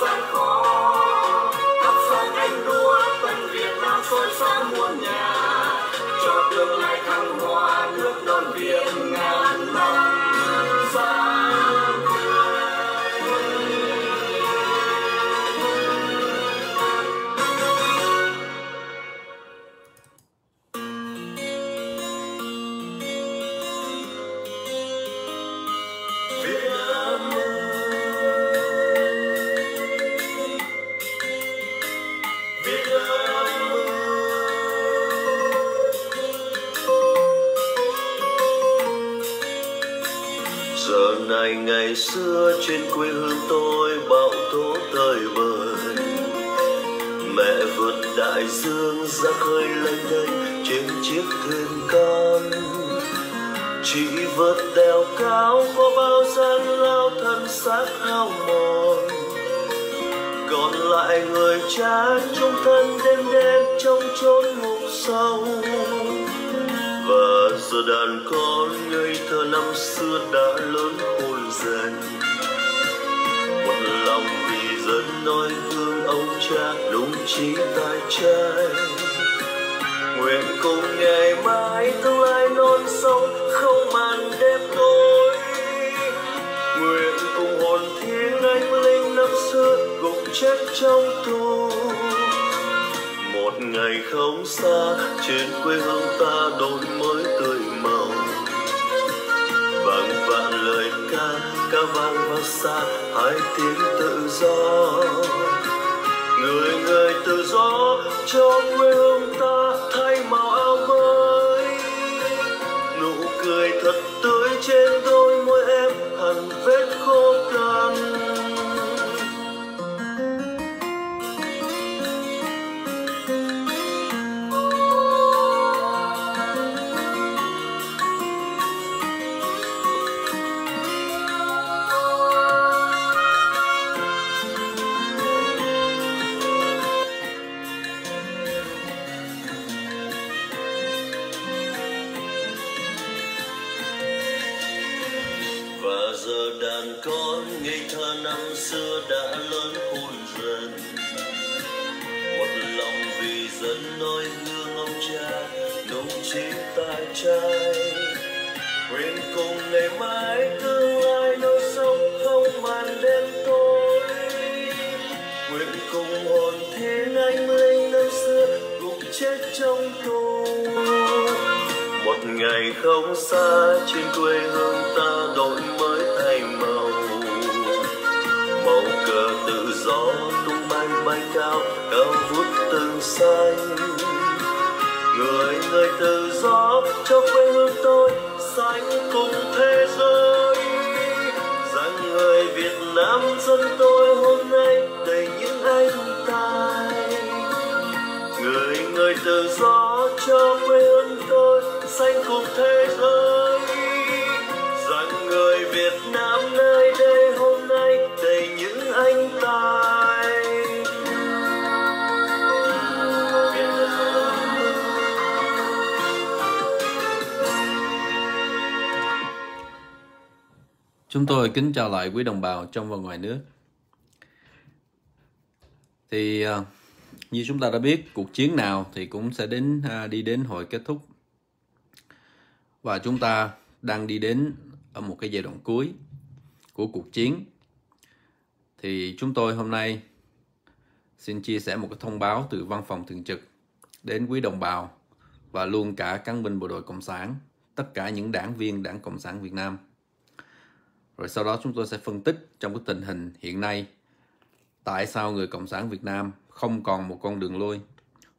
Santo. chính tay trai nguyện cùng ngày mai tương lai non sông không màn đêm tối nguyện cùng hồn thiêng anh linh năm xưa gục chết trong tù một ngày không xa trên quê hương ta đổi mới tươi màu vang vang lời ca ca vang vang xa hai tiếng tự do trôi rồi kính chào lại quý đồng bào trong và ngoài nước. Thì à, như chúng ta đã biết, cuộc chiến nào thì cũng sẽ đến à, đi đến hồi kết thúc. Và chúng ta đang đi đến ở một cái giai đoạn cuối của cuộc chiến. Thì chúng tôi hôm nay xin chia sẻ một cái thông báo từ văn phòng thường trực đến quý đồng bào và luôn cả cán binh bộ đội cộng sản, tất cả những đảng viên đảng cộng sản Việt Nam rồi sau đó chúng tôi sẽ phân tích trong cái tình hình hiện nay tại sao người Cộng sản Việt Nam không còn một con đường lui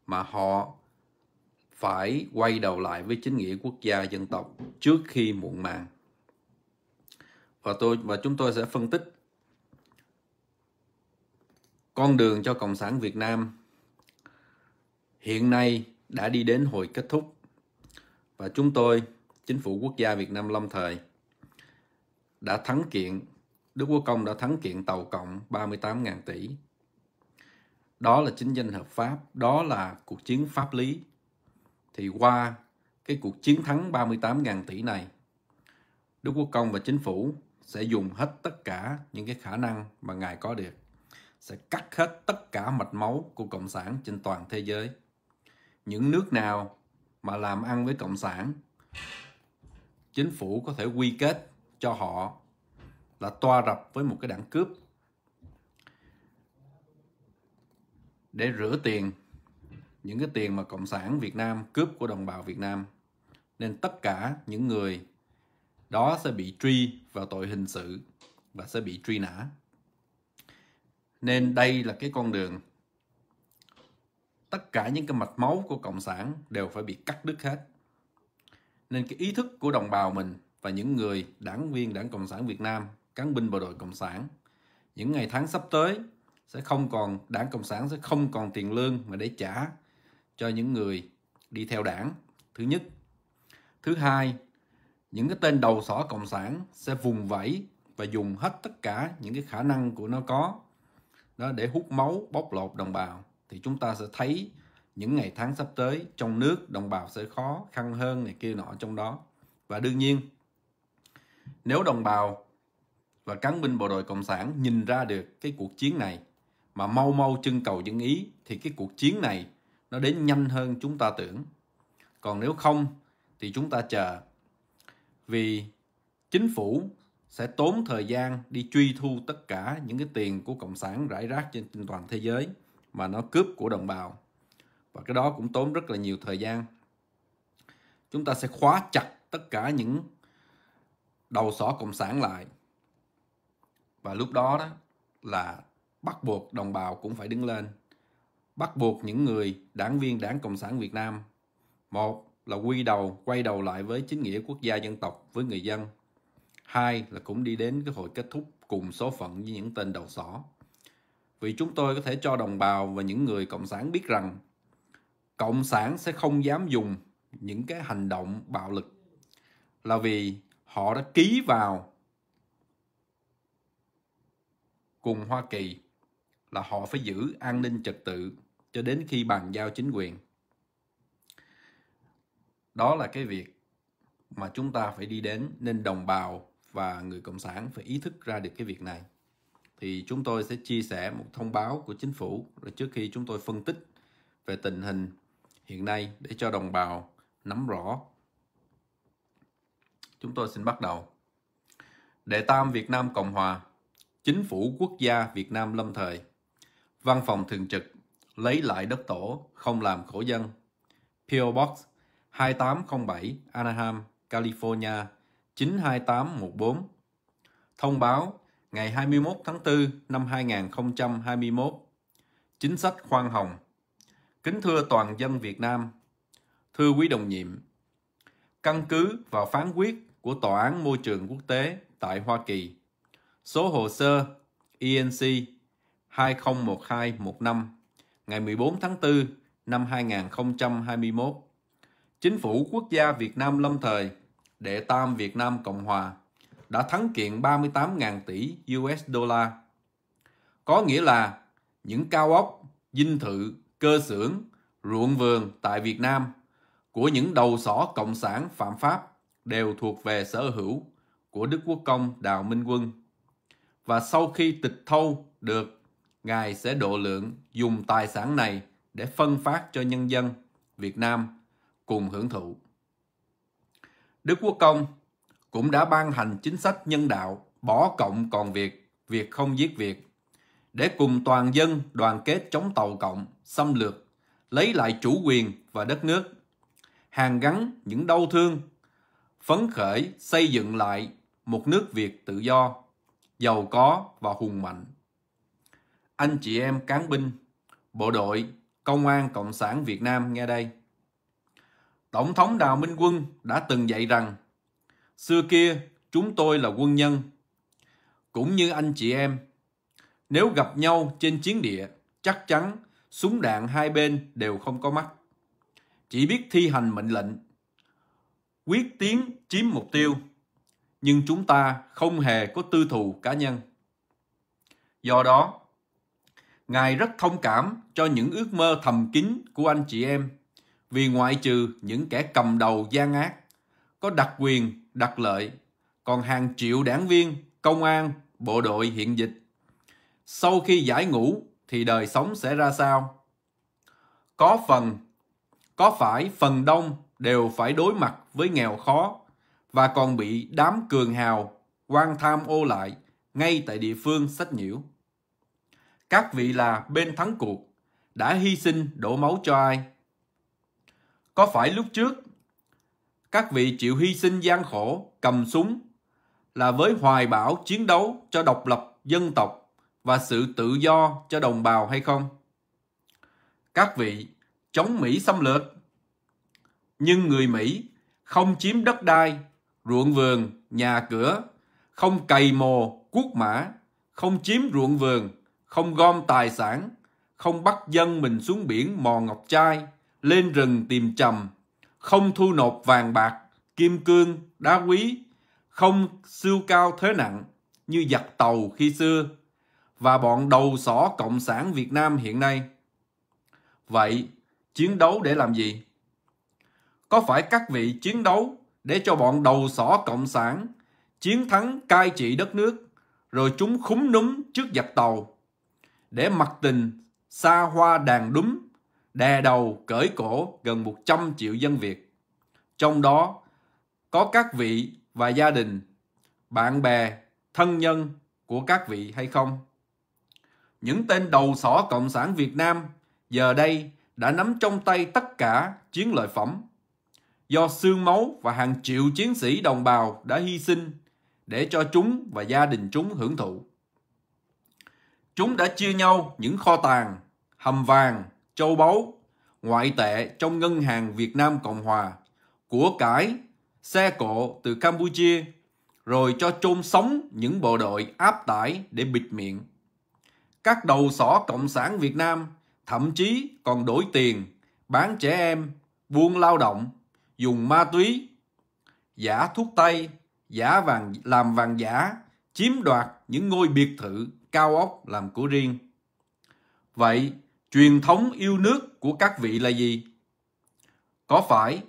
mà họ phải quay đầu lại với chính nghĩa quốc gia dân tộc trước khi muộn màng. Và tôi và chúng tôi sẽ phân tích con đường cho cộng sản Việt Nam hiện nay đã đi đến hồi kết thúc và chúng tôi chính phủ quốc gia Việt Nam lâm thời đã thắng kiện, Đức Quốc Công đã thắng kiện Tàu Cộng 38.000 tỷ. Đó là chính danh hợp pháp, đó là cuộc chiến pháp lý. Thì qua cái cuộc chiến thắng 38.000 tỷ này, Đức Quốc Công và chính phủ sẽ dùng hết tất cả những cái khả năng mà Ngài có được. Sẽ cắt hết tất cả mạch máu của Cộng sản trên toàn thế giới. Những nước nào mà làm ăn với Cộng sản, chính phủ có thể quy kết cho họ là toa rập với một cái đảng cướp để rửa tiền những cái tiền mà cộng sản Việt Nam cướp của đồng bào Việt Nam nên tất cả những người đó sẽ bị truy vào tội hình sự và sẽ bị truy nã nên đây là cái con đường tất cả những cái mạch máu của cộng sản đều phải bị cắt đứt hết nên cái ý thức của đồng bào mình và những người đảng viên Đảng Cộng sản Việt Nam, cán binh bộ đội Cộng sản. Những ngày tháng sắp tới sẽ không còn Đảng Cộng sản sẽ không còn tiền lương mà để trả cho những người đi theo đảng. Thứ nhất, thứ hai, những cái tên đầu sỏ cộng sản sẽ vùng vẫy và dùng hết tất cả những cái khả năng của nó có đó để hút máu bóc lột đồng bào thì chúng ta sẽ thấy những ngày tháng sắp tới trong nước đồng bào sẽ khó khăn hơn này kia nọ trong đó và đương nhiên nếu đồng bào và cán binh bộ đội Cộng sản nhìn ra được cái cuộc chiến này mà mau mau trưng cầu dân ý thì cái cuộc chiến này nó đến nhanh hơn chúng ta tưởng. Còn nếu không thì chúng ta chờ. Vì chính phủ sẽ tốn thời gian đi truy thu tất cả những cái tiền của cộng sản rải rác trên, trên toàn thế giới mà nó cướp của đồng bào và cái đó cũng tốn rất là nhiều thời gian chúng ta sẽ khóa chặt tất cả những đầu xó cộng sản lại và lúc đó đó là bắt buộc đồng bào cũng phải đứng lên bắt buộc những người đảng viên đảng cộng sản việt nam một là quy đầu quay đầu lại với chính nghĩa quốc gia dân tộc với người dân hai là cũng đi đến cái hội kết thúc cùng số phận với những tên đầu sỏ vì chúng tôi có thể cho đồng bào và những người cộng sản biết rằng cộng sản sẽ không dám dùng những cái hành động bạo lực là vì họ đã ký vào cùng Hoa Kỳ là họ phải giữ an ninh trật tự cho đến khi bàn giao chính quyền. Đó là cái việc mà chúng ta phải đi đến nên đồng bào và người cộng sản phải ý thức ra được cái việc này. Thì chúng tôi sẽ chia sẻ một thông báo của chính phủ rồi trước khi chúng tôi phân tích về tình hình hiện nay để cho đồng bào nắm rõ Chúng tôi xin bắt đầu. Đệ Tam Việt Nam Cộng Hòa, Chính phủ Quốc gia Việt Nam lâm thời, Văn phòng thường trực, lấy lại đất tổ, không làm khổ dân. PO Box 2807 Anaheim, California 92814. Thông báo ngày 21 tháng 4 năm 2021. Chính sách khoan hồng. Kính thưa toàn dân Việt Nam. Thưa quý đồng nhiệm, căn cứ vào phán quyết của Tòa án Môi trường Quốc tế tại Hoa Kỳ. Số hồ sơ ENC 201215 ngày 14 tháng 4 năm 2021. Chính phủ quốc gia Việt Nam lâm thời, Đệ Tam Việt Nam Cộng Hòa đã thắng kiện 38.000 tỷ USD. Có nghĩa là những cao ốc, dinh thự, cơ xưởng, ruộng vườn tại Việt Nam của những đầu sỏ cộng sản phạm pháp đều thuộc về sở hữu của Đức Quốc Công Đào Minh Quân. Và sau khi tịch thâu được, Ngài sẽ độ lượng dùng tài sản này để phân phát cho nhân dân Việt Nam cùng hưởng thụ. Đức Quốc Công cũng đã ban hành chính sách nhân đạo bỏ cộng còn Việt, Việt không giết Việt, để cùng toàn dân đoàn kết chống tàu cộng, xâm lược, lấy lại chủ quyền và đất nước, hàng gắn những đau thương phấn khởi xây dựng lại một nước Việt tự do, giàu có và hùng mạnh. Anh chị em cán binh, bộ đội, công an Cộng sản Việt Nam nghe đây. Tổng thống Đào Minh Quân đã từng dạy rằng Xưa kia chúng tôi là quân nhân Cũng như anh chị em Nếu gặp nhau trên chiến địa Chắc chắn súng đạn hai bên đều không có mắt Chỉ biết thi hành mệnh lệnh quyết tiến chiếm mục tiêu, nhưng chúng ta không hề có tư thù cá nhân. Do đó, Ngài rất thông cảm cho những ước mơ thầm kín của anh chị em, vì ngoại trừ những kẻ cầm đầu gian ác, có đặc quyền, đặc lợi, còn hàng triệu đảng viên, công an, bộ đội hiện dịch. Sau khi giải ngũ thì đời sống sẽ ra sao? Có phần, có phải phần đông đều phải đối mặt với nghèo khó và còn bị đám cường hào quan tham ô lại ngay tại địa phương sách nhiễu. Các vị là bên thắng cuộc, đã hy sinh đổ máu cho ai? Có phải lúc trước các vị chịu hy sinh gian khổ cầm súng là với hoài bão chiến đấu cho độc lập dân tộc và sự tự do cho đồng bào hay không? Các vị chống Mỹ xâm lược nhưng người Mỹ không chiếm đất đai, ruộng vườn, nhà cửa, không cày mồ, cuốc mã, không chiếm ruộng vườn, không gom tài sản, không bắt dân mình xuống biển mò ngọc trai, lên rừng tìm trầm, không thu nộp vàng bạc, kim cương, đá quý, không siêu cao thế nặng như giặc tàu khi xưa và bọn đầu sỏ Cộng sản Việt Nam hiện nay. Vậy, chiến đấu để làm gì? có phải các vị chiến đấu để cho bọn đầu sỏ cộng sản chiến thắng cai trị đất nước rồi chúng khúm núm trước giặc tàu để mặc tình xa hoa đàn đúng đè đầu cởi cổ gần 100 triệu dân Việt. Trong đó có các vị và gia đình, bạn bè, thân nhân của các vị hay không? Những tên đầu sỏ Cộng sản Việt Nam giờ đây đã nắm trong tay tất cả chiến lợi phẩm do xương máu và hàng triệu chiến sĩ đồng bào đã hy sinh để cho chúng và gia đình chúng hưởng thụ. Chúng đã chia nhau những kho tàng, hầm vàng, châu báu, ngoại tệ trong Ngân hàng Việt Nam Cộng Hòa, của cải, xe cộ từ Campuchia, rồi cho chôn sống những bộ đội áp tải để bịt miệng. Các đầu sỏ Cộng sản Việt Nam thậm chí còn đổi tiền, bán trẻ em, buôn lao động dùng ma túy, giả thuốc tây, giả vàng làm vàng giả, chiếm đoạt những ngôi biệt thự cao ốc làm của riêng. Vậy, truyền thống yêu nước của các vị là gì? Có phải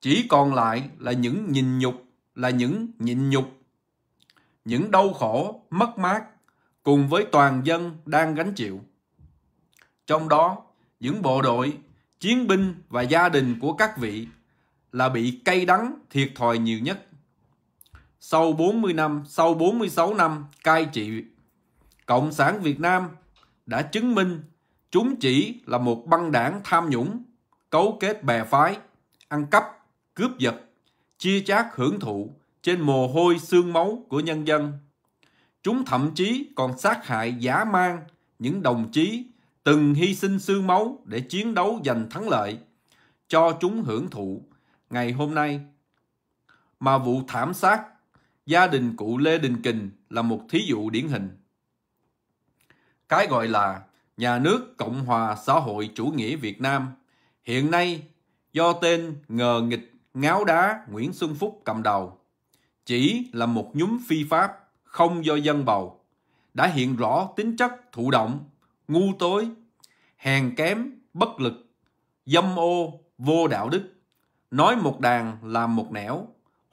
chỉ còn lại là những nhìn nhục, là những nhịn nhục, những đau khổ, mất mát cùng với toàn dân đang gánh chịu. Trong đó, những bộ đội, chiến binh và gia đình của các vị là bị cay đắng thiệt thòi nhiều nhất. Sau 40 năm, sau 46 năm cai trị, Cộng sản Việt Nam đã chứng minh chúng chỉ là một băng đảng tham nhũng, cấu kết bè phái, ăn cắp, cướp giật, chia chác hưởng thụ trên mồ hôi xương máu của nhân dân. Chúng thậm chí còn sát hại giả mang những đồng chí từng hy sinh xương máu để chiến đấu giành thắng lợi, cho chúng hưởng thụ ngày hôm nay. Mà vụ thảm sát gia đình cụ Lê Đình Kình là một thí dụ điển hình. Cái gọi là nhà nước Cộng hòa xã hội chủ nghĩa Việt Nam hiện nay do tên ngờ nghịch ngáo đá Nguyễn Xuân Phúc cầm đầu chỉ là một nhúm phi pháp không do dân bầu đã hiện rõ tính chất thụ động, ngu tối, hèn kém, bất lực, dâm ô, vô đạo đức nói một đàn làm một nẻo,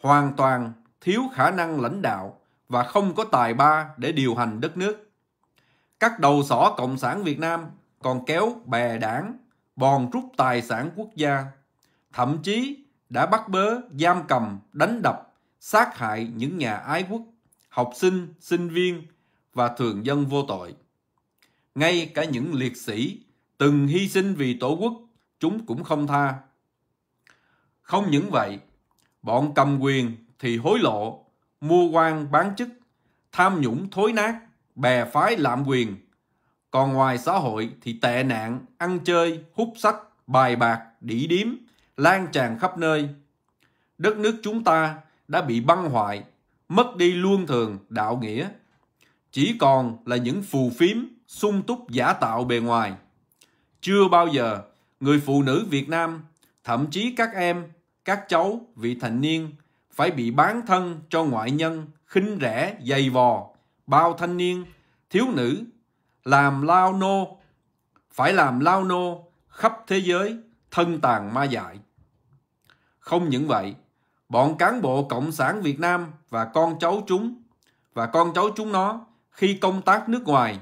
hoàn toàn thiếu khả năng lãnh đạo và không có tài ba để điều hành đất nước. Các đầu sỏ Cộng sản Việt Nam còn kéo bè đảng, bòn rút tài sản quốc gia, thậm chí đã bắt bớ, giam cầm, đánh đập, sát hại những nhà ái quốc, học sinh, sinh viên và thường dân vô tội. Ngay cả những liệt sĩ từng hy sinh vì tổ quốc, chúng cũng không tha. Không những vậy, bọn cầm quyền thì hối lộ, mua quan bán chức, tham nhũng thối nát, bè phái lạm quyền. Còn ngoài xã hội thì tệ nạn, ăn chơi, hút sách, bài bạc, đỉ điếm, lan tràn khắp nơi. Đất nước chúng ta đã bị băng hoại, mất đi luân thường, đạo nghĩa. Chỉ còn là những phù phiếm, sung túc giả tạo bề ngoài. Chưa bao giờ người phụ nữ Việt Nam, thậm chí các em các cháu vị thành niên phải bị bán thân cho ngoại nhân khinh rẻ dày vò bao thanh niên thiếu nữ làm lao nô phải làm lao nô khắp thế giới thân tàn ma dại không những vậy bọn cán bộ cộng sản việt nam và con cháu chúng và con cháu chúng nó khi công tác nước ngoài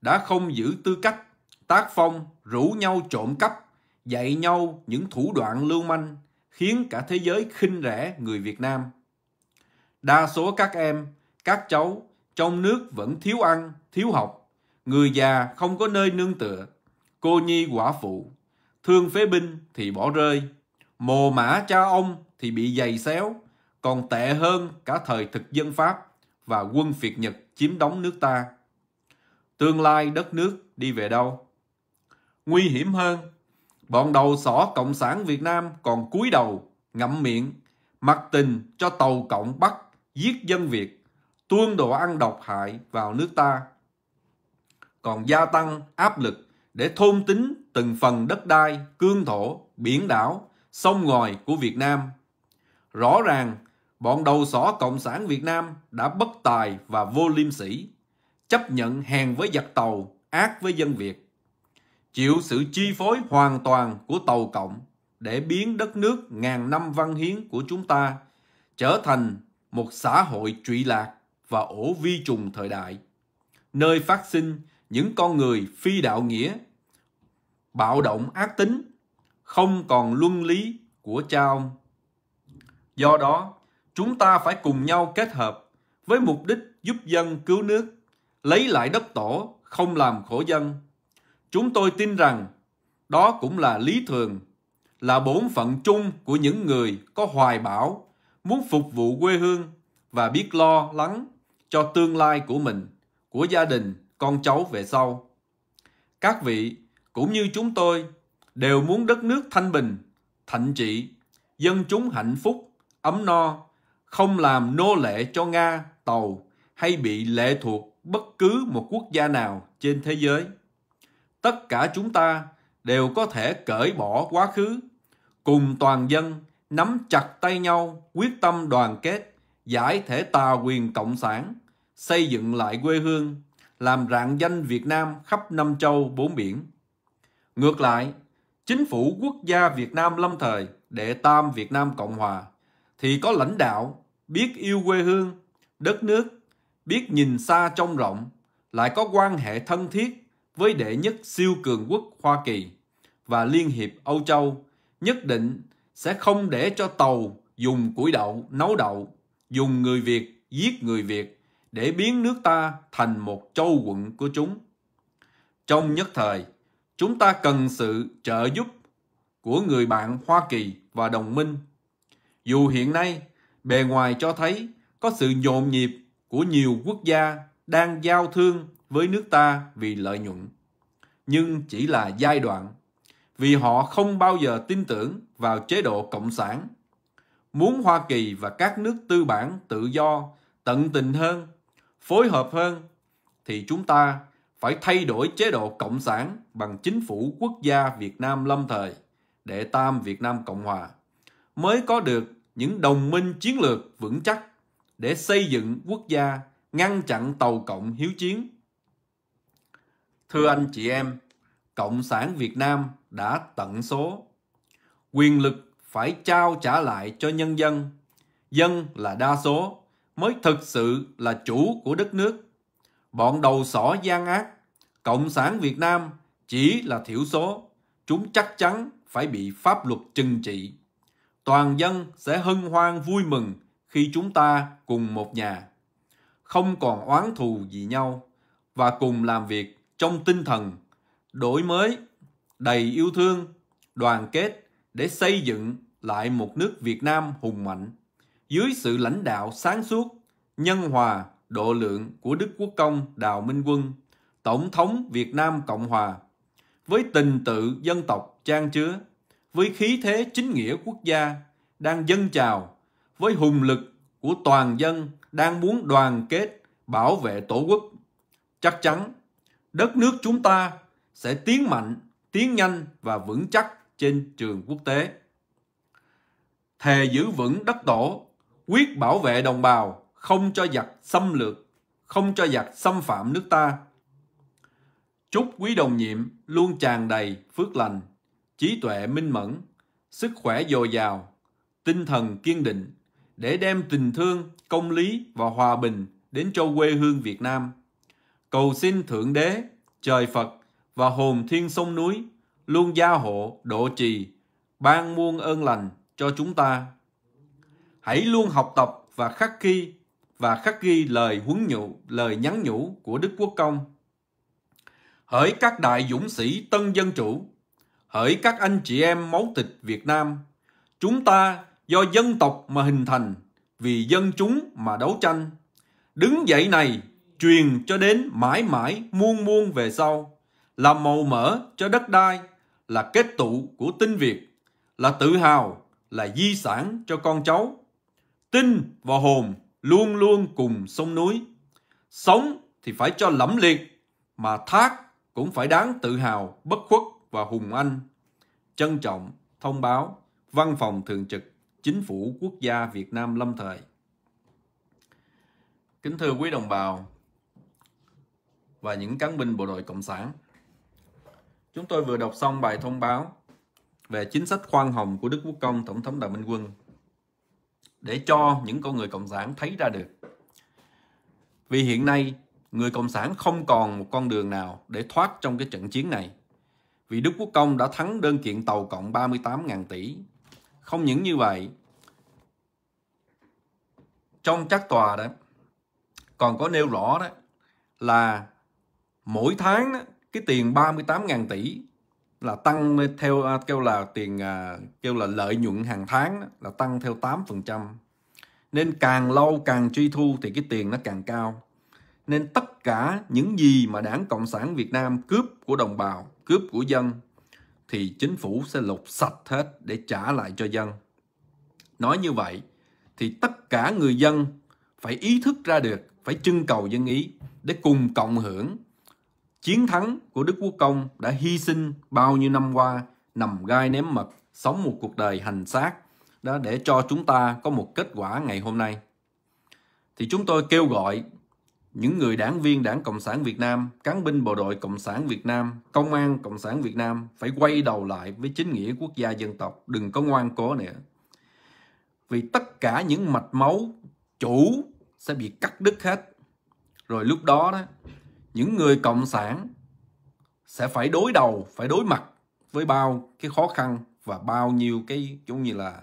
đã không giữ tư cách tác phong rủ nhau trộm cắp dạy nhau những thủ đoạn lưu manh khiến cả thế giới khinh rẻ người Việt Nam. Đa số các em, các cháu trong nước vẫn thiếu ăn, thiếu học, người già không có nơi nương tựa, cô nhi quả phụ, thương phế binh thì bỏ rơi, mồ mã cha ông thì bị giày xéo, còn tệ hơn cả thời thực dân Pháp và quân phiệt Nhật chiếm đóng nước ta. Tương lai đất nước đi về đâu? Nguy hiểm hơn, bọn đầu sỏ Cộng sản Việt Nam còn cúi đầu, ngậm miệng, mặc tình cho tàu Cộng bắt, giết dân Việt, tuôn đồ ăn độc hại vào nước ta. Còn gia tăng áp lực để thôn tính từng phần đất đai, cương thổ, biển đảo, sông ngòi của Việt Nam. Rõ ràng, bọn đầu sỏ Cộng sản Việt Nam đã bất tài và vô liêm sỉ, chấp nhận hèn với giặc tàu, ác với dân Việt chịu sự chi phối hoàn toàn của Tàu Cộng để biến đất nước ngàn năm văn hiến của chúng ta trở thành một xã hội trụy lạc và ổ vi trùng thời đại, nơi phát sinh những con người phi đạo nghĩa, bạo động ác tính, không còn luân lý của cha ông. Do đó, chúng ta phải cùng nhau kết hợp với mục đích giúp dân cứu nước, lấy lại đất tổ, không làm khổ dân Chúng tôi tin rằng đó cũng là lý thường, là bổn phận chung của những người có hoài bão, muốn phục vụ quê hương và biết lo lắng cho tương lai của mình, của gia đình, con cháu về sau. Các vị cũng như chúng tôi đều muốn đất nước thanh bình, thạnh trị, dân chúng hạnh phúc, ấm no, không làm nô lệ cho Nga, Tàu hay bị lệ thuộc bất cứ một quốc gia nào trên thế giới tất cả chúng ta đều có thể cởi bỏ quá khứ, cùng toàn dân nắm chặt tay nhau quyết tâm đoàn kết, giải thể tà quyền cộng sản, xây dựng lại quê hương, làm rạng danh Việt Nam khắp năm châu bốn biển. Ngược lại, chính phủ quốc gia Việt Nam lâm thời đệ tam Việt Nam Cộng Hòa thì có lãnh đạo biết yêu quê hương, đất nước, biết nhìn xa trông rộng, lại có quan hệ thân thiết với đệ nhất siêu cường quốc Hoa Kỳ và Liên hiệp Âu Châu nhất định sẽ không để cho tàu dùng củi đậu nấu đậu, dùng người Việt giết người Việt để biến nước ta thành một châu quận của chúng. Trong nhất thời, chúng ta cần sự trợ giúp của người bạn Hoa Kỳ và đồng minh. Dù hiện nay, bề ngoài cho thấy có sự nhộn nhịp của nhiều quốc gia đang giao thương với nước ta vì lợi nhuận, nhưng chỉ là giai đoạn, vì họ không bao giờ tin tưởng vào chế độ cộng sản. Muốn Hoa Kỳ và các nước tư bản tự do, tận tình hơn, phối hợp hơn thì chúng ta phải thay đổi chế độ cộng sản bằng chính phủ quốc gia Việt Nam lâm thời, đệ tam Việt Nam Cộng hòa mới có được những đồng minh chiến lược vững chắc để xây dựng quốc gia ngăn chặn tàu cộng hiếu chiến Thưa anh chị em, Cộng sản Việt Nam đã tận số. Quyền lực phải trao trả lại cho nhân dân. Dân là đa số, mới thực sự là chủ của đất nước. Bọn đầu sỏ gian ác, Cộng sản Việt Nam chỉ là thiểu số. Chúng chắc chắn phải bị pháp luật trừng trị. Toàn dân sẽ hân hoan vui mừng khi chúng ta cùng một nhà. Không còn oán thù gì nhau và cùng làm việc trong tinh thần đổi mới đầy yêu thương đoàn kết để xây dựng lại một nước việt nam hùng mạnh dưới sự lãnh đạo sáng suốt nhân hòa độ lượng của đức quốc công đào minh quân tổng thống việt nam cộng hòa với tình tự dân tộc trang chứa với khí thế chính nghĩa quốc gia đang dâng trào với hùng lực của toàn dân đang muốn đoàn kết bảo vệ tổ quốc chắc chắn đất nước chúng ta sẽ tiến mạnh, tiến nhanh và vững chắc trên trường quốc tế. Thề giữ vững đất tổ, quyết bảo vệ đồng bào, không cho giặc xâm lược, không cho giặc xâm phạm nước ta. Chúc quý đồng nhiệm luôn tràn đầy phước lành, trí tuệ minh mẫn, sức khỏe dồi dào, tinh thần kiên định để đem tình thương, công lý và hòa bình đến cho quê hương Việt Nam cầu xin Thượng Đế, Trời Phật và hồn thiên sông núi luôn gia hộ, độ trì, ban muôn ơn lành cho chúng ta. Hãy luôn học tập và khắc ghi và khắc ghi lời huấn nhủ, lời nhắn nhủ của Đức Quốc Công. Hỡi các đại dũng sĩ tân dân chủ, hỡi các anh chị em máu thịt Việt Nam, chúng ta do dân tộc mà hình thành, vì dân chúng mà đấu tranh. Đứng dậy này truyền cho đến mãi mãi muôn muôn về sau, là màu mỡ cho đất đai, là kết tụ của tinh Việt, là tự hào, là di sản cho con cháu. Tinh và hồn luôn luôn cùng sông núi. Sống thì phải cho lẫm liệt, mà thác cũng phải đáng tự hào, bất khuất và hùng anh. Trân trọng thông báo Văn phòng Thường trực Chính phủ Quốc gia Việt Nam lâm thời. Kính thưa quý đồng bào, và những cán binh bộ đội Cộng sản. Chúng tôi vừa đọc xong bài thông báo về chính sách khoan hồng của Đức Quốc Công Tổng thống Đào Minh Quân để cho những con người Cộng sản thấy ra được. Vì hiện nay, người Cộng sản không còn một con đường nào để thoát trong cái trận chiến này. Vì Đức Quốc Công đã thắng đơn kiện tàu cộng 38.000 tỷ. Không những như vậy, trong các tòa đó còn có nêu rõ đó là mỗi tháng cái tiền 38.000 tỷ là tăng theo à, kêu là tiền à, kêu là lợi nhuận hàng tháng là tăng theo 8%. Nên càng lâu càng truy thu thì cái tiền nó càng cao. Nên tất cả những gì mà Đảng Cộng sản Việt Nam cướp của đồng bào, cướp của dân thì chính phủ sẽ lục sạch hết để trả lại cho dân. Nói như vậy thì tất cả người dân phải ý thức ra được, phải trưng cầu dân ý để cùng cộng hưởng Chiến thắng của Đức Quốc Công đã hy sinh bao nhiêu năm qua nằm gai ném mật, sống một cuộc đời hành xác đó để cho chúng ta có một kết quả ngày hôm nay. Thì chúng tôi kêu gọi những người đảng viên Đảng Cộng sản Việt Nam, cán binh bộ đội Cộng sản Việt Nam, công an Cộng sản Việt Nam phải quay đầu lại với chính nghĩa quốc gia dân tộc, đừng có ngoan cố nữa. Vì tất cả những mạch máu chủ sẽ bị cắt đứt hết. Rồi lúc đó đó những người cộng sản sẽ phải đối đầu phải đối mặt với bao cái khó khăn và bao nhiêu cái giống như là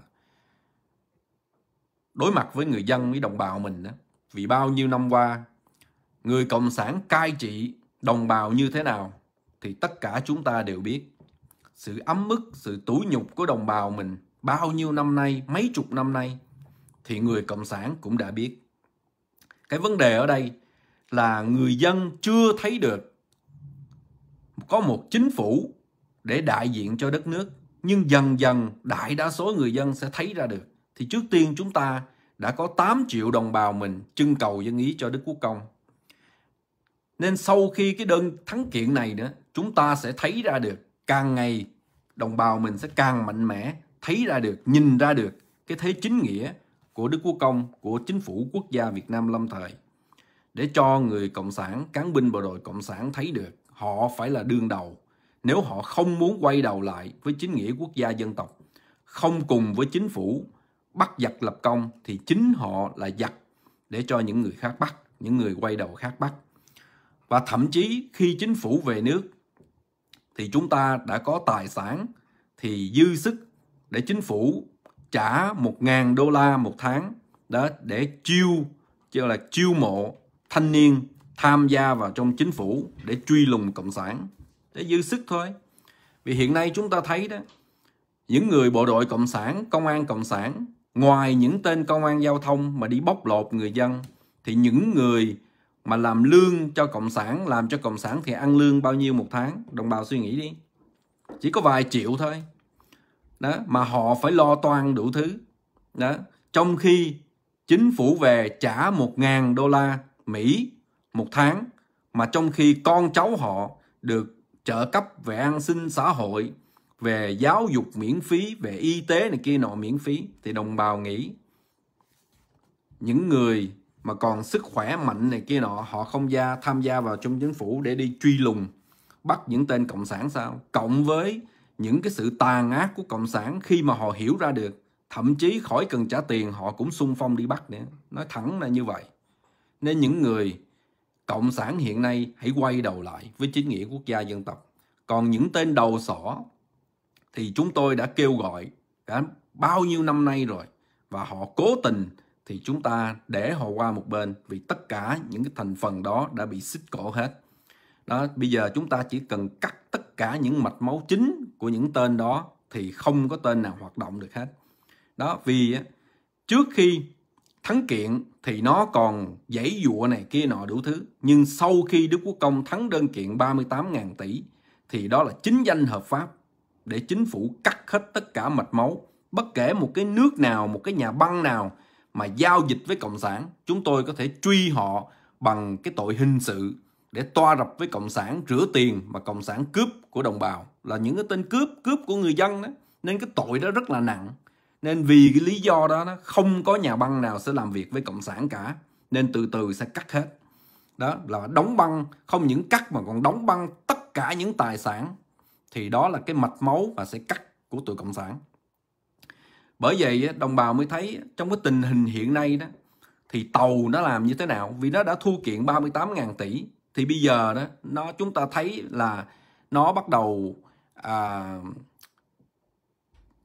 đối mặt với người dân với đồng bào mình đó. vì bao nhiêu năm qua người cộng sản cai trị đồng bào như thế nào thì tất cả chúng ta đều biết sự ấm ức sự tủi nhục của đồng bào mình bao nhiêu năm nay mấy chục năm nay thì người cộng sản cũng đã biết cái vấn đề ở đây là người dân chưa thấy được có một chính phủ để đại diện cho đất nước nhưng dần dần đại đa số người dân sẽ thấy ra được thì trước tiên chúng ta đã có 8 triệu đồng bào mình trưng cầu dân ý cho Đức Quốc Công. Nên sau khi cái đơn thắng kiện này nữa, chúng ta sẽ thấy ra được càng ngày đồng bào mình sẽ càng mạnh mẽ, thấy ra được, nhìn ra được cái thế chính nghĩa của Đức Quốc Công, của chính phủ quốc gia Việt Nam lâm thời để cho người cộng sản cán binh bộ đội cộng sản thấy được họ phải là đương đầu nếu họ không muốn quay đầu lại với chính nghĩa quốc gia dân tộc không cùng với chính phủ bắt giặc lập công thì chính họ là giặc để cho những người khác bắt những người quay đầu khác bắt và thậm chí khi chính phủ về nước thì chúng ta đã có tài sản thì dư sức để chính phủ trả 1.000 đô la một tháng đó để chiêu cho là chiêu mộ thanh niên tham gia vào trong chính phủ để truy lùng cộng sản để dư sức thôi vì hiện nay chúng ta thấy đó những người bộ đội cộng sản công an cộng sản ngoài những tên công an giao thông mà đi bóc lột người dân thì những người mà làm lương cho cộng sản làm cho cộng sản thì ăn lương bao nhiêu một tháng đồng bào suy nghĩ đi chỉ có vài triệu thôi đó mà họ phải lo toan đủ thứ đó trong khi chính phủ về trả một ngàn đô la Mỹ một tháng mà trong khi con cháu họ được trợ cấp về an sinh xã hội, về giáo dục miễn phí, về y tế này kia nọ miễn phí thì đồng bào nghĩ những người mà còn sức khỏe mạnh này kia nọ họ không gia tham gia vào trong chính phủ để đi truy lùng bắt những tên cộng sản sao cộng với những cái sự tàn ác của cộng sản khi mà họ hiểu ra được thậm chí khỏi cần trả tiền họ cũng sung phong đi bắt nữa nói thẳng là như vậy nên những người cộng sản hiện nay hãy quay đầu lại với chính nghĩa quốc gia dân tộc. Còn những tên đầu sỏ thì chúng tôi đã kêu gọi cả bao nhiêu năm nay rồi và họ cố tình thì chúng ta để họ qua một bên vì tất cả những cái thành phần đó đã bị xích cổ hết. Đó, bây giờ chúng ta chỉ cần cắt tất cả những mạch máu chính của những tên đó thì không có tên nào hoạt động được hết. Đó vì trước khi thắng kiện thì nó còn dãy dụa này kia nọ đủ thứ. Nhưng sau khi Đức Quốc Công thắng đơn kiện 38.000 tỷ thì đó là chính danh hợp pháp để chính phủ cắt hết tất cả mạch máu. Bất kể một cái nước nào, một cái nhà băng nào mà giao dịch với Cộng sản, chúng tôi có thể truy họ bằng cái tội hình sự để toa rập với Cộng sản rửa tiền mà Cộng sản cướp của đồng bào là những cái tên cướp, cướp của người dân đó. Nên cái tội đó rất là nặng nên vì cái lý do đó, nó không có nhà băng nào sẽ làm việc với cộng sản cả nên từ từ sẽ cắt hết đó là đóng băng không những cắt mà còn đóng băng tất cả những tài sản thì đó là cái mạch máu và sẽ cắt của tụi cộng sản bởi vậy đồng bào mới thấy trong cái tình hình hiện nay đó thì tàu nó làm như thế nào vì nó đã thu kiện 38.000 tỷ thì bây giờ đó nó chúng ta thấy là nó bắt đầu à,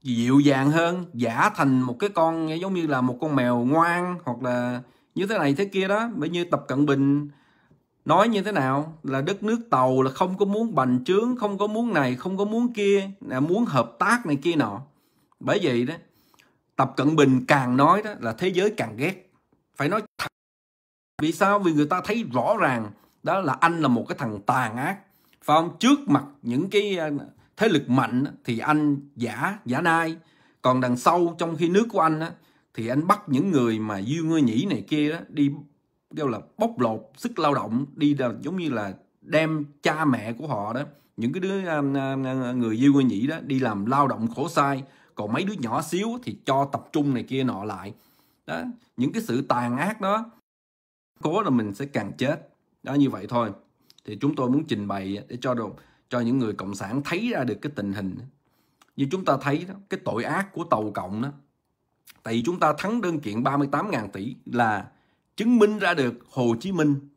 dịu dàng hơn giả thành một cái con giống như là một con mèo ngoan hoặc là như thế này thế kia đó bởi như tập cận bình nói như thế nào là đất nước tàu là không có muốn bành trướng không có muốn này không có muốn kia là muốn hợp tác này kia nọ bởi vậy đó tập cận bình càng nói đó là thế giới càng ghét phải nói thật vì sao vì người ta thấy rõ ràng đó là anh là một cái thằng tàn ác phải không trước mặt những cái thế lực mạnh thì anh giả giả nai còn đằng sau trong khi nước của anh á, thì anh bắt những người mà dư ngư nhĩ này kia đó, đi kêu là bóc lột sức lao động đi là giống như là đem cha mẹ của họ đó những cái đứa à, à, à, người dư ngư nhĩ đó đi làm lao động khổ sai còn mấy đứa nhỏ xíu thì cho tập trung này kia nọ lại đó những cái sự tàn ác đó cố là mình sẽ càng chết đó như vậy thôi thì chúng tôi muốn trình bày để cho được cho những người cộng sản thấy ra được cái tình hình như chúng ta thấy đó, cái tội ác của tàu cộng đó tại vì chúng ta thắng đơn kiện 38.000 tỷ là chứng minh ra được Hồ Chí Minh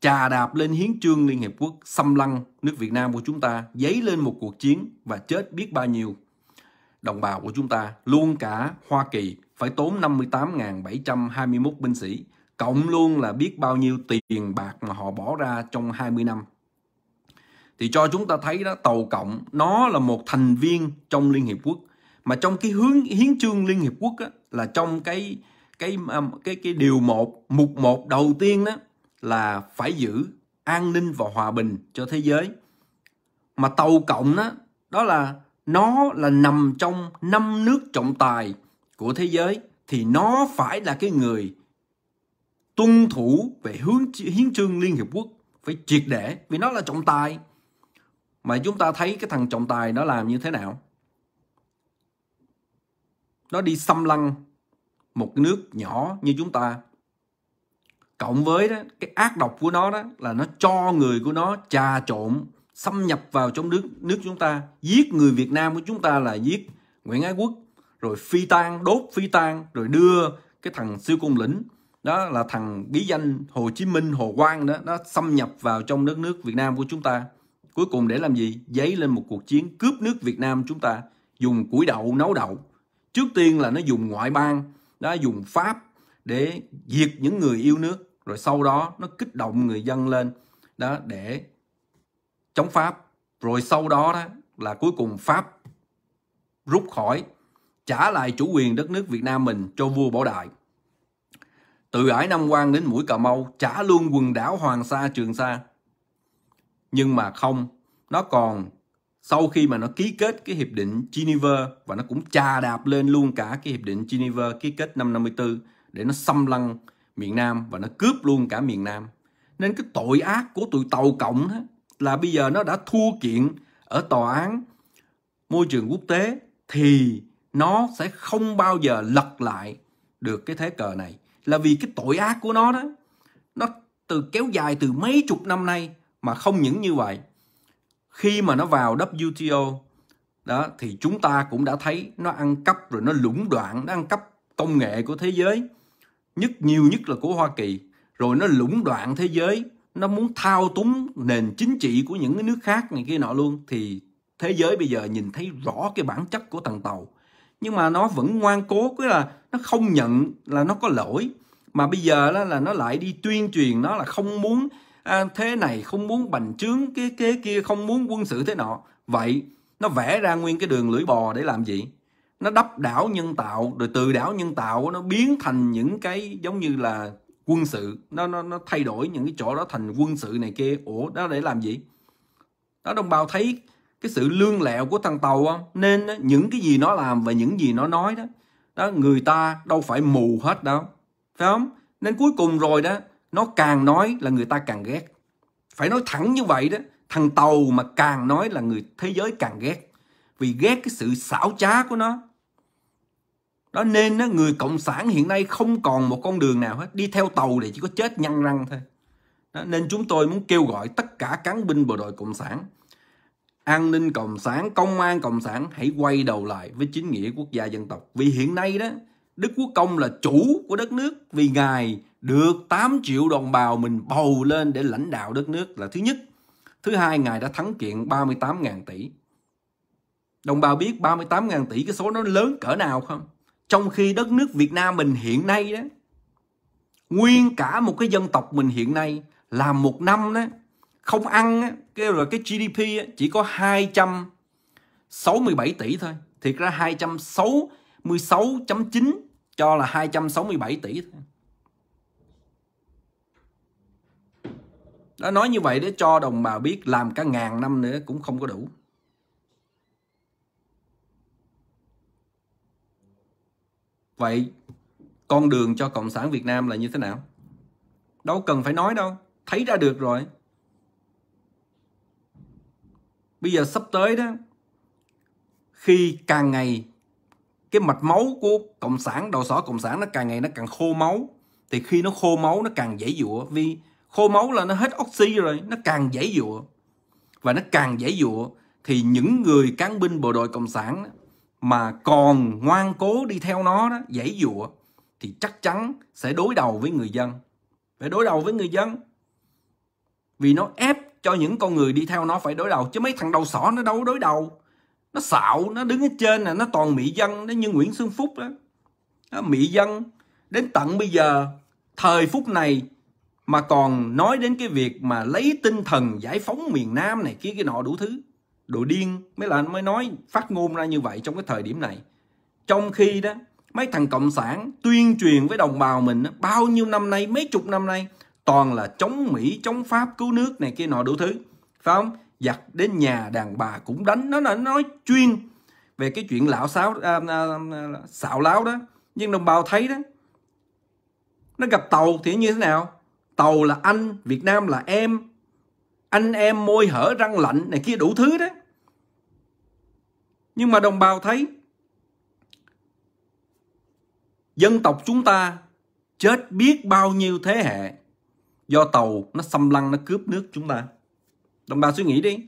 trà đạp lên hiến trương Liên Hiệp Quốc xâm lăng nước Việt Nam của chúng ta dấy lên một cuộc chiến và chết biết bao nhiêu đồng bào của chúng ta luôn cả Hoa Kỳ phải tốn 58.721 binh sĩ cộng luôn là biết bao nhiêu tiền bạc mà họ bỏ ra trong 20 năm thì cho chúng ta thấy đó tàu cộng nó là một thành viên trong liên hiệp quốc mà trong cái hướng hiến chương liên hiệp quốc á, là trong cái cái um, cái cái điều một mục một đầu tiên đó là phải giữ an ninh và hòa bình cho thế giới mà tàu cộng đó đó là nó là nằm trong năm nước trọng tài của thế giới thì nó phải là cái người tuân thủ về hướng hiến trương liên hiệp quốc phải triệt để vì nó là trọng tài mà chúng ta thấy cái thằng trọng tài nó làm như thế nào nó đi xâm lăng một nước nhỏ như chúng ta cộng với đó, cái ác độc của nó đó là nó cho người của nó trà trộn xâm nhập vào trong nước nước chúng ta giết người Việt Nam của chúng ta là giết Nguyễn Ái Quốc rồi phi tan, đốt phi tan, rồi đưa cái thằng siêu cung lĩnh đó là thằng bí danh Hồ Chí Minh Hồ Quang đó nó xâm nhập vào trong đất nước Việt Nam của chúng ta Cuối cùng để làm gì? dấy lên một cuộc chiến cướp nước Việt Nam chúng ta. Dùng củi đậu nấu đậu. Trước tiên là nó dùng ngoại bang, nó dùng Pháp để diệt những người yêu nước. Rồi sau đó nó kích động người dân lên đó để chống Pháp. Rồi sau đó, đó là cuối cùng Pháp rút khỏi trả lại chủ quyền đất nước Việt Nam mình cho vua Bảo Đại. Từ ải Nam Quan đến mũi Cà Mau trả luôn quần đảo Hoàng Sa Trường Sa nhưng mà không nó còn sau khi mà nó ký kết cái hiệp định Geneva và nó cũng trà đạp lên luôn cả cái hiệp định Geneva ký kết năm 54 để nó xâm lăng miền Nam và nó cướp luôn cả miền Nam. Nên cái tội ác của tụi tàu cộng là bây giờ nó đã thua kiện ở tòa án môi trường quốc tế thì nó sẽ không bao giờ lật lại được cái thế cờ này là vì cái tội ác của nó đó nó từ kéo dài từ mấy chục năm nay mà không những như vậy khi mà nó vào WTO đó thì chúng ta cũng đã thấy nó ăn cắp rồi nó lũng đoạn nó ăn cắp công nghệ của thế giới nhất nhiều nhất là của Hoa Kỳ rồi nó lũng đoạn thế giới nó muốn thao túng nền chính trị của những cái nước khác này kia nọ luôn thì thế giới bây giờ nhìn thấy rõ cái bản chất của thằng tàu nhưng mà nó vẫn ngoan cố cứ là nó không nhận là nó có lỗi mà bây giờ đó là nó lại đi tuyên truyền nó là không muốn à, thế này không muốn bành trướng cái kế kia không muốn quân sự thế nọ vậy nó vẽ ra nguyên cái đường lưỡi bò để làm gì nó đắp đảo nhân tạo rồi từ đảo nhân tạo nó biến thành những cái giống như là quân sự nó nó nó thay đổi những cái chỗ đó thành quân sự này kia ủa đó để làm gì đó đồng bào thấy cái sự lương lẹo của thằng tàu không nên những cái gì nó làm và những gì nó nói đó đó người ta đâu phải mù hết đâu phải không nên cuối cùng rồi đó nó càng nói là người ta càng ghét phải nói thẳng như vậy đó thằng tàu mà càng nói là người thế giới càng ghét vì ghét cái sự xảo trá của nó đó nên đó, người cộng sản hiện nay không còn một con đường nào hết đi theo tàu thì chỉ có chết nhăn răng thôi đó, nên chúng tôi muốn kêu gọi tất cả cán binh bộ đội cộng sản an ninh cộng sản công an cộng sản hãy quay đầu lại với chính nghĩa quốc gia dân tộc vì hiện nay đó đức quốc công là chủ của đất nước vì ngài được 8 triệu đồng bào mình bầu lên để lãnh đạo đất nước là thứ nhất. Thứ hai, Ngài đã thắng kiện 38.000 tỷ. Đồng bào biết 38.000 tỷ cái số nó lớn cỡ nào không? Trong khi đất nước Việt Nam mình hiện nay đó, nguyên cả một cái dân tộc mình hiện nay làm một năm đó, không ăn á, cái rồi cái GDP đó, chỉ có 267 tỷ thôi. Thiệt ra 266.9 cho là 267 tỷ thôi. đó nói như vậy để cho đồng bào biết làm cả ngàn năm nữa cũng không có đủ. Vậy con đường cho Cộng sản Việt Nam là như thế nào? Đâu cần phải nói đâu, thấy ra được rồi. Bây giờ sắp tới đó, khi càng ngày cái mạch máu của cộng sản đầu sỏ cộng sản nó càng ngày nó càng khô máu thì khi nó khô máu nó càng dễ dụa vì khô máu là nó hết oxy rồi nó càng dễ dụa và nó càng dễ dụa thì những người cán binh bộ đội cộng sản mà còn ngoan cố đi theo nó đó dễ dụa thì chắc chắn sẽ đối đầu với người dân phải đối đầu với người dân vì nó ép cho những con người đi theo nó phải đối đầu chứ mấy thằng đầu sỏ nó đâu đối đầu nó xạo nó đứng ở trên là nó toàn mỹ dân nó như nguyễn xuân phúc đó, đó mỹ dân đến tận bây giờ thời phút này mà còn nói đến cái việc mà lấy tinh thần giải phóng miền Nam này kia cái nọ đủ thứ đồ điên mới là anh mới nói phát ngôn ra như vậy trong cái thời điểm này trong khi đó mấy thằng cộng sản tuyên truyền với đồng bào mình đó, bao nhiêu năm nay mấy chục năm nay toàn là chống Mỹ chống Pháp cứu nước này kia nọ đủ thứ phải không giặt đến nhà đàn bà cũng đánh nó là nói chuyên về cái chuyện lão xáo à, à, à, xạo láo đó nhưng đồng bào thấy đó nó gặp tàu thì như thế nào tàu là anh việt nam là em anh em môi hở răng lạnh này kia đủ thứ đấy nhưng mà đồng bào thấy dân tộc chúng ta chết biết bao nhiêu thế hệ do tàu nó xâm lăng nó cướp nước chúng ta đồng bào suy nghĩ đi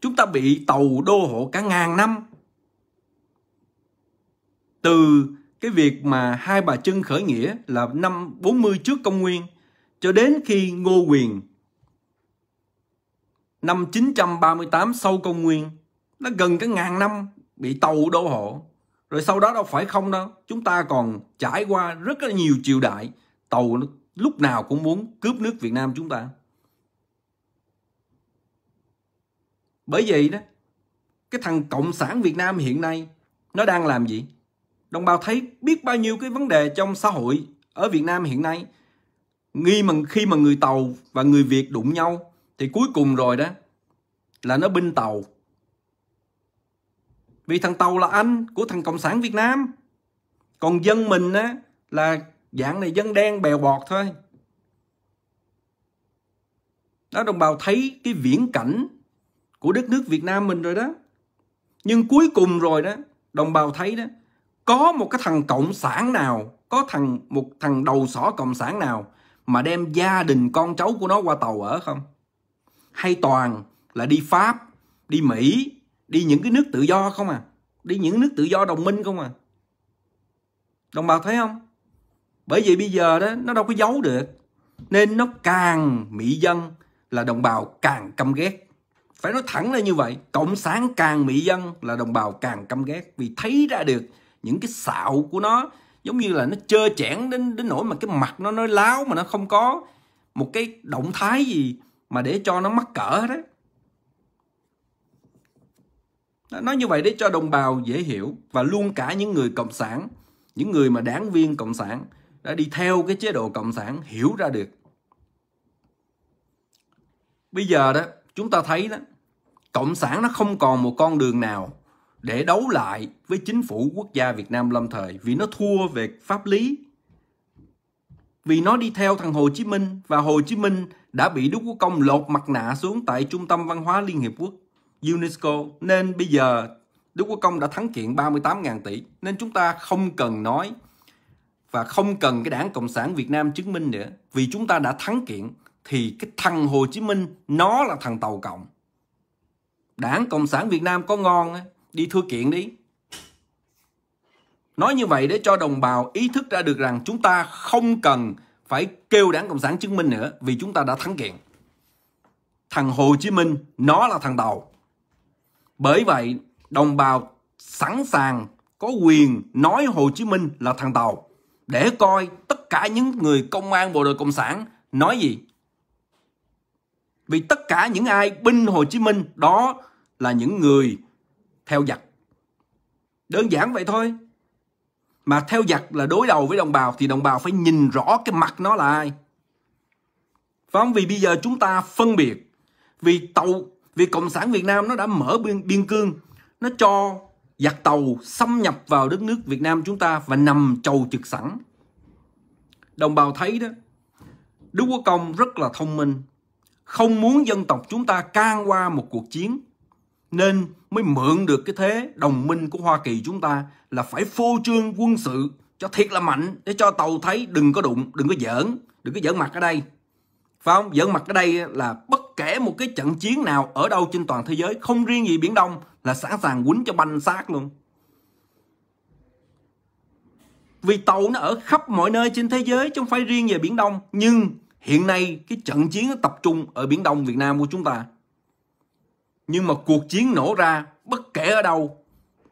chúng ta bị tàu đô hộ cả ngàn năm từ cái việc mà hai bà trưng khởi nghĩa là năm 40 trước công nguyên cho đến khi Ngô Quyền năm 938 sau công nguyên nó gần cái ngàn năm bị tàu đô hộ rồi sau đó đâu phải không đâu chúng ta còn trải qua rất là nhiều triều đại tàu nó lúc nào cũng muốn cướp nước Việt Nam chúng ta bởi vậy đó cái thằng cộng sản Việt Nam hiện nay nó đang làm gì đồng bào thấy biết bao nhiêu cái vấn đề trong xã hội ở Việt Nam hiện nay nghi mà khi mà người tàu và người việt đụng nhau thì cuối cùng rồi đó là nó binh tàu vì thằng tàu là anh của thằng cộng sản việt nam còn dân mình á là dạng này dân đen bèo bọt thôi đó đồng bào thấy cái viễn cảnh của đất nước việt nam mình rồi đó nhưng cuối cùng rồi đó đồng bào thấy đó có một cái thằng cộng sản nào có thằng một thằng đầu sỏ cộng sản nào mà đem gia đình con cháu của nó qua tàu ở không? Hay toàn là đi Pháp, đi Mỹ, đi những cái nước tự do không à? Đi những nước tự do đồng minh không à? Đồng bào thấy không? Bởi vì bây giờ đó nó đâu có giấu được. Nên nó càng mỹ dân là đồng bào càng căm ghét. Phải nói thẳng là như vậy. Cộng sản càng mỹ dân là đồng bào càng căm ghét. Vì thấy ra được những cái xạo của nó, giống như là nó trơ chẽn đến đến nỗi mà cái mặt nó nó láo mà nó không có một cái động thái gì mà để cho nó mắc cỡ đấy nói như vậy để cho đồng bào dễ hiểu và luôn cả những người cộng sản những người mà đảng viên cộng sản đã đi theo cái chế độ cộng sản hiểu ra được bây giờ đó chúng ta thấy đó cộng sản nó không còn một con đường nào để đấu lại với chính phủ quốc gia Việt Nam lâm thời vì nó thua về pháp lý. Vì nó đi theo thằng Hồ Chí Minh và Hồ Chí Minh đã bị Đức Quốc Công lột mặt nạ xuống tại Trung tâm Văn hóa Liên Hiệp Quốc UNESCO nên bây giờ Đức Quốc Công đã thắng kiện 38.000 tỷ nên chúng ta không cần nói và không cần cái đảng Cộng sản Việt Nam chứng minh nữa vì chúng ta đã thắng kiện thì cái thằng Hồ Chí Minh nó là thằng tàu cộng đảng Cộng sản Việt Nam có ngon ấy đi thưa kiện đi nói như vậy để cho đồng bào ý thức ra được rằng chúng ta không cần phải kêu đảng cộng sản chứng minh nữa vì chúng ta đã thắng kiện thằng hồ chí minh nó là thằng đầu bởi vậy đồng bào sẵn sàng có quyền nói hồ chí minh là thằng tàu để coi tất cả những người công an bộ đội cộng sản nói gì vì tất cả những ai binh hồ chí minh đó là những người theo giặc. Đơn giản vậy thôi. Mà theo giặc là đối đầu với đồng bào thì đồng bào phải nhìn rõ cái mặt nó là ai. Phải không? Vì bây giờ chúng ta phân biệt. Vì tàu, vì Cộng sản Việt Nam nó đã mở biên, biên cương. Nó cho giặc tàu xâm nhập vào đất nước Việt Nam chúng ta và nằm chầu trực sẵn. Đồng bào thấy đó, Đức Quốc Công rất là thông minh, không muốn dân tộc chúng ta can qua một cuộc chiến nên mới mượn được cái thế đồng minh của Hoa Kỳ chúng ta là phải phô trương quân sự cho thiệt là mạnh để cho tàu thấy đừng có đụng, đừng có giỡn, đừng có giỡn mặt ở đây. Phải không? Giỡn mặt ở đây là bất kể một cái trận chiến nào ở đâu trên toàn thế giới, không riêng gì Biển Đông là sẵn sàng quýnh cho banh xác luôn. Vì tàu nó ở khắp mọi nơi trên thế giới chứ không phải riêng về Biển Đông. Nhưng hiện nay cái trận chiến nó tập trung ở Biển Đông Việt Nam của chúng ta nhưng mà cuộc chiến nổ ra bất kể ở đâu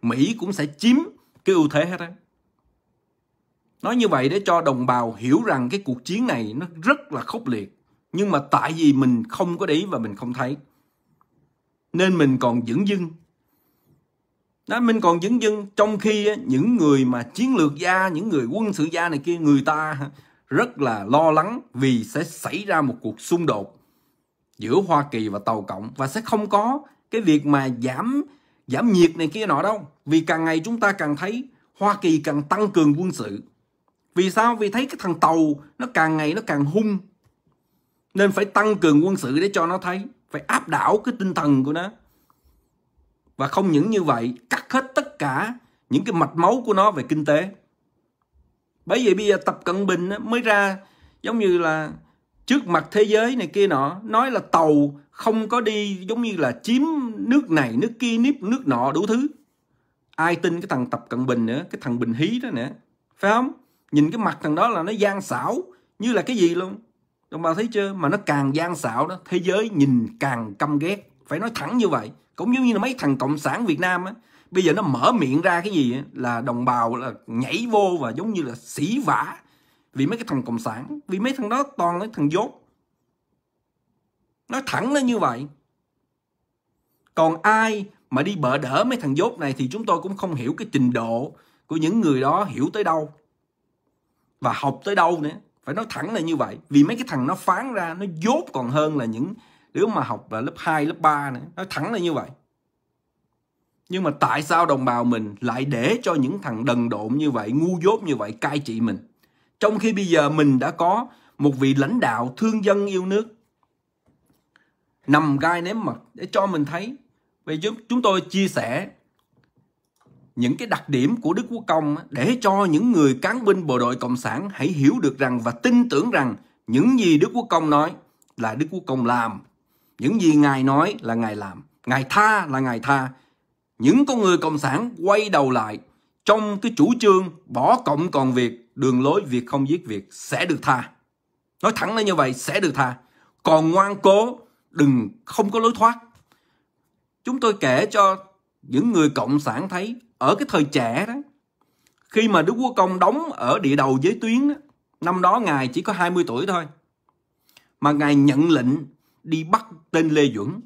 Mỹ cũng sẽ chiếm cái ưu thế hết á. Nói như vậy để cho đồng bào hiểu rằng cái cuộc chiến này nó rất là khốc liệt. Nhưng mà tại vì mình không có để ý và mình không thấy. Nên mình còn dững dưng. Đó, mình còn dững dưng trong khi những người mà chiến lược gia, những người quân sự gia này kia, người ta rất là lo lắng vì sẽ xảy ra một cuộc xung đột giữa Hoa Kỳ và Tàu Cộng và sẽ không có cái việc mà giảm giảm nhiệt này kia nọ đâu. Vì càng ngày chúng ta càng thấy Hoa Kỳ càng tăng cường quân sự. Vì sao? Vì thấy cái thằng Tàu nó càng ngày nó càng hung. Nên phải tăng cường quân sự để cho nó thấy. Phải áp đảo cái tinh thần của nó. Và không những như vậy, cắt hết tất cả những cái mạch máu của nó về kinh tế. Bởi vậy bây giờ Tập Cận Bình mới ra giống như là trước mặt thế giới này kia nọ nói là tàu không có đi giống như là chiếm nước này nước kia nếp nước nọ đủ thứ ai tin cái thằng tập cận bình nữa cái thằng bình hí đó nữa phải không nhìn cái mặt thằng đó là nó gian xảo như là cái gì luôn đồng bào thấy chưa mà nó càng gian xảo đó thế giới nhìn càng căm ghét phải nói thẳng như vậy cũng giống như là mấy thằng cộng sản việt nam á bây giờ nó mở miệng ra cái gì là đồng bào là nhảy vô và giống như là xỉ vả vì mấy cái thằng cộng sản vì mấy thằng đó toàn là thằng dốt nói thẳng nó như vậy còn ai mà đi bợ đỡ mấy thằng dốt này thì chúng tôi cũng không hiểu cái trình độ của những người đó hiểu tới đâu và học tới đâu nữa phải nói thẳng là như vậy vì mấy cái thằng nó phán ra nó dốt còn hơn là những đứa mà học là lớp 2, lớp 3 nữa nói thẳng là như vậy nhưng mà tại sao đồng bào mình lại để cho những thằng đần độn như vậy ngu dốt như vậy cai trị mình trong khi bây giờ mình đã có một vị lãnh đạo thương dân yêu nước nằm gai ném mật để cho mình thấy. Vậy chúng chúng tôi chia sẻ những cái đặc điểm của Đức Quốc Công để cho những người cán binh bộ đội Cộng sản hãy hiểu được rằng và tin tưởng rằng những gì Đức Quốc Công nói là Đức Quốc Công làm. Những gì Ngài nói là Ngài làm. Ngài tha là Ngài tha. Những con người Cộng sản quay đầu lại trong cái chủ trương bỏ cộng còn việc đường lối việc không giết việc sẽ được tha. Nói thẳng là như vậy sẽ được tha. Còn ngoan cố đừng không có lối thoát. Chúng tôi kể cho những người cộng sản thấy ở cái thời trẻ đó khi mà Đức Quốc Công đóng ở địa đầu giới tuyến năm đó ngài chỉ có 20 tuổi thôi mà ngài nhận lệnh đi bắt tên Lê Duẩn.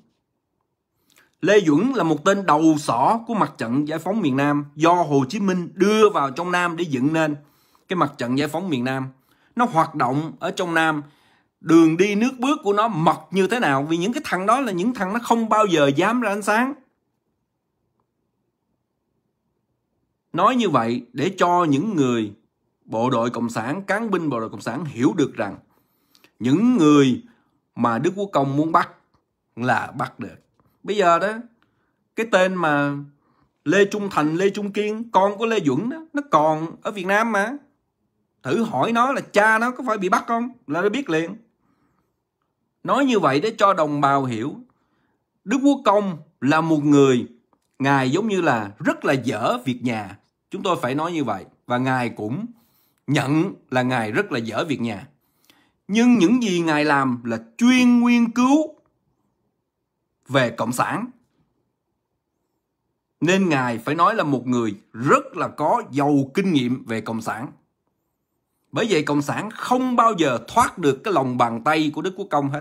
Lê Duẩn là một tên đầu sỏ của mặt trận giải phóng miền Nam do Hồ Chí Minh đưa vào trong Nam để dựng nên cái mặt trận giải phóng miền Nam nó hoạt động ở trong Nam đường đi nước bước của nó mật như thế nào vì những cái thằng đó là những thằng nó không bao giờ dám ra ánh sáng nói như vậy để cho những người bộ đội cộng sản cán binh bộ đội cộng sản hiểu được rằng những người mà đức quốc công muốn bắt là bắt được bây giờ đó cái tên mà lê trung thành lê trung kiên con của lê duẩn đó nó còn ở việt nam mà thử hỏi nó là cha nó có phải bị bắt không là nó biết liền nói như vậy để cho đồng bào hiểu đức quốc công là một người ngài giống như là rất là dở việc nhà chúng tôi phải nói như vậy và ngài cũng nhận là ngài rất là dở việc nhà nhưng những gì ngài làm là chuyên nghiên cứu về cộng sản nên ngài phải nói là một người rất là có giàu kinh nghiệm về cộng sản bởi vậy Cộng sản không bao giờ thoát được cái lòng bàn tay của Đức Quốc Công hết.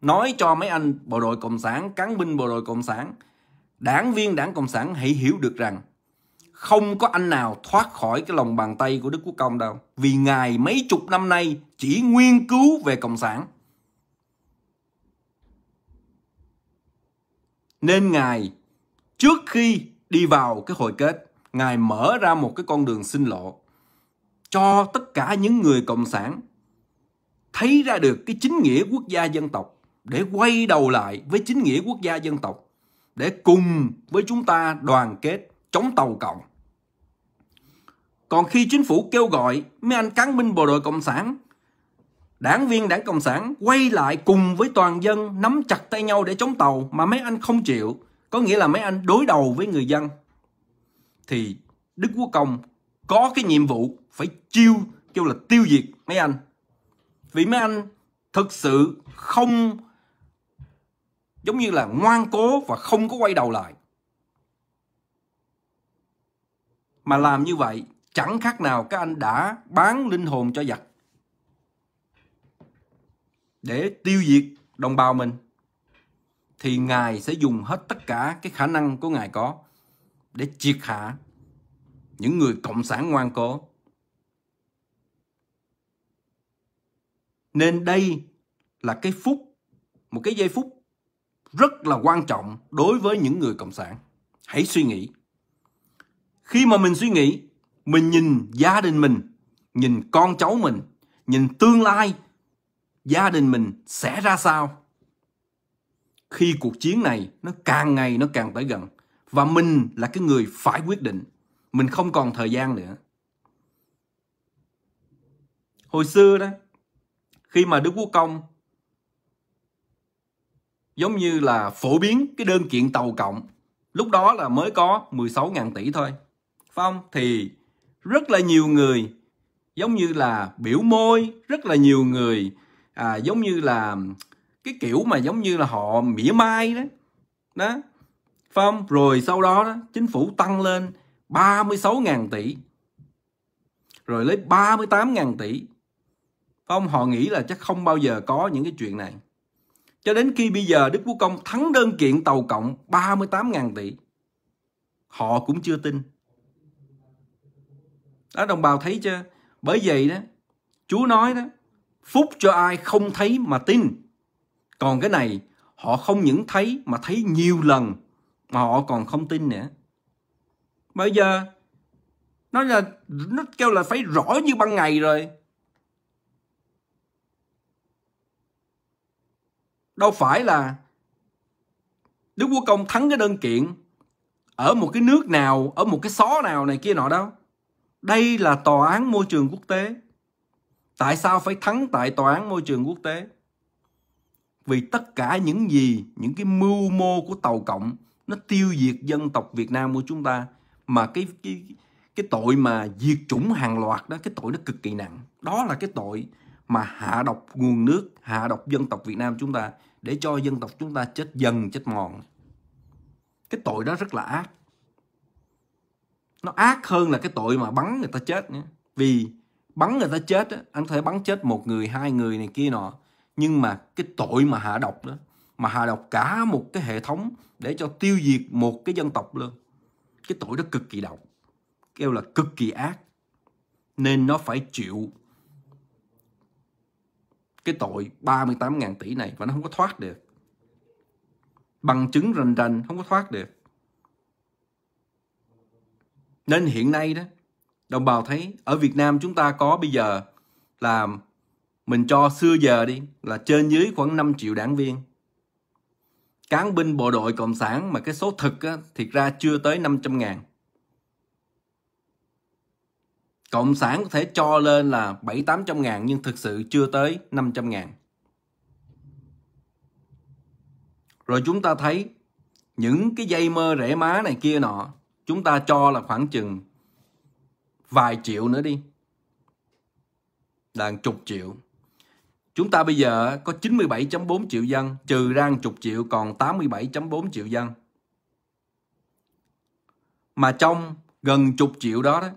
Nói cho mấy anh bộ đội Cộng sản, cán binh bộ đội Cộng sản, đảng viên đảng Cộng sản hãy hiểu được rằng không có anh nào thoát khỏi cái lòng bàn tay của Đức Quốc Công đâu. Vì ngài mấy chục năm nay chỉ nghiên cứu về Cộng sản. Nên ngài trước khi đi vào cái hồi kết, ngài mở ra một cái con đường sinh lộ cho tất cả những người cộng sản thấy ra được cái chính nghĩa quốc gia dân tộc để quay đầu lại với chính nghĩa quốc gia dân tộc để cùng với chúng ta đoàn kết chống tàu cộng. Còn khi chính phủ kêu gọi mấy anh cán binh bộ đội cộng sản, đảng viên đảng cộng sản quay lại cùng với toàn dân nắm chặt tay nhau để chống tàu mà mấy anh không chịu, có nghĩa là mấy anh đối đầu với người dân thì Đức Quốc Công có cái nhiệm vụ phải chiêu kêu là tiêu diệt mấy anh vì mấy anh thực sự không giống như là ngoan cố và không có quay đầu lại mà làm như vậy chẳng khác nào các anh đã bán linh hồn cho giặc để tiêu diệt đồng bào mình thì ngài sẽ dùng hết tất cả cái khả năng của ngài có để triệt hạ những người cộng sản ngoan cố Nên đây là cái phút, một cái giây phút rất là quan trọng đối với những người cộng sản. Hãy suy nghĩ. Khi mà mình suy nghĩ, mình nhìn gia đình mình, nhìn con cháu mình, nhìn tương lai gia đình mình sẽ ra sao. Khi cuộc chiến này nó càng ngày nó càng tới gần và mình là cái người phải quyết định. Mình không còn thời gian nữa. Hồi xưa đó, khi mà Đức Quốc Công giống như là phổ biến cái đơn kiện tàu cộng lúc đó là mới có 16.000 tỷ thôi phải không thì rất là nhiều người giống như là biểu môi rất là nhiều người à, giống như là cái kiểu mà giống như là họ mỉa mai đó đó phải không rồi sau đó, đó chính phủ tăng lên 36.000 tỷ rồi lấy 38.000 tỷ ông họ nghĩ là chắc không bao giờ có những cái chuyện này. Cho đến khi bây giờ Đức Quốc Công thắng đơn kiện Tàu Cộng 38.000 tỷ. Họ cũng chưa tin. Đó đồng bào thấy chưa? Bởi vậy đó, Chúa nói đó, phúc cho ai không thấy mà tin. Còn cái này, họ không những thấy mà thấy nhiều lần mà họ còn không tin nữa. Bây giờ nó là nó kêu là phải rõ như ban ngày rồi đâu phải là Đức Quốc Công thắng cái đơn kiện ở một cái nước nào, ở một cái xó nào này kia nọ đâu. Đây là tòa án môi trường quốc tế. Tại sao phải thắng tại tòa án môi trường quốc tế? Vì tất cả những gì, những cái mưu mô của Tàu Cộng nó tiêu diệt dân tộc Việt Nam của chúng ta mà cái cái cái tội mà diệt chủng hàng loạt đó cái tội nó cực kỳ nặng đó là cái tội mà hạ độc nguồn nước, hạ độc dân tộc Việt Nam chúng ta để cho dân tộc chúng ta chết dần, chết mòn. Cái tội đó rất là ác. Nó ác hơn là cái tội mà bắn người ta chết nhé, Vì bắn người ta chết, anh thể bắn chết một người, hai người này kia nọ. Nhưng mà cái tội mà hạ độc đó, mà hạ độc cả một cái hệ thống để cho tiêu diệt một cái dân tộc luôn. Cái tội đó cực kỳ độc, kêu là cực kỳ ác. Nên nó phải chịu cái tội 38.000 tỷ này và nó không có thoát được. Bằng chứng rành rành không có thoát được. Nên hiện nay đó, đồng bào thấy ở Việt Nam chúng ta có bây giờ là mình cho xưa giờ đi là trên dưới khoảng 5 triệu đảng viên. Cán binh bộ đội Cộng sản mà cái số thực á, thiệt ra chưa tới 500 ngàn Cộng sản có thể cho lên là 7-800 ngàn nhưng thực sự chưa tới 500 ngàn. Rồi chúng ta thấy những cái dây mơ rễ má này kia nọ chúng ta cho là khoảng chừng vài triệu nữa đi. Là chục triệu. Chúng ta bây giờ có 97.4 triệu dân, trừ ra chục triệu còn 87.4 triệu dân. Mà trong gần chục triệu đó, đó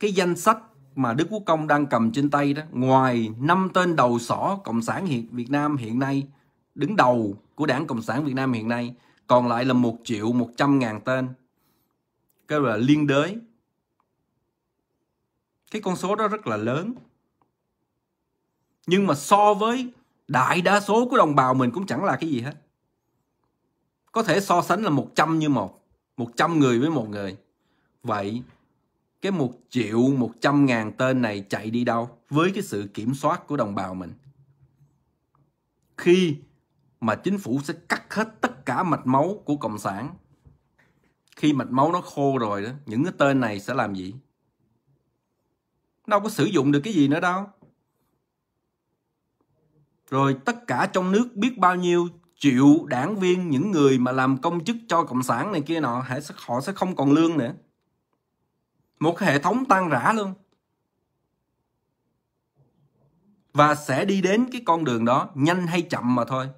cái danh sách mà Đức Quốc Công đang cầm trên tay đó, ngoài năm tên đầu sỏ Cộng sản hiện Việt Nam hiện nay, đứng đầu của Đảng Cộng sản Việt Nam hiện nay, còn lại là 1 triệu 100 ngàn tên. Cái là liên đới. Cái con số đó rất là lớn. Nhưng mà so với đại đa số của đồng bào mình cũng chẳng là cái gì hết. Có thể so sánh là 100 như một. 100 người với một người. Vậy cái một triệu một trăm ngàn tên này chạy đi đâu với cái sự kiểm soát của đồng bào mình khi mà chính phủ sẽ cắt hết tất cả mạch máu của cộng sản khi mạch máu nó khô rồi đó những cái tên này sẽ làm gì đâu có sử dụng được cái gì nữa đâu rồi tất cả trong nước biết bao nhiêu triệu đảng viên những người mà làm công chức cho cộng sản này kia nọ họ sẽ không còn lương nữa một hệ thống tan rã luôn và sẽ đi đến cái con đường đó nhanh hay chậm mà thôi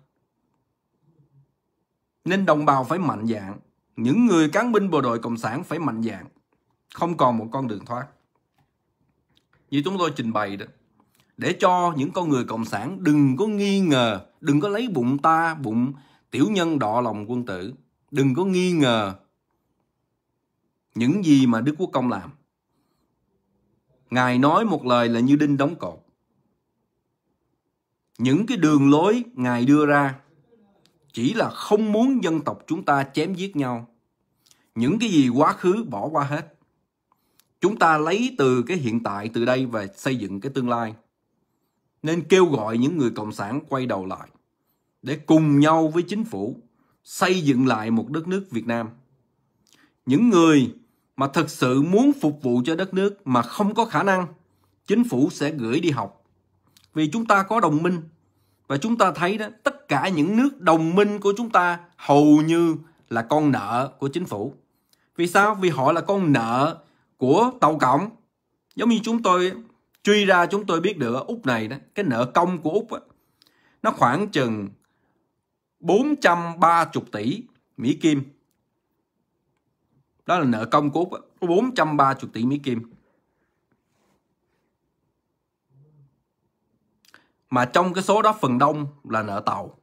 nên đồng bào phải mạnh dạng những người cán binh bộ đội cộng sản phải mạnh dạng không còn một con đường thoát như chúng tôi trình bày đó để cho những con người cộng sản đừng có nghi ngờ đừng có lấy bụng ta bụng tiểu nhân đọ lòng quân tử đừng có nghi ngờ những gì mà Đức Quốc Công làm. Ngài nói một lời là như đinh đóng cột. Những cái đường lối Ngài đưa ra chỉ là không muốn dân tộc chúng ta chém giết nhau. Những cái gì quá khứ bỏ qua hết. Chúng ta lấy từ cái hiện tại từ đây và xây dựng cái tương lai. Nên kêu gọi những người Cộng sản quay đầu lại để cùng nhau với chính phủ xây dựng lại một đất nước Việt Nam. Những người mà thực sự muốn phục vụ cho đất nước mà không có khả năng, chính phủ sẽ gửi đi học. Vì chúng ta có đồng minh và chúng ta thấy đó, tất cả những nước đồng minh của chúng ta hầu như là con nợ của chính phủ. Vì sao? Vì họ là con nợ của tàu cộng. Giống như chúng tôi truy ra chúng tôi biết được ở Úc này đó, cái nợ công của Úc đó, nó khoảng chừng 430 tỷ Mỹ Kim đó là nợ công của Úc có 430 tỷ Mỹ Kim mà trong cái số đó phần đông là nợ tàu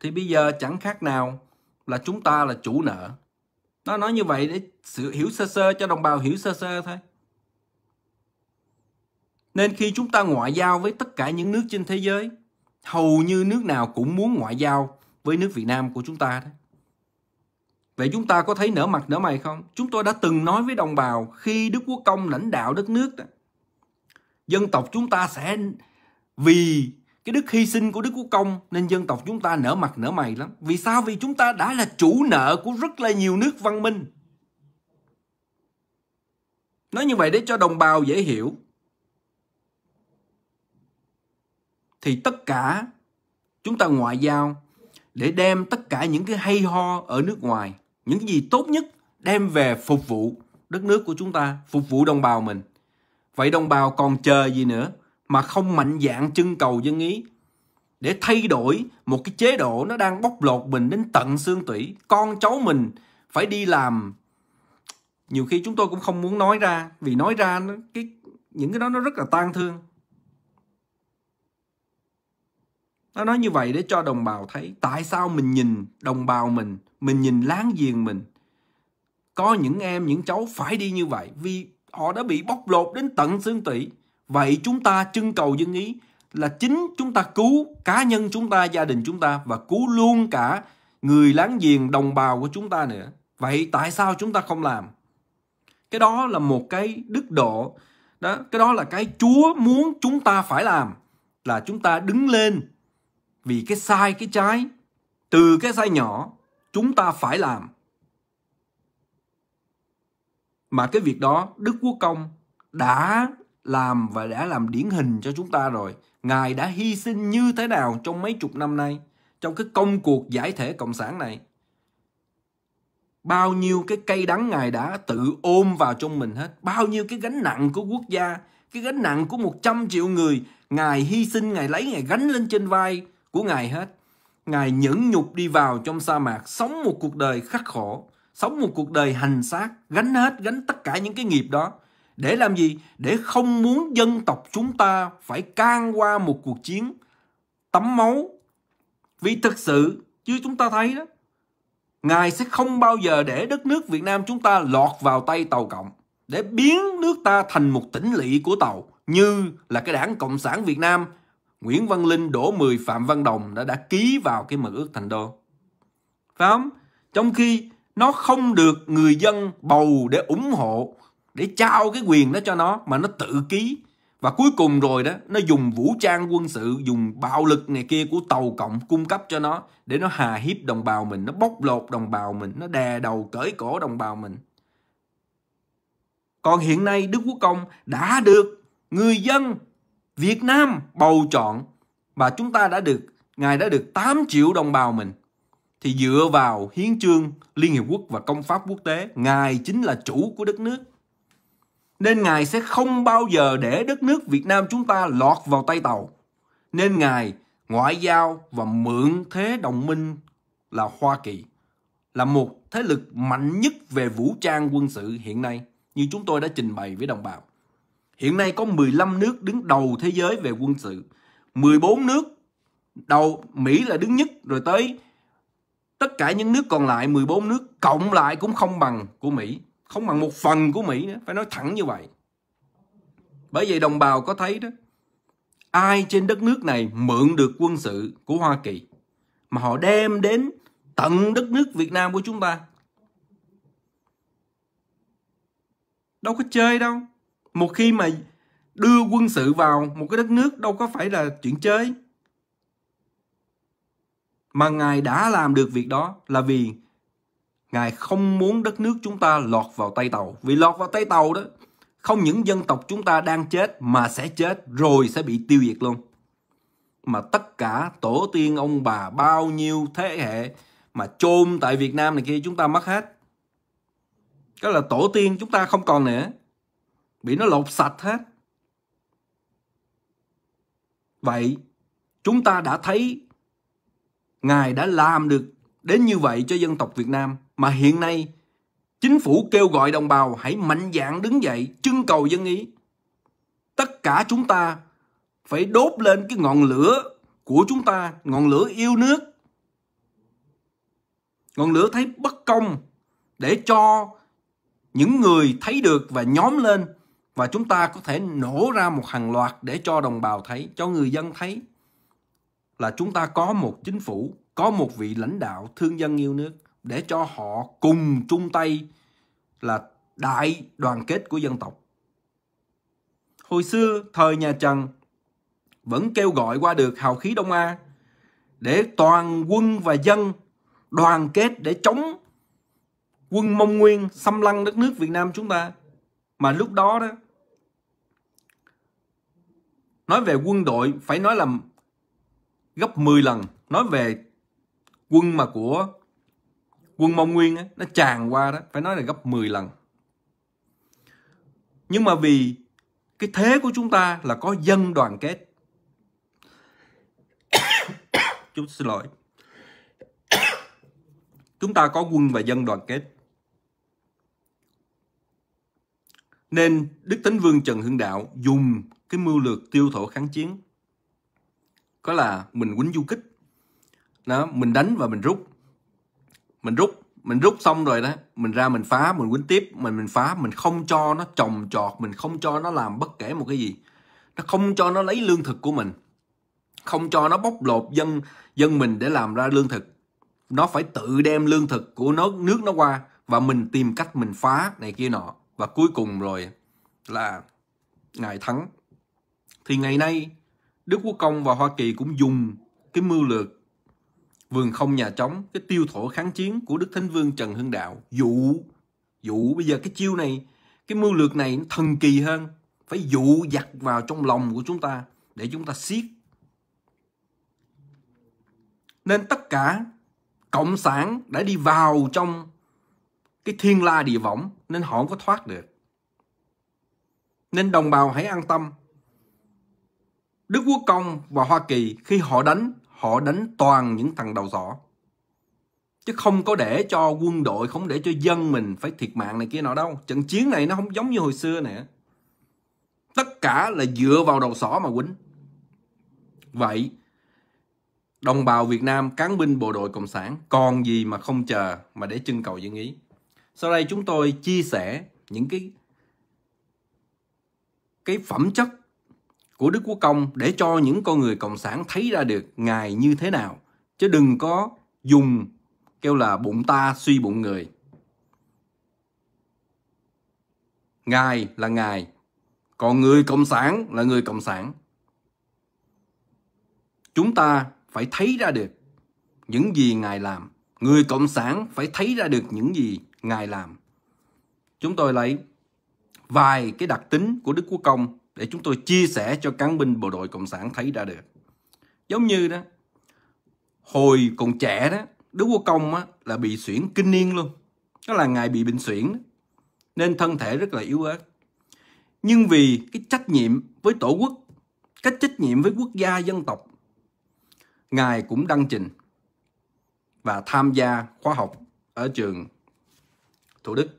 thì bây giờ chẳng khác nào là chúng ta là chủ nợ nó nói như vậy để sự hiểu sơ sơ cho đồng bào hiểu sơ sơ thôi nên khi chúng ta ngoại giao với tất cả những nước trên thế giới hầu như nước nào cũng muốn ngoại giao với nước Việt Nam của chúng ta đấy Vậy chúng ta có thấy nở mặt nở mày không? Chúng tôi đã từng nói với đồng bào khi Đức Quốc Công lãnh đạo đất nước đó, dân tộc chúng ta sẽ vì cái đức hy sinh của Đức Quốc Công nên dân tộc chúng ta nở mặt nở mày lắm. Vì sao? Vì chúng ta đã là chủ nợ của rất là nhiều nước văn minh. Nói như vậy để cho đồng bào dễ hiểu. Thì tất cả chúng ta ngoại giao để đem tất cả những cái hay ho ở nước ngoài những gì tốt nhất đem về phục vụ đất nước của chúng ta, phục vụ đồng bào mình. Vậy đồng bào còn chờ gì nữa mà không mạnh dạn trưng cầu dân ý để thay đổi một cái chế độ nó đang bóc lột mình đến tận xương tủy. Con cháu mình phải đi làm nhiều khi chúng tôi cũng không muốn nói ra vì nói ra nó, cái những cái đó nó rất là tan thương nó nói như vậy để cho đồng bào thấy tại sao mình nhìn đồng bào mình mình nhìn láng giềng mình có những em những cháu phải đi như vậy vì họ đã bị bóc lột đến tận xương tủy vậy chúng ta trưng cầu dân ý là chính chúng ta cứu cá nhân chúng ta gia đình chúng ta và cứu luôn cả người láng giềng đồng bào của chúng ta nữa vậy tại sao chúng ta không làm cái đó là một cái đức độ đó cái đó là cái chúa muốn chúng ta phải làm là chúng ta đứng lên vì cái sai cái trái từ cái sai nhỏ chúng ta phải làm. Mà cái việc đó Đức Quốc Công đã làm và đã làm điển hình cho chúng ta rồi. Ngài đã hy sinh như thế nào trong mấy chục năm nay trong cái công cuộc giải thể cộng sản này. Bao nhiêu cái cây đắng Ngài đã tự ôm vào trong mình hết. Bao nhiêu cái gánh nặng của quốc gia, cái gánh nặng của 100 triệu người Ngài hy sinh, Ngài lấy, Ngài gánh lên trên vai của Ngài hết. Ngài nhẫn nhục đi vào trong sa mạc, sống một cuộc đời khắc khổ, sống một cuộc đời hành xác, gánh hết, gánh tất cả những cái nghiệp đó. Để làm gì? Để không muốn dân tộc chúng ta phải can qua một cuộc chiến tắm máu. Vì thực sự, như chúng ta thấy đó, Ngài sẽ không bao giờ để đất nước Việt Nam chúng ta lọt vào tay Tàu Cộng để biến nước ta thành một tỉnh lỵ của Tàu như là cái đảng Cộng sản Việt Nam Nguyễn Văn Linh, đổ Mười, Phạm Văn Đồng đã đã ký vào cái mật ước thành đô. Phải không? Trong khi nó không được người dân bầu để ủng hộ, để trao cái quyền đó cho nó mà nó tự ký. Và cuối cùng rồi đó, nó dùng vũ trang quân sự, dùng bạo lực này kia của tàu cộng cung cấp cho nó để nó hà hiếp đồng bào mình, nó bóc lột đồng bào mình, nó đè đầu cởi cổ đồng bào mình. Còn hiện nay Đức Quốc Công đã được người dân Việt Nam bầu chọn và chúng ta đã được Ngài đã được 8 triệu đồng bào mình thì dựa vào hiến trương Liên Hiệp Quốc và công pháp quốc tế, Ngài chính là chủ của đất nước. Nên Ngài sẽ không bao giờ để đất nước Việt Nam chúng ta lọt vào tay tàu. Nên Ngài ngoại giao và mượn thế đồng minh là Hoa Kỳ, là một thế lực mạnh nhất về vũ trang quân sự hiện nay, như chúng tôi đã trình bày với đồng bào. Hiện nay có 15 nước đứng đầu thế giới về quân sự. 14 nước đầu Mỹ là đứng nhất rồi tới tất cả những nước còn lại 14 nước cộng lại cũng không bằng của Mỹ, không bằng một phần của Mỹ nữa, phải nói thẳng như vậy. Bởi vậy đồng bào có thấy đó, ai trên đất nước này mượn được quân sự của Hoa Kỳ mà họ đem đến tận đất nước Việt Nam của chúng ta. Đâu có chơi đâu một khi mà đưa quân sự vào một cái đất nước đâu có phải là chuyện chơi mà ngài đã làm được việc đó là vì ngài không muốn đất nước chúng ta lọt vào tay tàu vì lọt vào tay tàu đó không những dân tộc chúng ta đang chết mà sẽ chết rồi sẽ bị tiêu diệt luôn mà tất cả tổ tiên ông bà bao nhiêu thế hệ mà chôn tại Việt Nam này kia chúng ta mất hết. đó là tổ tiên chúng ta không còn nữa bị nó lột sạch hết vậy chúng ta đã thấy ngài đã làm được đến như vậy cho dân tộc việt nam mà hiện nay chính phủ kêu gọi đồng bào hãy mạnh dạn đứng dậy trưng cầu dân ý tất cả chúng ta phải đốt lên cái ngọn lửa của chúng ta ngọn lửa yêu nước ngọn lửa thấy bất công để cho những người thấy được và nhóm lên và chúng ta có thể nổ ra một hàng loạt để cho đồng bào thấy, cho người dân thấy là chúng ta có một chính phủ, có một vị lãnh đạo thương dân yêu nước để cho họ cùng chung tay là đại đoàn kết của dân tộc. Hồi xưa thời nhà Trần vẫn kêu gọi qua được hào khí Đông A để toàn quân và dân đoàn kết để chống quân Mông Nguyên xâm lăng đất nước Việt Nam chúng ta. Mà lúc đó đó nói về quân đội phải nói là gấp 10 lần nói về quân mà của quân Mông Nguyên á, nó tràn qua đó phải nói là gấp 10 lần nhưng mà vì cái thế của chúng ta là có dân đoàn kết chúng xin lỗi chúng ta có quân và dân đoàn kết nên Đức Thánh Vương Trần Hưng Đạo dùng cái mưu lược tiêu thổ kháng chiến có là mình quýnh du kích đó mình đánh và mình rút mình rút mình rút xong rồi đó mình ra mình phá mình quýnh tiếp mình mình phá mình không cho nó trồng trọt mình không cho nó làm bất kể một cái gì nó không cho nó lấy lương thực của mình không cho nó bóc lột dân dân mình để làm ra lương thực nó phải tự đem lương thực của nó nước nó qua và mình tìm cách mình phá này kia nọ và cuối cùng rồi là ngài thắng thì ngày nay Đức Quốc Công và Hoa Kỳ cũng dùng cái mưu lược vườn không nhà trống, cái tiêu thổ kháng chiến của Đức Thánh Vương Trần Hưng Đạo. Dụ, dụ bây giờ cái chiêu này, cái mưu lược này thần kỳ hơn. Phải dụ dặt vào trong lòng của chúng ta để chúng ta siết. Nên tất cả Cộng sản đã đi vào trong cái thiên la địa võng nên họ không có thoát được. Nên đồng bào hãy an tâm Đức Quốc Công và Hoa Kỳ khi họ đánh, họ đánh toàn những thằng đầu sỏ. Chứ không có để cho quân đội, không để cho dân mình phải thiệt mạng này kia nọ đâu. Trận chiến này nó không giống như hồi xưa nè. Tất cả là dựa vào đầu sỏ mà quýnh. Vậy, đồng bào Việt Nam, cán binh bộ đội Cộng sản, còn gì mà không chờ mà để trưng cầu dân ý. Sau đây chúng tôi chia sẻ những cái cái phẩm chất của Đức Quốc Công để cho những con người Cộng sản thấy ra được Ngài như thế nào. Chứ đừng có dùng kêu là bụng ta suy bụng người. Ngài là Ngài, còn người Cộng sản là người Cộng sản. Chúng ta phải thấy ra được những gì Ngài làm. Người Cộng sản phải thấy ra được những gì Ngài làm. Chúng tôi lấy vài cái đặc tính của Đức Quốc Công để chúng tôi chia sẻ cho cán binh bộ đội Cộng sản thấy ra được. Giống như đó, hồi còn trẻ đó, Đức Quốc Công á, là bị xuyển kinh niên luôn. Đó là ngài bị bệnh xuyển, nên thân thể rất là yếu ớt. Nhưng vì cái trách nhiệm với tổ quốc, cái trách nhiệm với quốc gia dân tộc, ngài cũng đăng trình và tham gia khóa học ở trường Thủ Đức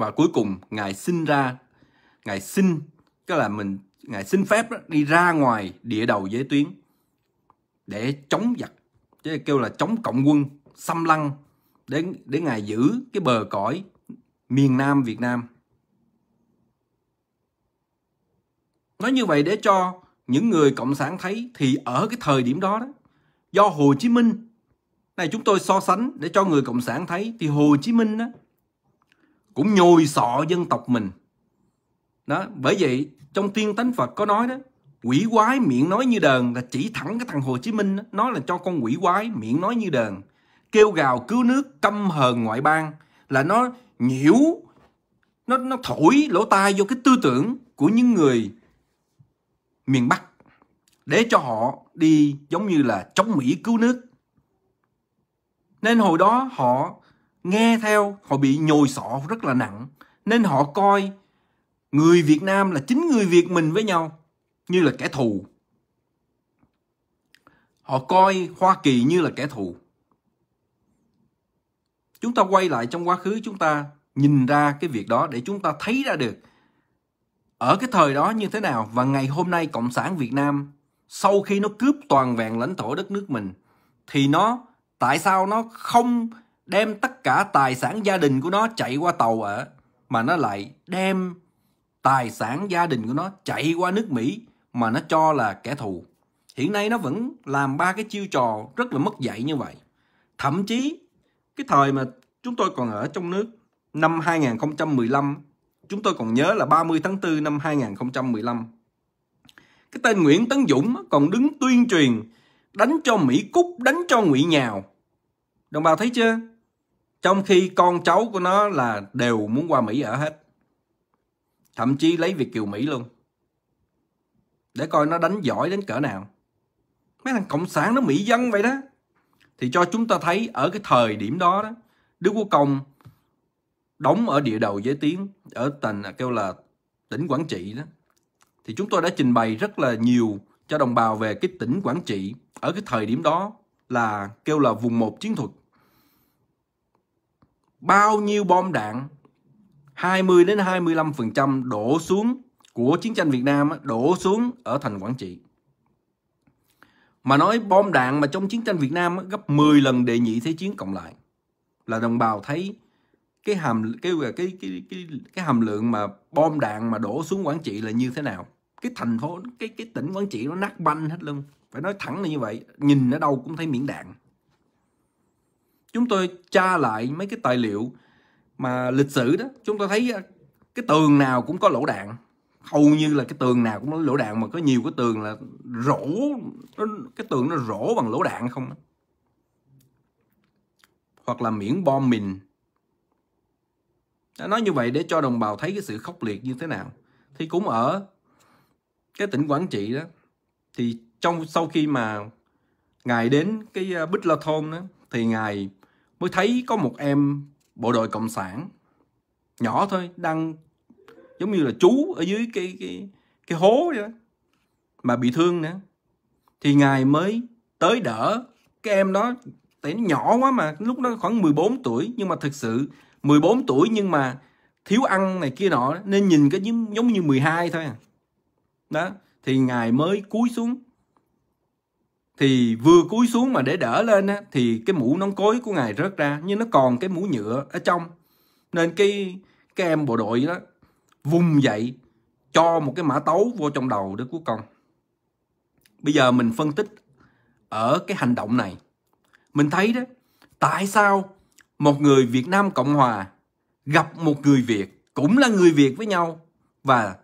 và cuối cùng ngài sinh ra ngài sinh, tức là mình ngài xin phép đi ra ngoài địa đầu giới tuyến để chống giặc chứ kêu là chống cộng quân xâm lăng để để ngài giữ cái bờ cõi miền Nam Việt Nam nói như vậy để cho những người cộng sản thấy thì ở cái thời điểm đó đó do Hồ Chí Minh này chúng tôi so sánh để cho người cộng sản thấy thì Hồ Chí Minh đó cũng nhồi sọ dân tộc mình đó bởi vậy trong tiên tánh phật có nói đó quỷ quái miệng nói như đờn là chỉ thẳng cái thằng hồ chí minh đó, nói là cho con quỷ quái miệng nói như đờn kêu gào cứu nước căm hờn ngoại bang là nó nhiễu nó nó thổi lỗ tai vô cái tư tưởng của những người miền bắc để cho họ đi giống như là chống mỹ cứu nước nên hồi đó họ nghe theo họ bị nhồi sọ rất là nặng nên họ coi người Việt Nam là chính người Việt mình với nhau như là kẻ thù họ coi Hoa Kỳ như là kẻ thù chúng ta quay lại trong quá khứ chúng ta nhìn ra cái việc đó để chúng ta thấy ra được ở cái thời đó như thế nào và ngày hôm nay cộng sản Việt Nam sau khi nó cướp toàn vẹn lãnh thổ đất nước mình thì nó tại sao nó không đem tất cả tài sản gia đình của nó chạy qua tàu ở mà nó lại đem tài sản gia đình của nó chạy qua nước Mỹ mà nó cho là kẻ thù. Hiện nay nó vẫn làm ba cái chiêu trò rất là mất dạy như vậy. Thậm chí cái thời mà chúng tôi còn ở trong nước năm 2015 chúng tôi còn nhớ là 30 tháng 4 năm 2015 cái tên Nguyễn Tấn Dũng còn đứng tuyên truyền đánh cho Mỹ Cúc, đánh cho Ngụy Nhào. Đồng bào thấy chưa? trong khi con cháu của nó là đều muốn qua Mỹ ở hết thậm chí lấy Việt kiều Mỹ luôn để coi nó đánh giỏi đến cỡ nào mấy thằng cộng sản nó mỹ dân vậy đó thì cho chúng ta thấy ở cái thời điểm đó đó Đức Quốc Công đóng ở địa đầu giới tiếng ở tầng à, kêu là tỉnh Quảng Trị đó thì chúng tôi đã trình bày rất là nhiều cho đồng bào về cái tỉnh Quảng Trị ở cái thời điểm đó là kêu là vùng một chiến thuật bao nhiêu bom đạn 20 đến 25% đổ xuống của chiến tranh Việt Nam đổ xuống ở thành Quảng Trị. Mà nói bom đạn mà trong chiến tranh Việt Nam gấp 10 lần đề nhị thế chiến cộng lại là đồng bào thấy cái hàm cái cái cái cái, cái hàm lượng mà bom đạn mà đổ xuống Quảng Trị là như thế nào. Cái thành phố cái cái tỉnh Quảng Trị nó nát banh hết luôn. Phải nói thẳng là như vậy, nhìn ở đâu cũng thấy miễn đạn chúng tôi tra lại mấy cái tài liệu mà lịch sử đó chúng tôi thấy à, cái tường nào cũng có lỗ đạn hầu như là cái tường nào cũng có lỗ đạn mà có nhiều cái tường là rỗ cái tường nó rỗ bằng lỗ đạn không hoặc là miễn bom mình đã nói như vậy để cho đồng bào thấy cái sự khốc liệt như thế nào thì cũng ở cái tỉnh Quảng Trị đó thì trong sau khi mà ngài đến cái à, Bích La Thôn đó thì ngài mới thấy có một em bộ đội cộng sản nhỏ thôi đang giống như là chú ở dưới cái cái cái hố đó mà bị thương nữa thì ngài mới tới đỡ cái em đó tại nó nhỏ quá mà lúc đó khoảng 14 tuổi nhưng mà thực sự 14 tuổi nhưng mà thiếu ăn này kia nọ nên nhìn cái giống như 12 thôi à. đó thì ngài mới cúi xuống thì vừa cúi xuống mà để đỡ lên á, thì cái mũ nón cối của ngài rớt ra nhưng nó còn cái mũ nhựa ở trong nên cái cái em bộ đội đó vùng dậy cho một cái mã tấu vô trong đầu Đức Quốc Công bây giờ mình phân tích ở cái hành động này mình thấy đó tại sao một người Việt Nam Cộng Hòa gặp một người Việt cũng là người Việt với nhau và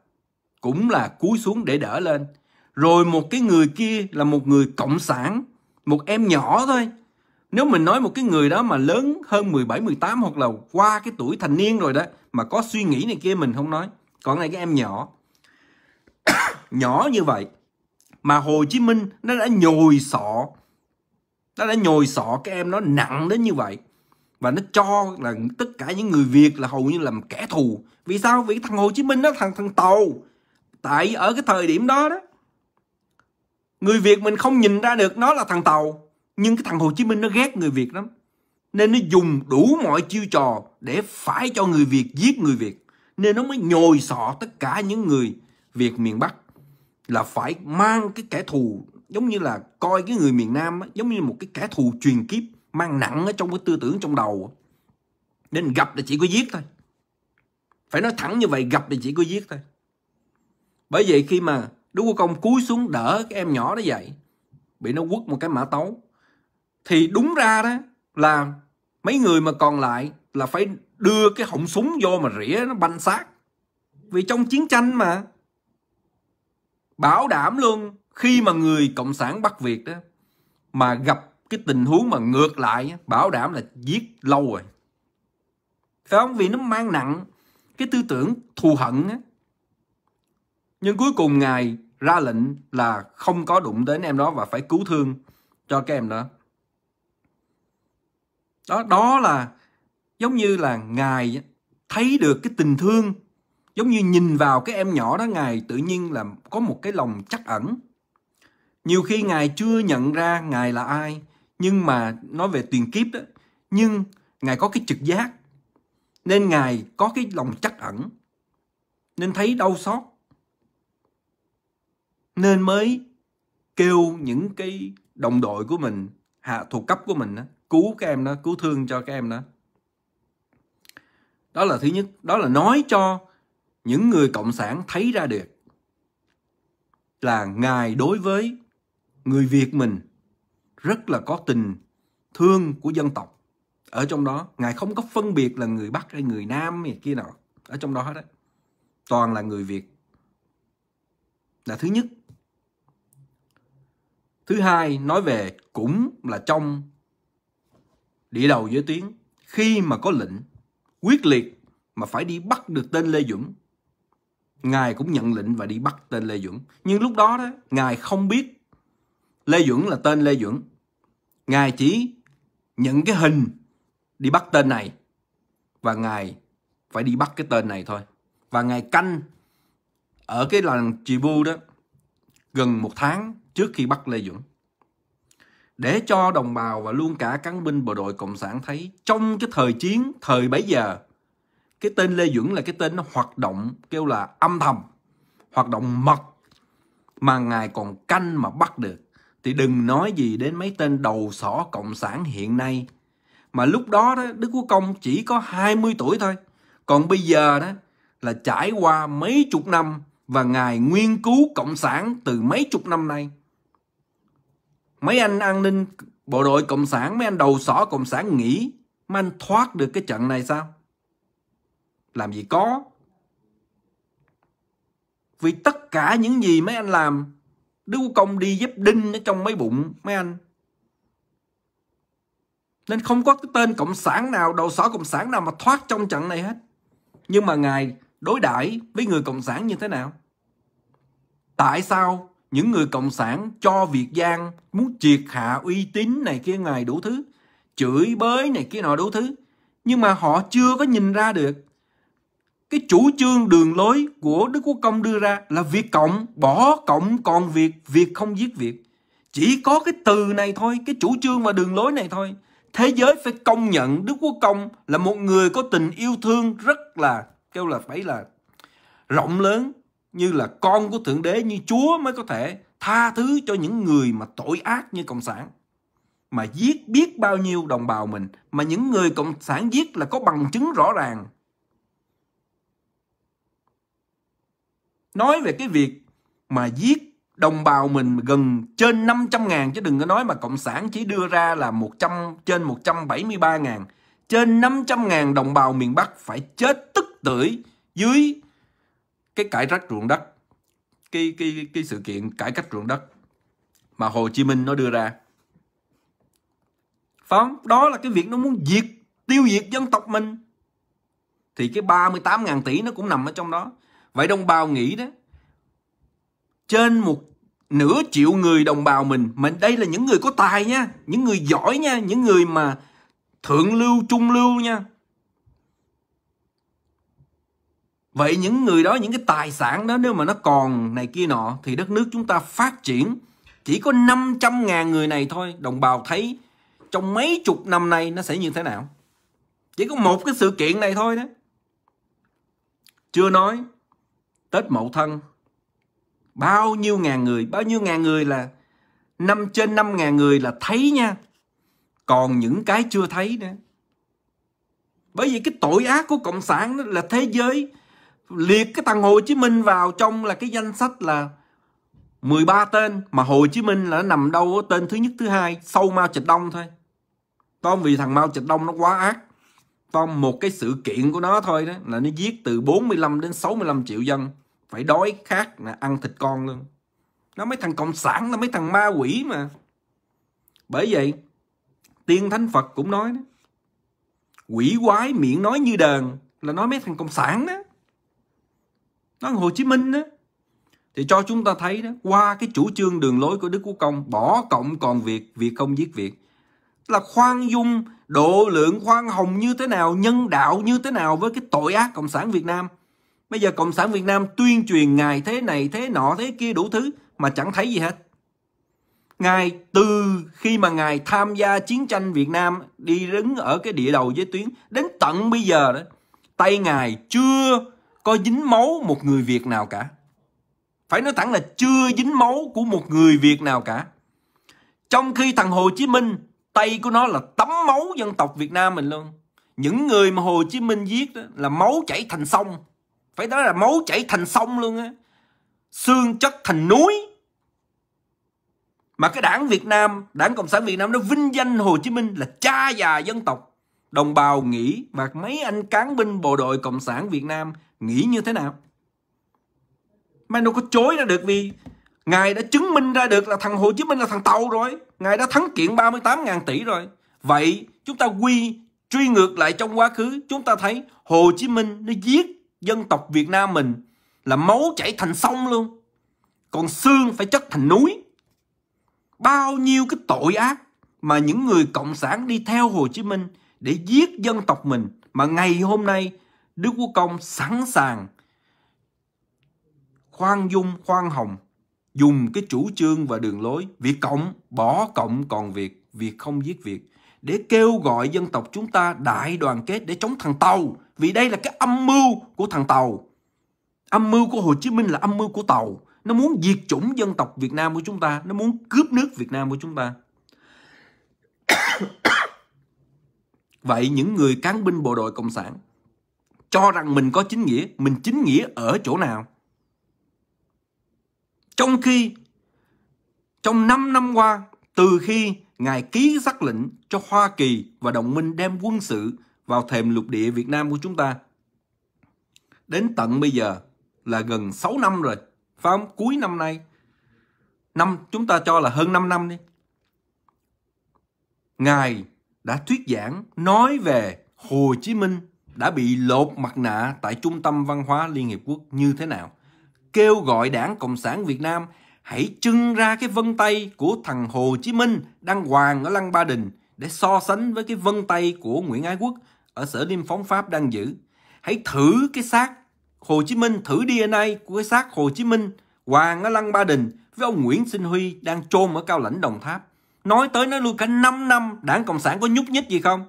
cũng là cúi xuống để đỡ lên rồi một cái người kia là một người cộng sản một em nhỏ thôi nếu mình nói một cái người đó mà lớn hơn 17, 18 hoặc là qua cái tuổi thành niên rồi đó mà có suy nghĩ này kia mình không nói còn này cái em nhỏ nhỏ như vậy mà Hồ Chí Minh nó đã nhồi sọ nó đã nhồi sọ cái em nó nặng đến như vậy và nó cho là tất cả những người Việt là hầu như làm kẻ thù vì sao vì thằng Hồ Chí Minh đó thằng thằng tàu tại ở cái thời điểm đó đó người việt mình không nhìn ra được nó là thằng tàu nhưng cái thằng hồ chí minh nó ghét người việt lắm nên nó dùng đủ mọi chiêu trò để phải cho người việt giết người việt nên nó mới nhồi sọ tất cả những người việt miền bắc là phải mang cái kẻ thù giống như là coi cái người miền nam giống như một cái kẻ thù truyền kiếp mang nặng ở trong cái tư tưởng trong đầu nên gặp là chỉ có giết thôi phải nói thẳng như vậy gặp thì chỉ có giết thôi bởi vậy khi mà Đức Quốc Công cúi xuống đỡ cái em nhỏ đó dậy. Bị nó quất một cái mã tấu. Thì đúng ra đó là mấy người mà còn lại là phải đưa cái họng súng vô mà rỉa nó banh xác. Vì trong chiến tranh mà. Bảo đảm luôn khi mà người Cộng sản bắt Việt đó mà gặp cái tình huống mà ngược lại bảo đảm là giết lâu rồi. Phải không? Vì nó mang nặng cái tư tưởng thù hận á. Nhưng cuối cùng Ngài ra lệnh là không có đụng đến em đó và phải cứu thương cho các em đó đó đó là giống như là ngài thấy được cái tình thương giống như nhìn vào cái em nhỏ đó ngài tự nhiên là có một cái lòng chắc ẩn nhiều khi ngài chưa nhận ra ngài là ai nhưng mà nói về tiền kiếp đó nhưng ngài có cái trực giác nên ngài có cái lòng chắc ẩn nên thấy đau xót nên mới kêu những cái đồng đội của mình hạ thuộc cấp của mình đó, cứu các em đó cứu thương cho các em đó đó là thứ nhất đó là nói cho những người cộng sản thấy ra được là ngài đối với người việt mình rất là có tình thương của dân tộc ở trong đó ngài không có phân biệt là người bắc hay người nam hay kia nào ở trong đó hết đấy toàn là người việt là thứ nhất Thứ hai nói về cũng là trong địa đầu giới tuyến khi mà có lệnh quyết liệt mà phải đi bắt được tên Lê Dũng. Ngài cũng nhận lệnh và đi bắt tên Lê Dũng. Nhưng lúc đó đó, Ngài không biết Lê Dũng là tên Lê Dũng. Ngài chỉ nhận cái hình đi bắt tên này và Ngài phải đi bắt cái tên này thôi. Và Ngài canh ở cái làng Chibu đó gần một tháng trước khi bắt Lê Dũng Để cho đồng bào và luôn cả cán binh bộ đội Cộng sản thấy trong cái thời chiến, thời bấy giờ, cái tên Lê Dũng là cái tên nó hoạt động kêu là âm thầm, hoạt động mật mà ngài còn canh mà bắt được. Thì đừng nói gì đến mấy tên đầu sỏ Cộng sản hiện nay. Mà lúc đó, đó Đức Quốc Công chỉ có 20 tuổi thôi. Còn bây giờ đó là trải qua mấy chục năm và ngài nguyên cứu cộng sản từ mấy chục năm nay mấy anh an ninh bộ đội cộng sản mấy anh đầu sỏ cộng sản nghĩ mà anh thoát được cái trận này sao làm gì có vì tất cả những gì mấy anh làm đứa của công đi dép đinh ở trong mấy bụng mấy anh nên không có cái tên cộng sản nào đầu sỏ cộng sản nào mà thoát trong trận này hết nhưng mà ngài đối đãi với người cộng sản như thế nào tại sao những người cộng sản cho Việt Giang muốn triệt hạ uy tín này kia ngài đủ thứ, chửi bới này kia nọ đủ thứ. Nhưng mà họ chưa có nhìn ra được cái chủ trương đường lối của Đức Quốc Công đưa ra là Việt Cộng, bỏ Cộng còn Việt, Việt không giết Việt. Chỉ có cái từ này thôi, cái chủ trương và đường lối này thôi. Thế giới phải công nhận Đức Quốc Công là một người có tình yêu thương rất là, kêu là phải là rộng lớn, như là con của Thượng Đế như Chúa mới có thể tha thứ cho những người mà tội ác như Cộng sản. Mà giết biết bao nhiêu đồng bào mình, mà những người Cộng sản giết là có bằng chứng rõ ràng. Nói về cái việc mà giết đồng bào mình gần trên 500 ngàn, chứ đừng có nói mà Cộng sản chỉ đưa ra là 100 trên 173 ngàn. Trên 500 ngàn đồng bào miền Bắc phải chết tức tưởi dưới cái cải cách ruộng đất cái cái cái sự kiện cải cách ruộng đất mà Hồ Chí Minh nó đưa ra phải không? Đó là cái việc nó muốn diệt tiêu diệt dân tộc mình thì cái 38.000 tỷ nó cũng nằm ở trong đó. Vậy đồng bào nghĩ đó trên một nửa triệu người đồng bào mình mình đây là những người có tài nha, những người giỏi nha, những người mà thượng lưu trung lưu nha, Vậy những người đó, những cái tài sản đó nếu mà nó còn này kia nọ thì đất nước chúng ta phát triển. Chỉ có 500 ngàn người này thôi, đồng bào thấy trong mấy chục năm nay nó sẽ như thế nào. Chỉ có một cái sự kiện này thôi đó. Chưa nói, Tết Mậu Thân, bao nhiêu ngàn người, bao nhiêu ngàn người là năm trên năm ngàn người là thấy nha. Còn những cái chưa thấy nữa. Bởi vì cái tội ác của Cộng sản đó là thế giới liệt cái thằng Hồ Chí Minh vào trong là cái danh sách là 13 tên mà Hồ Chí Minh là nó nằm đâu tên thứ nhất thứ hai sau Mao Trạch Đông thôi. Tom vì thằng Mao Trạch Đông nó quá ác. Tom một cái sự kiện của nó thôi đó là nó giết từ 45 đến 65 triệu dân phải đói khát là ăn thịt con luôn. Nó mấy thằng cộng sản là mấy thằng ma quỷ mà. Bởi vậy tiên thánh Phật cũng nói đó. Quỷ quái miệng nói như đờn là nói mấy thằng cộng sản đó nó Hồ Chí Minh đó thì cho chúng ta thấy đó qua cái chủ trương đường lối của Đức Quốc Công bỏ cộng còn việc việc không giết việc là khoan dung độ lượng khoan hồng như thế nào nhân đạo như thế nào với cái tội ác cộng sản Việt Nam bây giờ cộng sản Việt Nam tuyên truyền ngài thế này thế nọ thế kia đủ thứ mà chẳng thấy gì hết ngài từ khi mà ngài tham gia chiến tranh Việt Nam đi đứng ở cái địa đầu giới tuyến đến tận bây giờ đó tay ngài chưa có dính máu một người Việt nào cả. Phải nói thẳng là chưa dính máu của một người Việt nào cả. Trong khi thằng Hồ Chí Minh, tay của nó là tấm máu dân tộc Việt Nam mình luôn. Những người mà Hồ Chí Minh giết đó là máu chảy thành sông. Phải nói là máu chảy thành sông luôn á. Xương chất thành núi. Mà cái đảng Việt Nam, đảng Cộng sản Việt Nam nó vinh danh Hồ Chí Minh là cha già dân tộc đồng bào nghĩ và mấy anh cán binh bộ đội Cộng sản Việt Nam nghĩ như thế nào? Mày nó có chối ra được vì Ngài đã chứng minh ra được là thằng Hồ Chí Minh là thằng tàu rồi. Ngài đã thắng kiện 38.000 tỷ rồi. Vậy chúng ta quy truy ngược lại trong quá khứ chúng ta thấy Hồ Chí Minh nó giết dân tộc Việt Nam mình là máu chảy thành sông luôn. Còn xương phải chất thành núi. Bao nhiêu cái tội ác mà những người cộng sản đi theo Hồ Chí Minh để giết dân tộc mình mà ngày hôm nay Đức Quốc Công sẵn sàng khoan dung, khoan hồng dùng cái chủ trương và đường lối việc Cộng bỏ Cộng còn việc việc không giết việc để kêu gọi dân tộc chúng ta đại đoàn kết để chống thằng Tàu vì đây là cái âm mưu của thằng Tàu âm mưu của Hồ Chí Minh là âm mưu của Tàu nó muốn diệt chủng dân tộc Việt Nam của chúng ta nó muốn cướp nước Việt Nam của chúng ta Vậy những người cán binh bộ đội Cộng sản cho rằng mình có chính nghĩa, mình chính nghĩa ở chỗ nào? Trong khi trong 5 năm qua, từ khi Ngài ký xác lệnh cho Hoa Kỳ và đồng minh đem quân sự vào thềm lục địa Việt Nam của chúng ta, đến tận bây giờ là gần 6 năm rồi, phải không? Cuối năm nay, năm chúng ta cho là hơn 5 năm đi. Ngài đã thuyết giảng nói về Hồ Chí Minh đã bị lột mặt nạ tại Trung tâm Văn hóa Liên Hiệp Quốc như thế nào. Kêu gọi Đảng Cộng sản Việt Nam hãy trưng ra cái vân tay của thằng Hồ Chí Minh đang hoàng ở Lăng Ba Đình để so sánh với cái vân tay của Nguyễn Ái Quốc ở Sở Liêm Phóng Pháp đang giữ. Hãy thử cái xác Hồ Chí Minh, thử DNA của cái xác Hồ Chí Minh hoàng ở Lăng Ba Đình với ông Nguyễn Sinh Huy đang chôn ở Cao Lãnh Đồng Tháp nói tới nói lui cả 5 năm đảng cộng sản có nhúc nhích gì không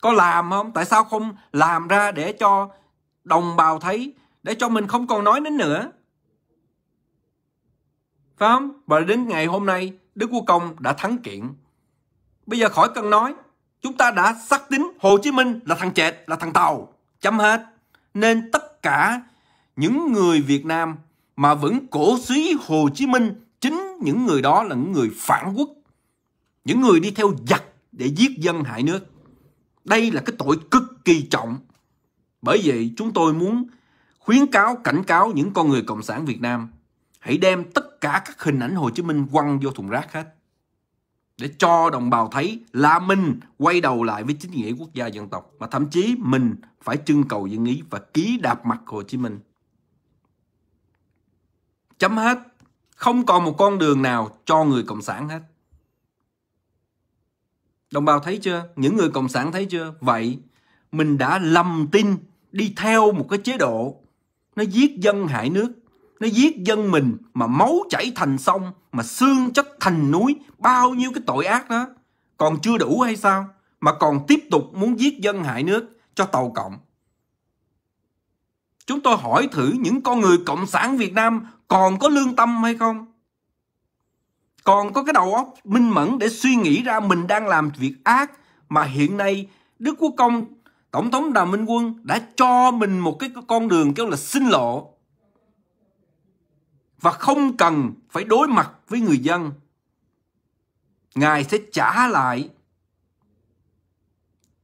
có làm không tại sao không làm ra để cho đồng bào thấy để cho mình không còn nói đến nữa phải không và đến ngày hôm nay đức quốc công đã thắng kiện bây giờ khỏi cần nói chúng ta đã xác tính hồ chí minh là thằng chệt là thằng tàu chấm hết nên tất cả những người việt nam mà vẫn cổ suý hồ chí minh chính những người đó là những người phản quốc những người đi theo giặc để giết dân hại nước. Đây là cái tội cực kỳ trọng. Bởi vậy chúng tôi muốn khuyến cáo cảnh cáo những con người cộng sản Việt Nam hãy đem tất cả các hình ảnh Hồ Chí Minh quăng vô thùng rác hết để cho đồng bào thấy là mình quay đầu lại với chính nghĩa quốc gia dân tộc mà thậm chí mình phải trưng cầu dân ý và ký đạp mặt Hồ Chí Minh. Chấm hết. Không còn một con đường nào cho người cộng sản hết. Đồng bào thấy chưa? Những người cộng sản thấy chưa? Vậy mình đã lầm tin đi theo một cái chế độ nó giết dân hại nước, nó giết dân mình mà máu chảy thành sông, mà xương chất thành núi, bao nhiêu cái tội ác đó còn chưa đủ hay sao mà còn tiếp tục muốn giết dân hại nước cho tàu cộng. Chúng tôi hỏi thử những con người cộng sản Việt Nam còn có lương tâm hay không? còn có cái đầu óc minh mẫn để suy nghĩ ra mình đang làm việc ác mà hiện nay Đức Quốc Công Tổng thống Đào Minh Quân đã cho mình một cái con đường kêu là xin lộ và không cần phải đối mặt với người dân. Ngài sẽ trả lại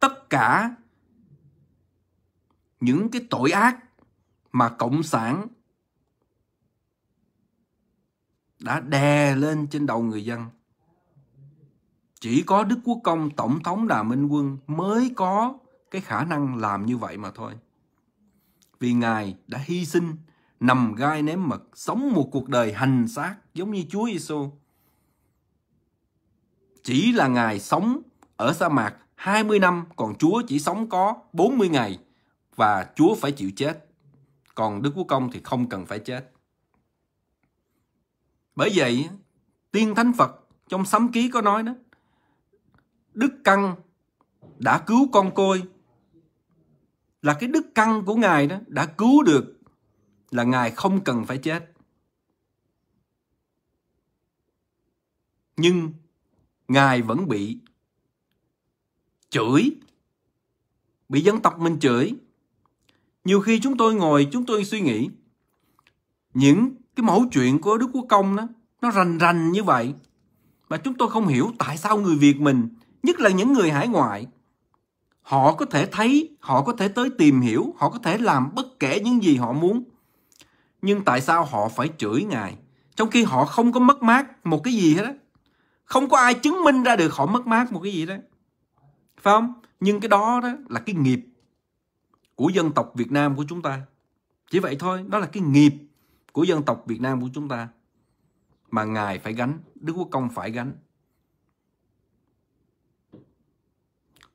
tất cả những cái tội ác mà cộng sản đã đè lên trên đầu người dân. Chỉ có Đức Quốc Công Tổng thống Đà Minh Quân mới có cái khả năng làm như vậy mà thôi. Vì Ngài đã hy sinh, nằm gai ném mật, sống một cuộc đời hành xác giống như Chúa Giêsu. Chỉ là Ngài sống ở sa mạc 20 năm, còn Chúa chỉ sống có 40 ngày và Chúa phải chịu chết. Còn Đức Quốc Công thì không cần phải chết. Bởi vậy, tiên thánh Phật trong sấm ký có nói đó, đức căn đã cứu con côi là cái đức căn của ngài đó đã cứu được là ngài không cần phải chết. Nhưng ngài vẫn bị chửi bị dân tộc mình chửi nhiều khi chúng tôi ngồi chúng tôi suy nghĩ những cái mẫu chuyện của Đức Quốc Công đó nó rành rành như vậy mà chúng tôi không hiểu tại sao người Việt mình nhất là những người hải ngoại họ có thể thấy họ có thể tới tìm hiểu họ có thể làm bất kể những gì họ muốn nhưng tại sao họ phải chửi ngài trong khi họ không có mất mát một cái gì hết á không có ai chứng minh ra được họ mất mát một cái gì đó phải không nhưng cái đó đó là cái nghiệp của dân tộc Việt Nam của chúng ta chỉ vậy thôi đó là cái nghiệp của dân tộc Việt Nam của chúng ta mà Ngài phải gánh, Đức Quốc Công phải gánh.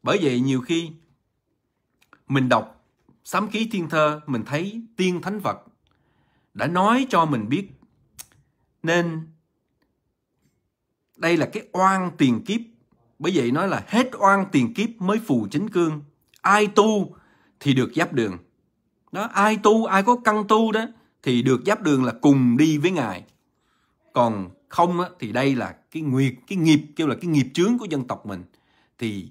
Bởi vậy nhiều khi mình đọc sám ký thiên thơ, mình thấy tiên thánh vật đã nói cho mình biết nên đây là cái oan tiền kiếp. Bởi vậy nói là hết oan tiền kiếp mới phù chính cương. Ai tu thì được giáp đường. Đó, ai tu, ai có căn tu đó thì được giáp đường là cùng đi với ngài còn không á, thì đây là cái nguyệt cái nghiệp kêu là cái nghiệp chướng của dân tộc mình thì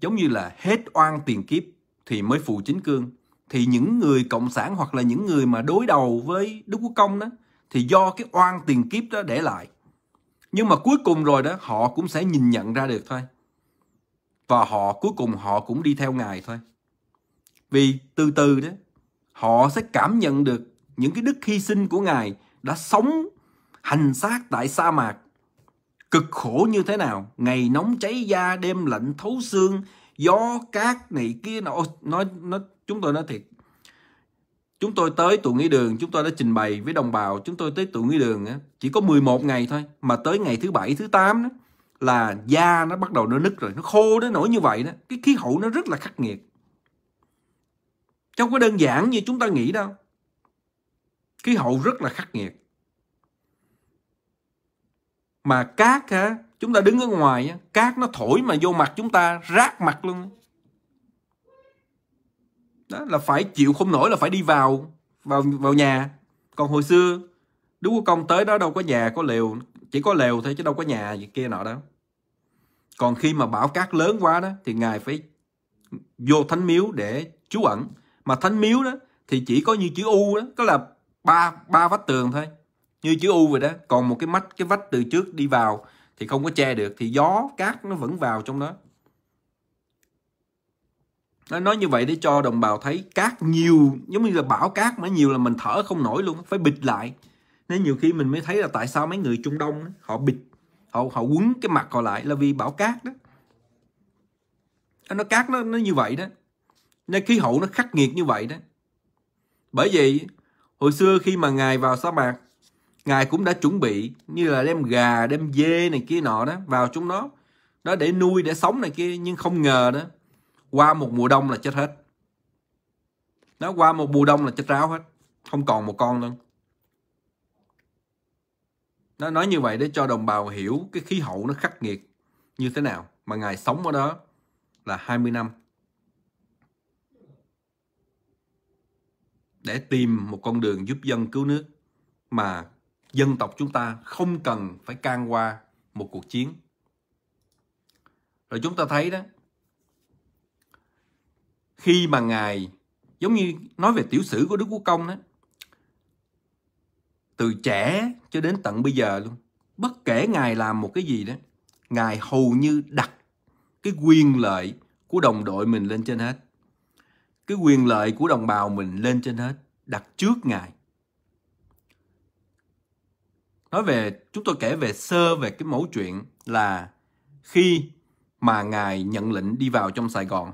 giống như là hết oan tiền kiếp thì mới phụ chính cương thì những người cộng sản hoặc là những người mà đối đầu với đức quốc công đó thì do cái oan tiền kiếp đó để lại nhưng mà cuối cùng rồi đó họ cũng sẽ nhìn nhận ra được thôi và họ cuối cùng họ cũng đi theo ngài thôi vì từ từ đó họ sẽ cảm nhận được những cái đức hy sinh của Ngài đã sống hành xác tại sa mạc cực khổ như thế nào ngày nóng cháy da đêm lạnh thấu xương gió cát này kia nó nói nó chúng tôi nói thiệt chúng tôi tới tụ nghĩa đường chúng tôi đã trình bày với đồng bào chúng tôi tới tụ nghĩa đường chỉ có 11 ngày thôi mà tới ngày thứ bảy thứ tám là da nó bắt đầu nó nứt rồi nó khô nó nổi như vậy đó cái khí hậu nó rất là khắc nghiệt chứ không có đơn giản như chúng ta nghĩ đâu khí hậu rất là khắc nghiệt mà cát á, chúng ta đứng ở ngoài á, cát nó thổi mà vô mặt chúng ta rát mặt luôn đó là phải chịu không nổi là phải đi vào vào vào nhà còn hồi xưa đứa của công tới đó đâu có nhà có lều chỉ có lều thôi chứ đâu có nhà gì kia nọ đó, còn khi mà bão cát lớn quá đó thì ngài phải vô thánh miếu để trú ẩn mà thánh miếu đó thì chỉ có như chữ u đó tức là ba ba vách tường thôi như chữ u vậy đó còn một cái mắt cái vách từ trước đi vào thì không có che được thì gió cát nó vẫn vào trong đó nó nói như vậy để cho đồng bào thấy cát nhiều giống như là bão cát mà nhiều là mình thở không nổi luôn phải bịt lại nên nhiều khi mình mới thấy là tại sao mấy người trung đông họ bịt họ họ quấn cái mặt họ lại là vì bão cát đó nó cát nó nó như vậy đó nên khí hậu nó khắc nghiệt như vậy đó bởi vì Hồi xưa khi mà Ngài vào sa mạc, Ngài cũng đã chuẩn bị như là đem gà, đem dê này kia nọ đó vào chúng nó. Đó để nuôi, để sống này kia. Nhưng không ngờ đó, qua một mùa đông là chết hết. Nó qua một mùa đông là chết ráo hết. Không còn một con luôn. Nó nói như vậy để cho đồng bào hiểu cái khí hậu nó khắc nghiệt như thế nào. Mà Ngài sống ở đó là 20 năm. để tìm một con đường giúp dân cứu nước mà dân tộc chúng ta không cần phải can qua một cuộc chiến. Rồi chúng ta thấy đó, khi mà Ngài, giống như nói về tiểu sử của Đức Quốc Công đó, từ trẻ cho đến tận bây giờ luôn, bất kể Ngài làm một cái gì đó, Ngài hầu như đặt cái quyền lợi của đồng đội mình lên trên hết cái quyền lợi của đồng bào mình lên trên hết đặt trước ngài nói về chúng tôi kể về sơ về cái mẫu chuyện là khi mà ngài nhận lệnh đi vào trong Sài Gòn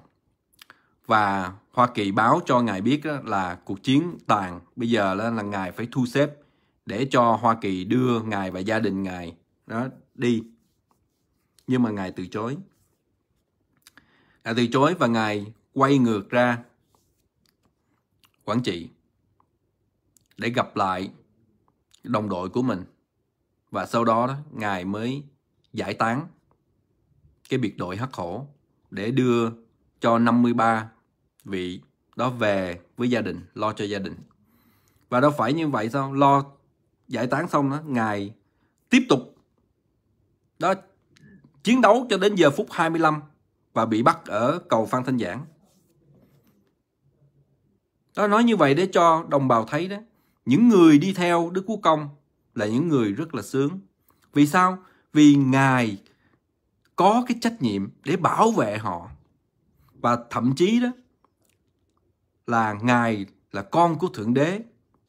và Hoa Kỳ báo cho ngài biết là cuộc chiến tàn bây giờ là, là ngài phải thu xếp để cho Hoa Kỳ đưa ngài và gia đình ngài đó đi nhưng mà ngài từ chối ngài từ chối và ngài quay ngược ra quản Trị để gặp lại đồng đội của mình và sau đó, đó ngài mới giải tán cái biệt đội hắc hổ để đưa cho 53 vị đó về với gia đình lo cho gia đình và đâu phải như vậy sao lo giải tán xong đó ngài tiếp tục đó chiến đấu cho đến giờ phút 25 và bị bắt ở cầu Phan Thanh Giảng đó nói như vậy để cho đồng bào thấy đó. Những người đi theo Đức Quốc Công là những người rất là sướng. Vì sao? Vì Ngài có cái trách nhiệm để bảo vệ họ. Và thậm chí đó là Ngài là con của Thượng Đế.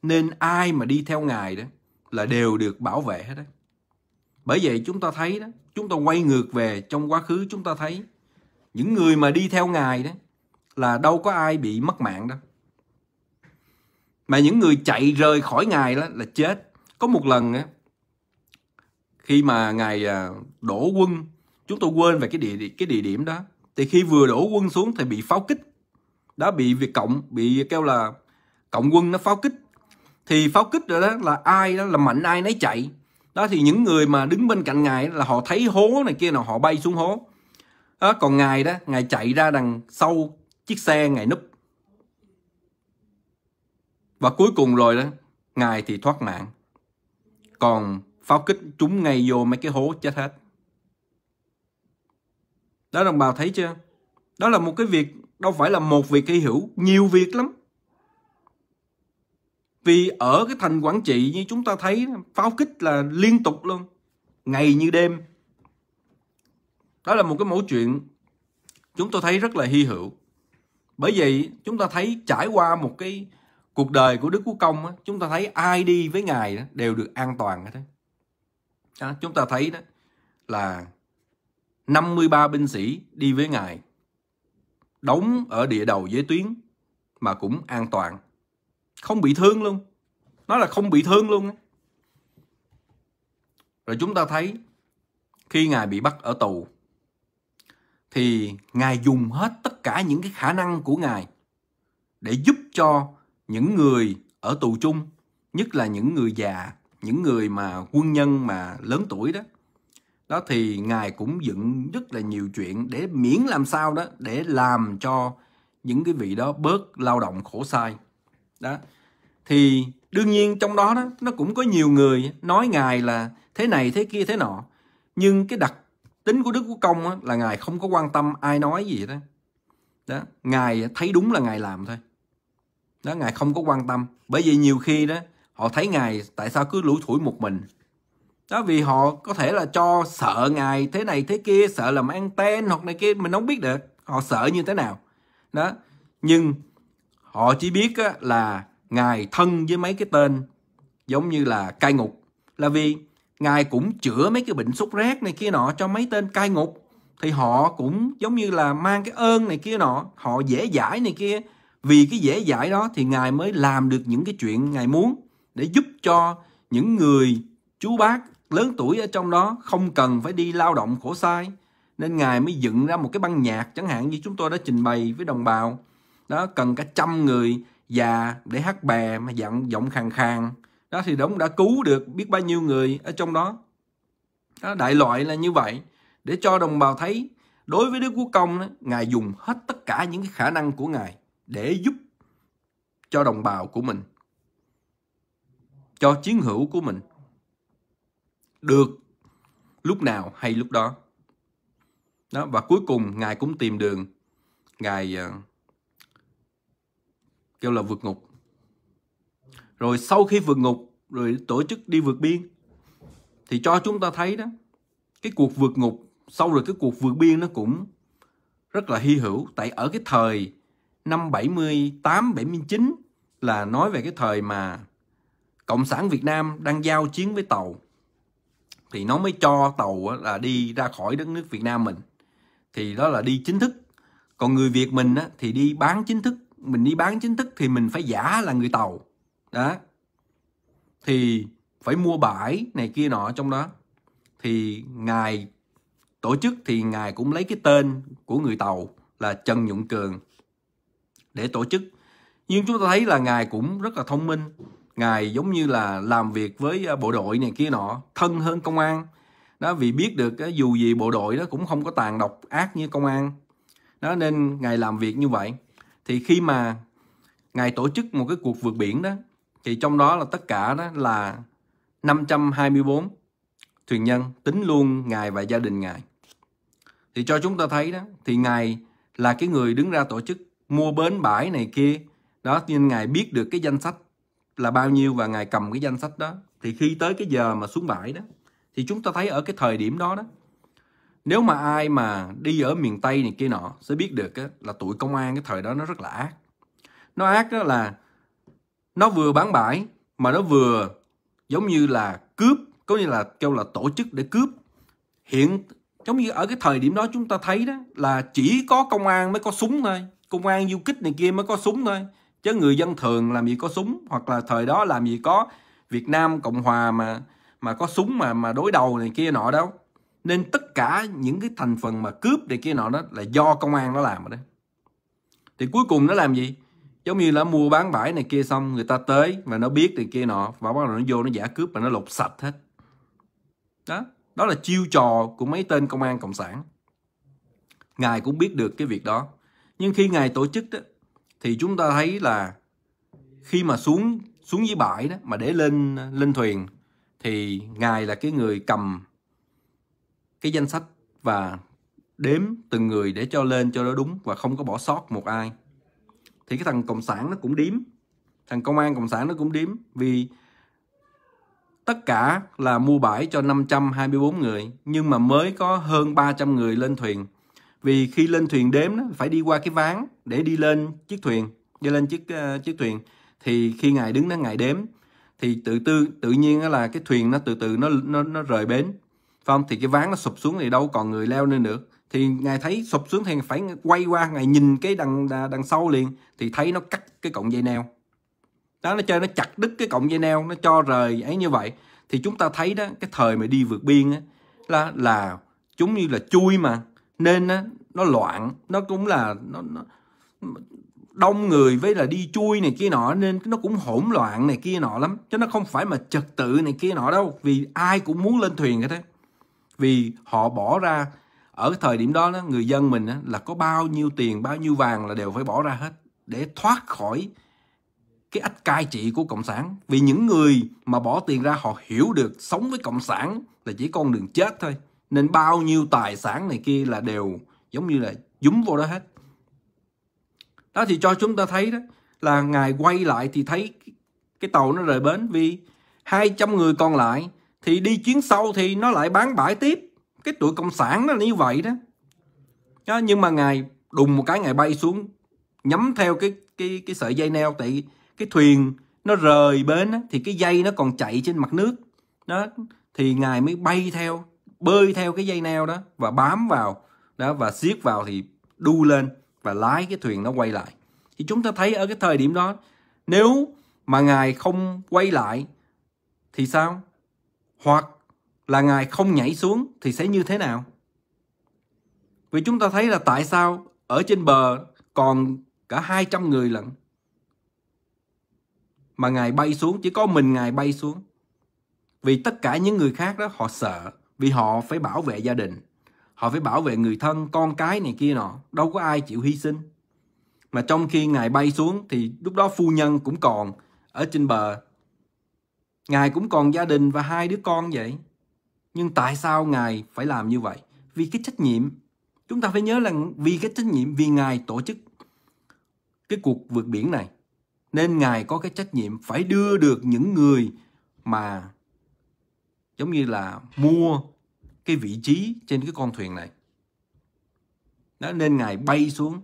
Nên ai mà đi theo Ngài đó là đều được bảo vệ hết đó. Bởi vậy chúng ta thấy đó, chúng ta quay ngược về trong quá khứ chúng ta thấy những người mà đi theo Ngài đó là đâu có ai bị mất mạng đâu mà những người chạy rời khỏi ngài đó là chết có một lần á, khi mà ngài à, đổ quân chúng tôi quên về cái địa cái địa điểm đó thì khi vừa đổ quân xuống thì bị pháo kích đã bị việc cộng bị kêu là cộng quân nó pháo kích thì pháo kích rồi đó là ai đó là mạnh ai nấy chạy đó thì những người mà đứng bên cạnh ngài là họ thấy hố này kia nào họ bay xuống hố đó, còn ngài đó ngài chạy ra đằng sau chiếc xe ngài núp và cuối cùng rồi đó, Ngài thì thoát nạn. Còn pháo kích trúng ngay vô mấy cái hố chết hết. Đó đồng bào thấy chưa? Đó là một cái việc, đâu phải là một việc hy hữu, nhiều việc lắm. Vì ở cái thành Quảng Trị như chúng ta thấy, pháo kích là liên tục luôn, ngày như đêm. Đó là một cái mẫu chuyện chúng tôi thấy rất là hy hữu. Bởi vậy chúng ta thấy trải qua một cái cuộc đời của đức quốc công chúng ta thấy ai đi với ngài đều được an toàn hết đó, chúng ta thấy đó là 53 binh sĩ đi với ngài đóng ở địa đầu giới tuyến mà cũng an toàn không bị thương luôn nó là không bị thương luôn rồi chúng ta thấy khi ngài bị bắt ở tù thì ngài dùng hết tất cả những cái khả năng của ngài để giúp cho những người ở tù chung nhất là những người già những người mà quân nhân mà lớn tuổi đó đó thì ngài cũng dựng rất là nhiều chuyện để miễn làm sao đó để làm cho những cái vị đó bớt lao động khổ sai đó thì đương nhiên trong đó đó nó cũng có nhiều người nói ngài là thế này thế kia thế nọ nhưng cái đặc tính của đức của công đó, là ngài không có quan tâm ai nói gì đó đó ngài thấy đúng là ngài làm thôi đó ngài không có quan tâm bởi vì nhiều khi đó họ thấy ngài tại sao cứ lủi thủi một mình đó vì họ có thể là cho sợ ngài thế này thế kia sợ làm ăn ten hoặc này kia mình không biết được họ sợ như thế nào đó nhưng họ chỉ biết là ngài thân với mấy cái tên giống như là cai ngục là vì ngài cũng chữa mấy cái bệnh xúc rác này kia nọ cho mấy tên cai ngục thì họ cũng giống như là mang cái ơn này kia nọ họ dễ giải này kia vì cái dễ dãi đó thì ngài mới làm được những cái chuyện ngài muốn để giúp cho những người chú bác lớn tuổi ở trong đó không cần phải đi lao động khổ sai nên ngài mới dựng ra một cái băng nhạc chẳng hạn như chúng tôi đã trình bày với đồng bào đó cần cả trăm người già để hát bè mà dặn giọng khàn khàn đó thì đống đã cứu được biết bao nhiêu người ở trong đó, đó đại loại là như vậy để cho đồng bào thấy đối với đức quốc công ngài dùng hết tất cả những cái khả năng của ngài để giúp cho đồng bào của mình, cho chiến hữu của mình được lúc nào hay lúc đó. đó và cuối cùng Ngài cũng tìm đường, Ngài uh, kêu là vượt ngục. Rồi sau khi vượt ngục, rồi tổ chức đi vượt biên, thì cho chúng ta thấy đó, cái cuộc vượt ngục, sau rồi cái cuộc vượt biên nó cũng rất là hy hữu. Tại ở cái thời năm 78, 79 là nói về cái thời mà Cộng sản Việt Nam đang giao chiến với tàu thì nó mới cho tàu là đi ra khỏi đất nước Việt Nam mình thì đó là đi chính thức còn người Việt mình á, thì đi bán chính thức mình đi bán chính thức thì mình phải giả là người tàu đó thì phải mua bãi này kia nọ trong đó thì ngài tổ chức thì ngài cũng lấy cái tên của người tàu là Trần Nhụng Cường để tổ chức nhưng chúng ta thấy là ngài cũng rất là thông minh ngài giống như là làm việc với à, bộ đội này kia nọ thân hơn công an đó vì biết được dù gì bộ đội đó cũng không có tàn độc ác như công an đó nên ngài làm việc như vậy thì khi mà ngài tổ chức một cái cuộc vượt biển đó thì trong đó là tất cả đó là 524 thuyền nhân tính luôn ngài và gia đình ngài thì cho chúng ta thấy đó thì ngài là cái người đứng ra tổ chức mua bến bãi này kia đó nên ngài biết được cái danh sách là bao nhiêu và ngài cầm cái danh sách đó thì khi tới cái giờ mà xuống bãi đó thì chúng ta thấy ở cái thời điểm đó đó nếu mà ai mà đi ở miền tây này kia nọ sẽ biết được á, là tụi công an cái thời đó nó rất là ác nó ác đó là nó vừa bán bãi mà nó vừa giống như là cướp có như là kêu là tổ chức để cướp hiện giống như ở cái thời điểm đó chúng ta thấy đó là chỉ có công an mới có súng thôi công an du kích này kia mới có súng thôi chứ người dân thường làm gì có súng hoặc là thời đó làm gì có Việt Nam Cộng Hòa mà mà có súng mà mà đối đầu này kia nọ đâu nên tất cả những cái thành phần mà cướp này kia nọ đó là do công an nó làm rồi đấy thì cuối cùng nó làm gì giống như là mua bán bãi này kia xong người ta tới và nó biết này kia nọ và bắt đầu nó vô nó giả cướp và nó lột sạch hết đó đó là chiêu trò của mấy tên công an cộng sản ngài cũng biết được cái việc đó nhưng khi ngài tổ chức đó, thì chúng ta thấy là khi mà xuống xuống dưới bãi đó mà để lên lên thuyền thì ngài là cái người cầm cái danh sách và đếm từng người để cho lên cho nó đúng và không có bỏ sót một ai thì cái thằng cộng sản nó cũng điếm thằng công an cộng sản nó cũng điếm vì tất cả là mua bãi cho 524 người nhưng mà mới có hơn 300 người lên thuyền vì khi lên thuyền đếm đó, phải đi qua cái ván để đi lên chiếc thuyền đi lên chiếc uh, chiếc thuyền thì khi ngài đứng đó ngài đếm thì tự tư tự nhiên là cái thuyền nó từ từ nó nó nó rời bến phong thì cái ván nó sụp xuống thì đâu còn người leo lên được thì ngài thấy sụp xuống thì phải quay qua ngài nhìn cái đằng đằng sau liền thì thấy nó cắt cái cọng dây neo đó nó chơi nó chặt đứt cái cọng dây neo nó cho rời ấy như vậy thì chúng ta thấy đó cái thời mà đi vượt biên á là là chúng như là chui mà nên á, nó loạn nó cũng là nó, nó đông người với là đi chui này kia nọ nên nó cũng hỗn loạn này kia nọ lắm chứ nó không phải mà trật tự này kia nọ đâu vì ai cũng muốn lên thuyền hết á vì họ bỏ ra ở thời điểm đó, đó người dân mình là có bao nhiêu tiền bao nhiêu vàng là đều phải bỏ ra hết để thoát khỏi cái ách cai trị của cộng sản vì những người mà bỏ tiền ra họ hiểu được sống với cộng sản là chỉ con đường chết thôi nên bao nhiêu tài sản này kia là đều giống như là dúm vô đó hết đó thì cho chúng ta thấy đó là ngài quay lại thì thấy cái tàu nó rời bến vì 200 người còn lại thì đi chuyến sau thì nó lại bán bãi tiếp cái tuổi cộng sản nó là như vậy đó. đó nhưng mà ngài đùng một cái ngài bay xuống nhắm theo cái cái cái sợi dây neo tại cái thuyền nó rời bến đó, thì cái dây nó còn chạy trên mặt nước đó thì ngài mới bay theo bơi theo cái dây neo đó và bám vào đó và siết vào thì đu lên và lái cái thuyền nó quay lại thì chúng ta thấy ở cái thời điểm đó nếu mà ngài không quay lại thì sao hoặc là ngài không nhảy xuống thì sẽ như thế nào vì chúng ta thấy là tại sao ở trên bờ còn cả 200 người lận mà ngài bay xuống chỉ có mình ngài bay xuống vì tất cả những người khác đó họ sợ vì họ phải bảo vệ gia đình họ phải bảo vệ người thân con cái này kia nọ đâu có ai chịu hy sinh mà trong khi ngài bay xuống thì lúc đó phu nhân cũng còn ở trên bờ ngài cũng còn gia đình và hai đứa con vậy nhưng tại sao ngài phải làm như vậy vì cái trách nhiệm chúng ta phải nhớ là vì cái trách nhiệm vì ngài tổ chức cái cuộc vượt biển này nên ngài có cái trách nhiệm phải đưa được những người mà giống như là mua cái vị trí trên cái con thuyền này đó nên ngài bay xuống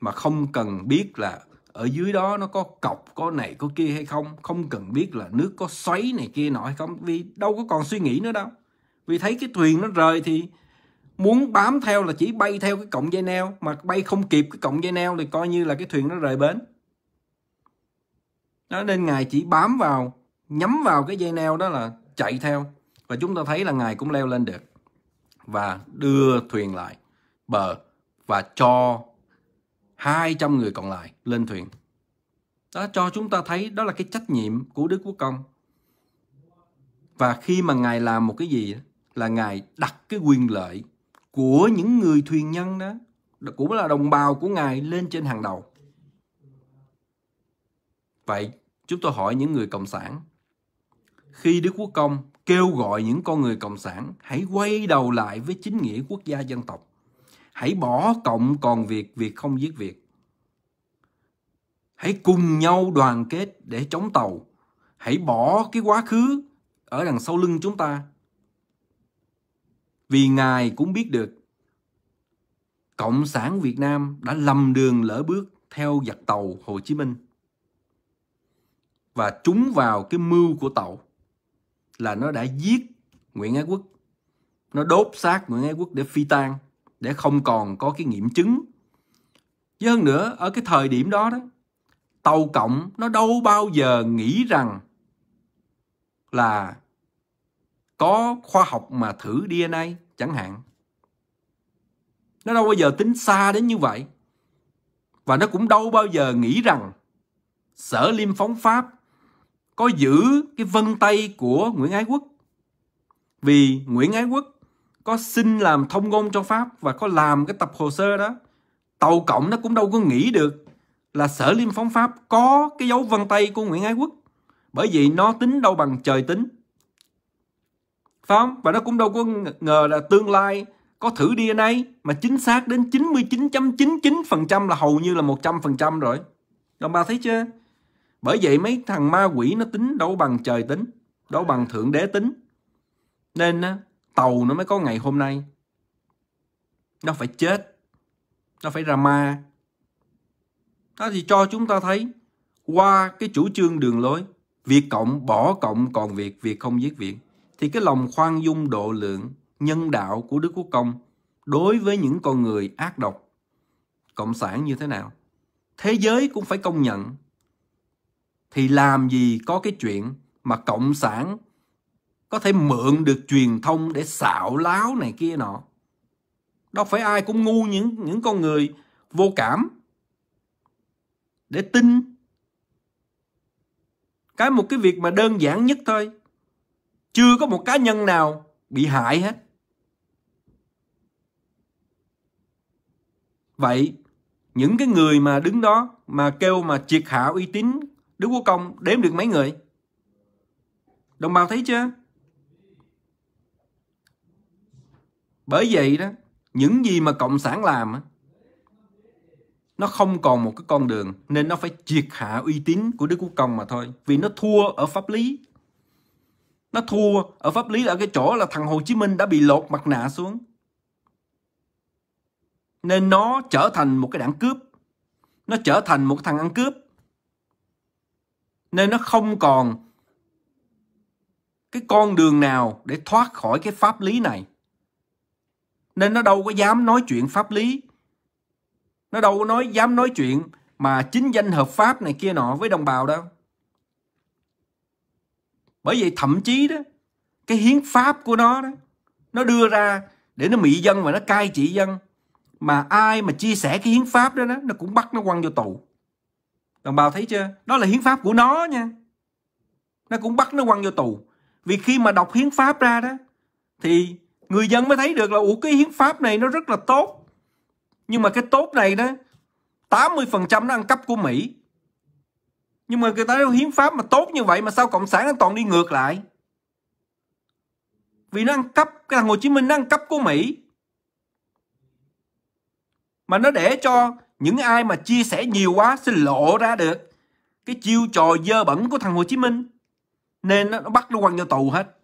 mà không cần biết là ở dưới đó nó có cọc có này có kia hay không không cần biết là nước có xoáy này kia nọ hay không vì đâu có còn suy nghĩ nữa đâu vì thấy cái thuyền nó rời thì muốn bám theo là chỉ bay theo cái cọng dây neo mà bay không kịp cái cọng dây neo thì coi như là cái thuyền nó rời bến đó nên ngài chỉ bám vào nhắm vào cái dây neo đó là chạy theo và chúng ta thấy là ngài cũng leo lên được và đưa thuyền lại bờ và cho 200 người còn lại lên thuyền. Đó cho chúng ta thấy đó là cái trách nhiệm của Đức Quốc Công. Và khi mà Ngài làm một cái gì là Ngài đặt cái quyền lợi của những người thuyền nhân đó, cũng là đồng bào của Ngài lên trên hàng đầu. Vậy chúng tôi hỏi những người Cộng sản khi Đức Quốc Công kêu gọi những con người cộng sản hãy quay đầu lại với chính nghĩa quốc gia dân tộc. Hãy bỏ cộng còn việc, việc không giết việc. Hãy cùng nhau đoàn kết để chống tàu. Hãy bỏ cái quá khứ ở đằng sau lưng chúng ta. Vì Ngài cũng biết được Cộng sản Việt Nam đã lầm đường lỡ bước theo giặc tàu Hồ Chí Minh và trúng vào cái mưu của tàu là nó đã giết Nguyễn Ái Quốc nó đốt xác Nguyễn Ái Quốc để phi tan, để không còn có cái nghiệm chứng với hơn nữa ở cái thời điểm đó đó tàu cộng nó đâu bao giờ nghĩ rằng là có khoa học mà thử DNA chẳng hạn nó đâu bao giờ tính xa đến như vậy và nó cũng đâu bao giờ nghĩ rằng sở liêm phóng pháp có giữ cái vân tay của Nguyễn Ái Quốc vì Nguyễn Ái Quốc có xin làm thông ngôn cho Pháp và có làm cái tập hồ sơ đó tàu cộng nó cũng đâu có nghĩ được là sở liêm phóng Pháp có cái dấu vân tay của Nguyễn Ái Quốc bởi vì nó tính đâu bằng trời tính phải không? Và nó cũng đâu có ngờ là tương lai có thử DNA mà chính xác đến 99.99% là hầu như là 100% rồi. Đồng bà thấy chưa? Bởi vậy mấy thằng ma quỷ nó tính đâu bằng trời tính, đâu bằng thượng đế tính. Nên tàu nó mới có ngày hôm nay. Nó phải chết. Nó phải ra ma. Nó thì cho chúng ta thấy qua cái chủ trương đường lối việc Cộng bỏ Cộng còn việc việc không giết việc Thì cái lòng khoan dung độ lượng, nhân đạo của Đức Quốc Công đối với những con người ác độc, cộng sản như thế nào. Thế giới cũng phải công nhận thì làm gì có cái chuyện mà cộng sản có thể mượn được truyền thông để xạo láo này kia nọ đâu phải ai cũng ngu những những con người vô cảm để tin cái một cái việc mà đơn giản nhất thôi chưa có một cá nhân nào bị hại hết vậy những cái người mà đứng đó mà kêu mà triệt hạ uy tín Đức Quốc Công đếm được mấy người? Đồng bào thấy chưa? Bởi vậy đó, những gì mà Cộng sản làm nó không còn một cái con đường nên nó phải triệt hạ uy tín của Đức Quốc Công mà thôi. Vì nó thua ở pháp lý. Nó thua ở pháp lý là ở cái chỗ là thằng Hồ Chí Minh đã bị lột mặt nạ xuống. Nên nó trở thành một cái đảng cướp. Nó trở thành một thằng ăn cướp nên nó không còn cái con đường nào để thoát khỏi cái pháp lý này nên nó đâu có dám nói chuyện pháp lý nó đâu có nói dám nói chuyện mà chính danh hợp pháp này kia nọ với đồng bào đâu bởi vậy thậm chí đó cái hiến pháp của nó đó nó đưa ra để nó mị dân và nó cai trị dân mà ai mà chia sẻ cái hiến pháp đó, đó nó cũng bắt nó quăng vô tù Đồng bào thấy chưa? Đó là hiến pháp của nó nha. Nó cũng bắt nó quăng vô tù. Vì khi mà đọc hiến pháp ra đó thì người dân mới thấy được là ủa cái hiến pháp này nó rất là tốt. Nhưng mà cái tốt này đó 80% nó ăn cắp của Mỹ. Nhưng mà người ta nói hiến pháp mà tốt như vậy mà sao Cộng sản nó toàn đi ngược lại? Vì nó ăn cắp, cái thằng Hồ Chí Minh nó ăn cắp của Mỹ. Mà nó để cho những ai mà chia sẻ nhiều quá sẽ lộ ra được cái chiêu trò dơ bẩn của thằng Hồ Chí Minh nên nó, nó bắt nó quăng vô tù hết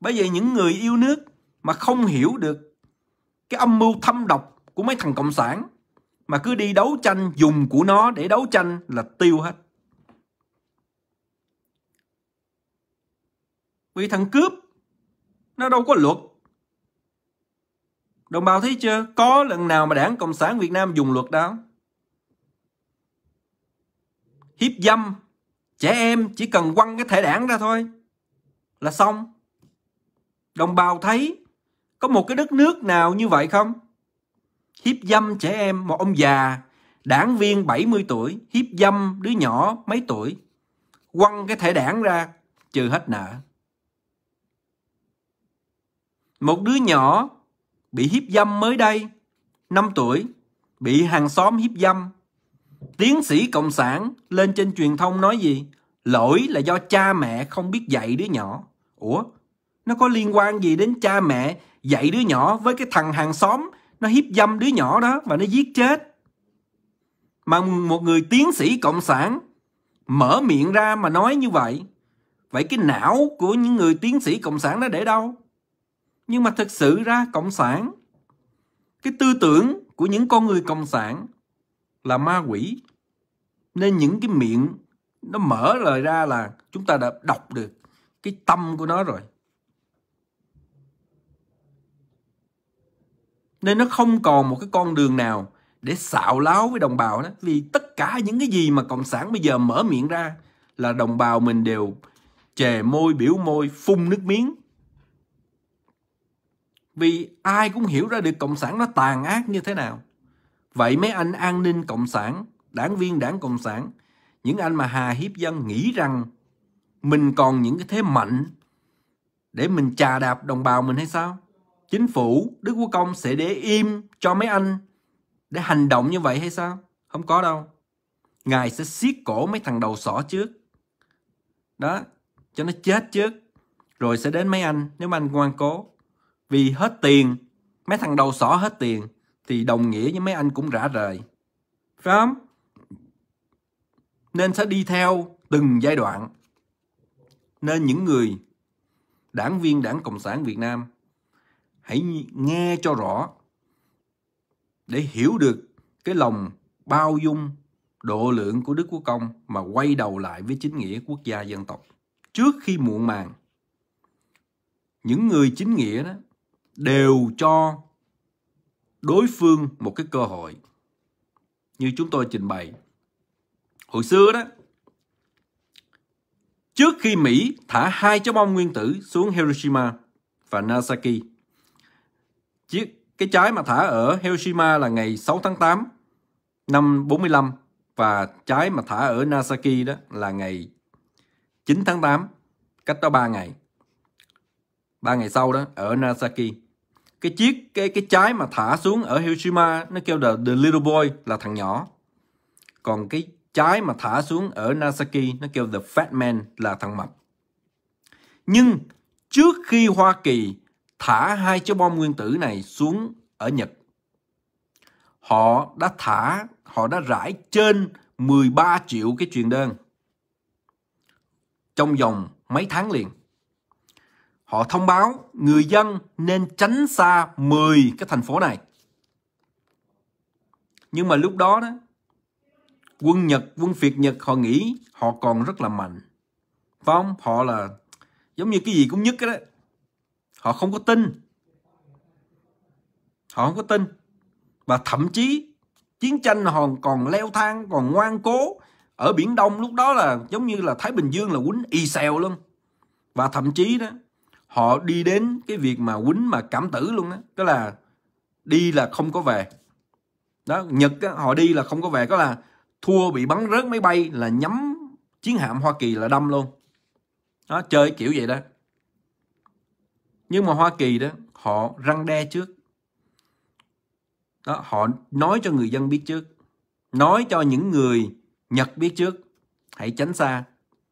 bởi vậy những người yêu nước mà không hiểu được cái âm mưu thâm độc của mấy thằng cộng sản mà cứ đi đấu tranh dùng của nó để đấu tranh là tiêu hết vì thằng cướp nó đâu có luật Đồng bào thấy chưa? Có lần nào mà đảng Cộng sản Việt Nam dùng luật đó. Hiếp dâm, trẻ em chỉ cần quăng cái thẻ đảng ra thôi là xong. Đồng bào thấy có một cái đất nước nào như vậy không? Hiếp dâm trẻ em, một ông già, đảng viên 70 tuổi, hiếp dâm đứa nhỏ mấy tuổi, quăng cái thẻ đảng ra, trừ hết nợ. Một đứa nhỏ bị hiếp dâm mới đây, 5 tuổi, bị hàng xóm hiếp dâm. Tiến sĩ Cộng sản lên trên truyền thông nói gì? Lỗi là do cha mẹ không biết dạy đứa nhỏ. Ủa, nó có liên quan gì đến cha mẹ dạy đứa nhỏ với cái thằng hàng xóm nó hiếp dâm đứa nhỏ đó và nó giết chết. Mà một người tiến sĩ Cộng sản mở miệng ra mà nói như vậy. Vậy cái não của những người tiến sĩ Cộng sản nó để đâu? nhưng mà thực sự ra cộng sản cái tư tưởng của những con người cộng sản là ma quỷ nên những cái miệng nó mở lời ra là chúng ta đã đọc được cái tâm của nó rồi nên nó không còn một cái con đường nào để xạo láo với đồng bào đó vì tất cả những cái gì mà cộng sản bây giờ mở miệng ra là đồng bào mình đều chè môi biểu môi phun nước miếng vì ai cũng hiểu ra được Cộng sản nó tàn ác như thế nào. Vậy mấy anh an ninh Cộng sản, đảng viên đảng Cộng sản, những anh mà hà hiếp dân nghĩ rằng mình còn những cái thế mạnh để mình trà đạp đồng bào mình hay sao? Chính phủ, Đức Quốc Công sẽ để im cho mấy anh để hành động như vậy hay sao? Không có đâu. Ngài sẽ siết cổ mấy thằng đầu sỏ trước. Đó, cho nó chết trước. Rồi sẽ đến mấy anh nếu mà anh ngoan cố. Vì hết tiền, mấy thằng đầu sỏ hết tiền thì đồng nghĩa với mấy anh cũng rã rời. Phải không? Nên sẽ đi theo từng giai đoạn. Nên những người đảng viên đảng Cộng sản Việt Nam hãy nghe cho rõ để hiểu được cái lòng bao dung độ lượng của Đức Quốc Công mà quay đầu lại với chính nghĩa quốc gia dân tộc trước khi muộn màng. Những người chính nghĩa đó đều cho đối phương một cái cơ hội như chúng tôi trình bày hồi xưa đó trước khi Mỹ thả hai trái bom nguyên tử xuống Hiroshima và Nagasaki chiếc cái trái mà thả ở Hiroshima là ngày 6 tháng 8 năm 45 và trái mà thả ở Nagasaki đó là ngày 9 tháng 8 cách đó 3 ngày 3 ngày sau đó ở Nagasaki cái chiếc cái cái trái mà thả xuống ở Hiroshima nó kêu là the little boy là thằng nhỏ còn cái trái mà thả xuống ở Nagasaki nó kêu the fat man là thằng mập nhưng trước khi Hoa Kỳ thả hai chiếc bom nguyên tử này xuống ở Nhật họ đã thả họ đã rải trên 13 triệu cái truyền đơn trong vòng mấy tháng liền họ thông báo người dân nên tránh xa 10 cái thành phố này. Nhưng mà lúc đó đó, quân Nhật, quân Việt Nhật họ nghĩ họ còn rất là mạnh. Phải không? Họ là giống như cái gì cũng nhất cái đó. Họ không có tin. Họ không có tin. Và thậm chí chiến tranh họ còn leo thang, còn ngoan cố. Ở Biển Đông lúc đó là giống như là Thái Bình Dương là quýnh y xèo luôn. Và thậm chí đó họ đi đến cái việc mà quýnh mà cảm tử luôn á tức là đi là không có về đó nhật á, họ đi là không có về có là thua bị bắn rớt máy bay là nhắm chiến hạm hoa kỳ là đâm luôn đó chơi kiểu vậy đó nhưng mà hoa kỳ đó họ răng đe trước đó họ nói cho người dân biết trước nói cho những người nhật biết trước hãy tránh xa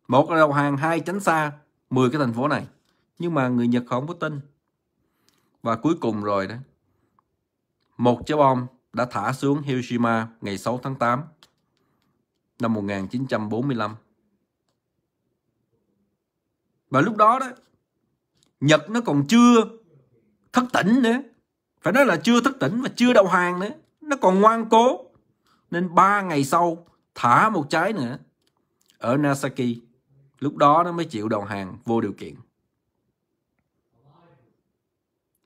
một là đầu hàng hai tránh xa 10 cái thành phố này nhưng mà người Nhật không có tin và cuối cùng rồi đó một trái bom đã thả xuống Hiroshima ngày 6 tháng 8 năm 1945 và lúc đó đó Nhật nó còn chưa thất tỉnh nữa phải nói là chưa thất tỉnh và chưa đầu hàng nữa nó còn ngoan cố nên ba ngày sau thả một trái nữa ở Nagasaki lúc đó nó mới chịu đầu hàng vô điều kiện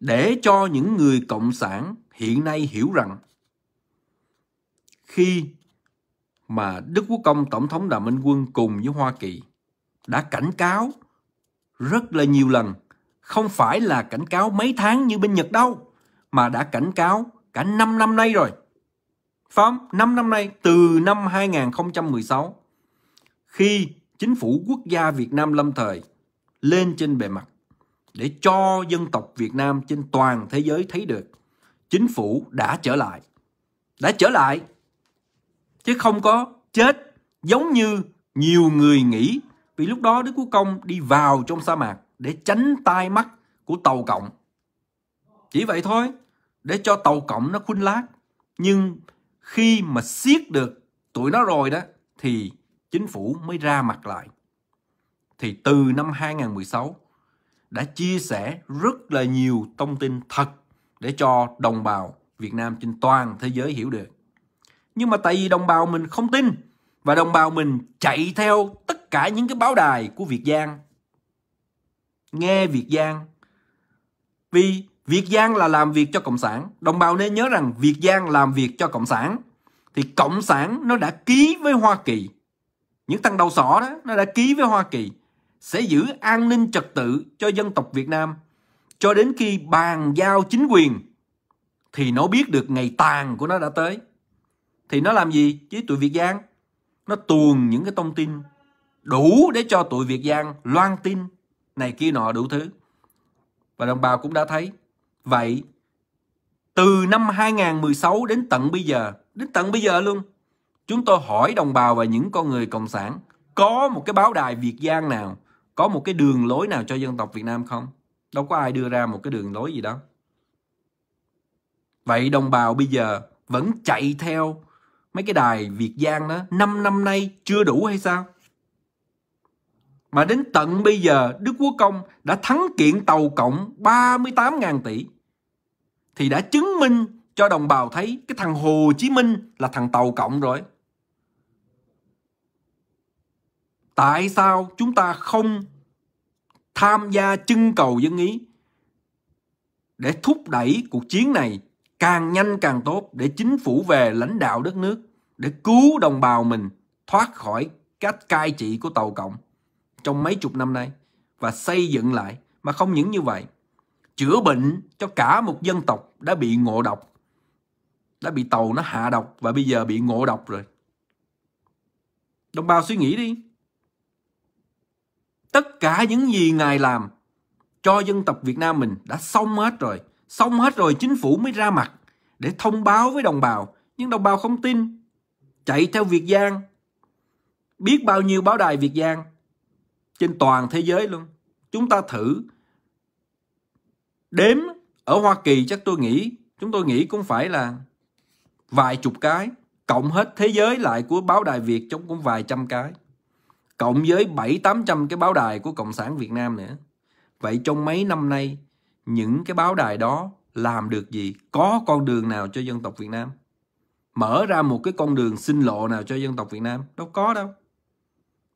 để cho những người cộng sản hiện nay hiểu rằng khi mà Đức Quốc Công Tổng thống Đàm Minh Quân cùng với Hoa Kỳ đã cảnh cáo rất là nhiều lần, không phải là cảnh cáo mấy tháng như bên Nhật đâu, mà đã cảnh cáo cả 5 năm nay rồi. Phải không? 5 năm nay, từ năm 2016, khi chính phủ quốc gia Việt Nam lâm thời lên trên bề mặt để cho dân tộc Việt Nam trên toàn thế giới thấy được chính phủ đã trở lại. Đã trở lại chứ không có chết giống như nhiều người nghĩ vì lúc đó Đức Quốc Công đi vào trong sa mạc để tránh tai mắt của tàu cộng. Chỉ vậy thôi, để cho tàu cộng nó khuynh lát. Nhưng khi mà siết được tụi nó rồi đó thì chính phủ mới ra mặt lại. Thì từ năm 2016 đã chia sẻ rất là nhiều thông tin thật để cho đồng bào Việt Nam trên toàn thế giới hiểu được. Nhưng mà tại vì đồng bào mình không tin và đồng bào mình chạy theo tất cả những cái báo đài của Việt Giang. Nghe Việt Giang. Vì Việt Giang là làm việc cho Cộng sản. Đồng bào nên nhớ rằng Việt Giang làm việc cho Cộng sản. Thì Cộng sản nó đã ký với Hoa Kỳ. Những thằng đầu sỏ đó, nó đã ký với Hoa Kỳ sẽ giữ an ninh trật tự cho dân tộc Việt Nam cho đến khi bàn giao chính quyền thì nó biết được ngày tàn của nó đã tới. Thì nó làm gì chứ tụi Việt Giang? Nó tuồn những cái thông tin đủ để cho tụi Việt Giang loan tin này kia nọ đủ thứ. Và đồng bào cũng đã thấy. Vậy từ năm 2016 đến tận bây giờ, đến tận bây giờ luôn, chúng tôi hỏi đồng bào và những con người cộng sản có một cái báo đài Việt Giang nào có một cái đường lối nào cho dân tộc Việt Nam không? Đâu có ai đưa ra một cái đường lối gì đó. Vậy đồng bào bây giờ vẫn chạy theo mấy cái đài Việt Giang đó 5 năm nay chưa đủ hay sao? Mà đến tận bây giờ Đức Quốc Công đã thắng kiện tàu cộng 38.000 tỷ thì đã chứng minh cho đồng bào thấy cái thằng Hồ Chí Minh là thằng tàu cộng rồi. tại sao chúng ta không tham gia trưng cầu dân ý để thúc đẩy cuộc chiến này càng nhanh càng tốt để chính phủ về lãnh đạo đất nước để cứu đồng bào mình thoát khỏi cách cai trị của tàu cộng trong mấy chục năm nay và xây dựng lại mà không những như vậy chữa bệnh cho cả một dân tộc đã bị ngộ độc đã bị tàu nó hạ độc và bây giờ bị ngộ độc rồi đồng bào suy nghĩ đi tất cả những gì Ngài làm cho dân tộc Việt Nam mình đã xong hết rồi. Xong hết rồi chính phủ mới ra mặt để thông báo với đồng bào. Nhưng đồng bào không tin. Chạy theo Việt Giang. Biết bao nhiêu báo đài Việt Giang trên toàn thế giới luôn. Chúng ta thử đếm ở Hoa Kỳ chắc tôi nghĩ chúng tôi nghĩ cũng phải là vài chục cái cộng hết thế giới lại của báo đài Việt chúng cũng vài trăm cái cộng với 7-800 cái báo đài của Cộng sản Việt Nam nữa. Vậy trong mấy năm nay, những cái báo đài đó làm được gì? Có con đường nào cho dân tộc Việt Nam? Mở ra một cái con đường sinh lộ nào cho dân tộc Việt Nam? Đâu có đâu.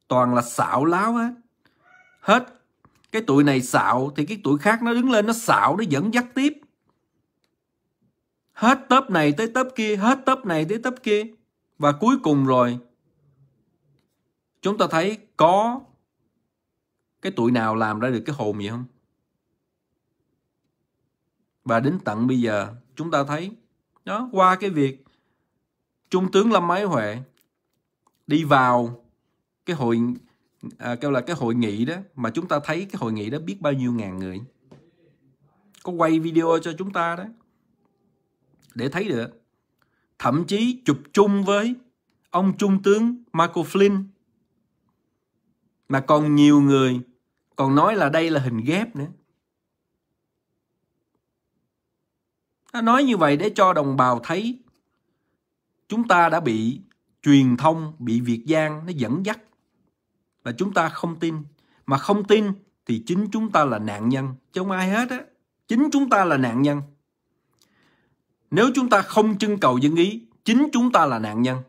Toàn là xạo láo hết. Hết cái tuổi này xạo thì cái tuổi khác nó đứng lên nó xạo nó dẫn dắt tiếp hết tớp này tới tớp kia hết tớp này tới tớp kia và cuối cùng rồi chúng ta thấy có cái tuổi nào làm ra được cái hồn gì không? Và đến tận bây giờ chúng ta thấy đó qua cái việc Trung tướng Lâm Ái Huệ đi vào cái hội à, kêu là cái hội nghị đó mà chúng ta thấy cái hội nghị đó biết bao nhiêu ngàn người có quay video cho chúng ta đó để thấy được thậm chí chụp chung với ông trung tướng Michael Flynn mà còn nhiều người còn nói là đây là hình ghép nữa nó nói như vậy để cho đồng bào thấy chúng ta đã bị truyền thông bị việt giang nó dẫn dắt và chúng ta không tin mà không tin thì chính chúng ta là nạn nhân chứ không ai hết á chính chúng ta là nạn nhân nếu chúng ta không trưng cầu dân ý chính chúng ta là nạn nhân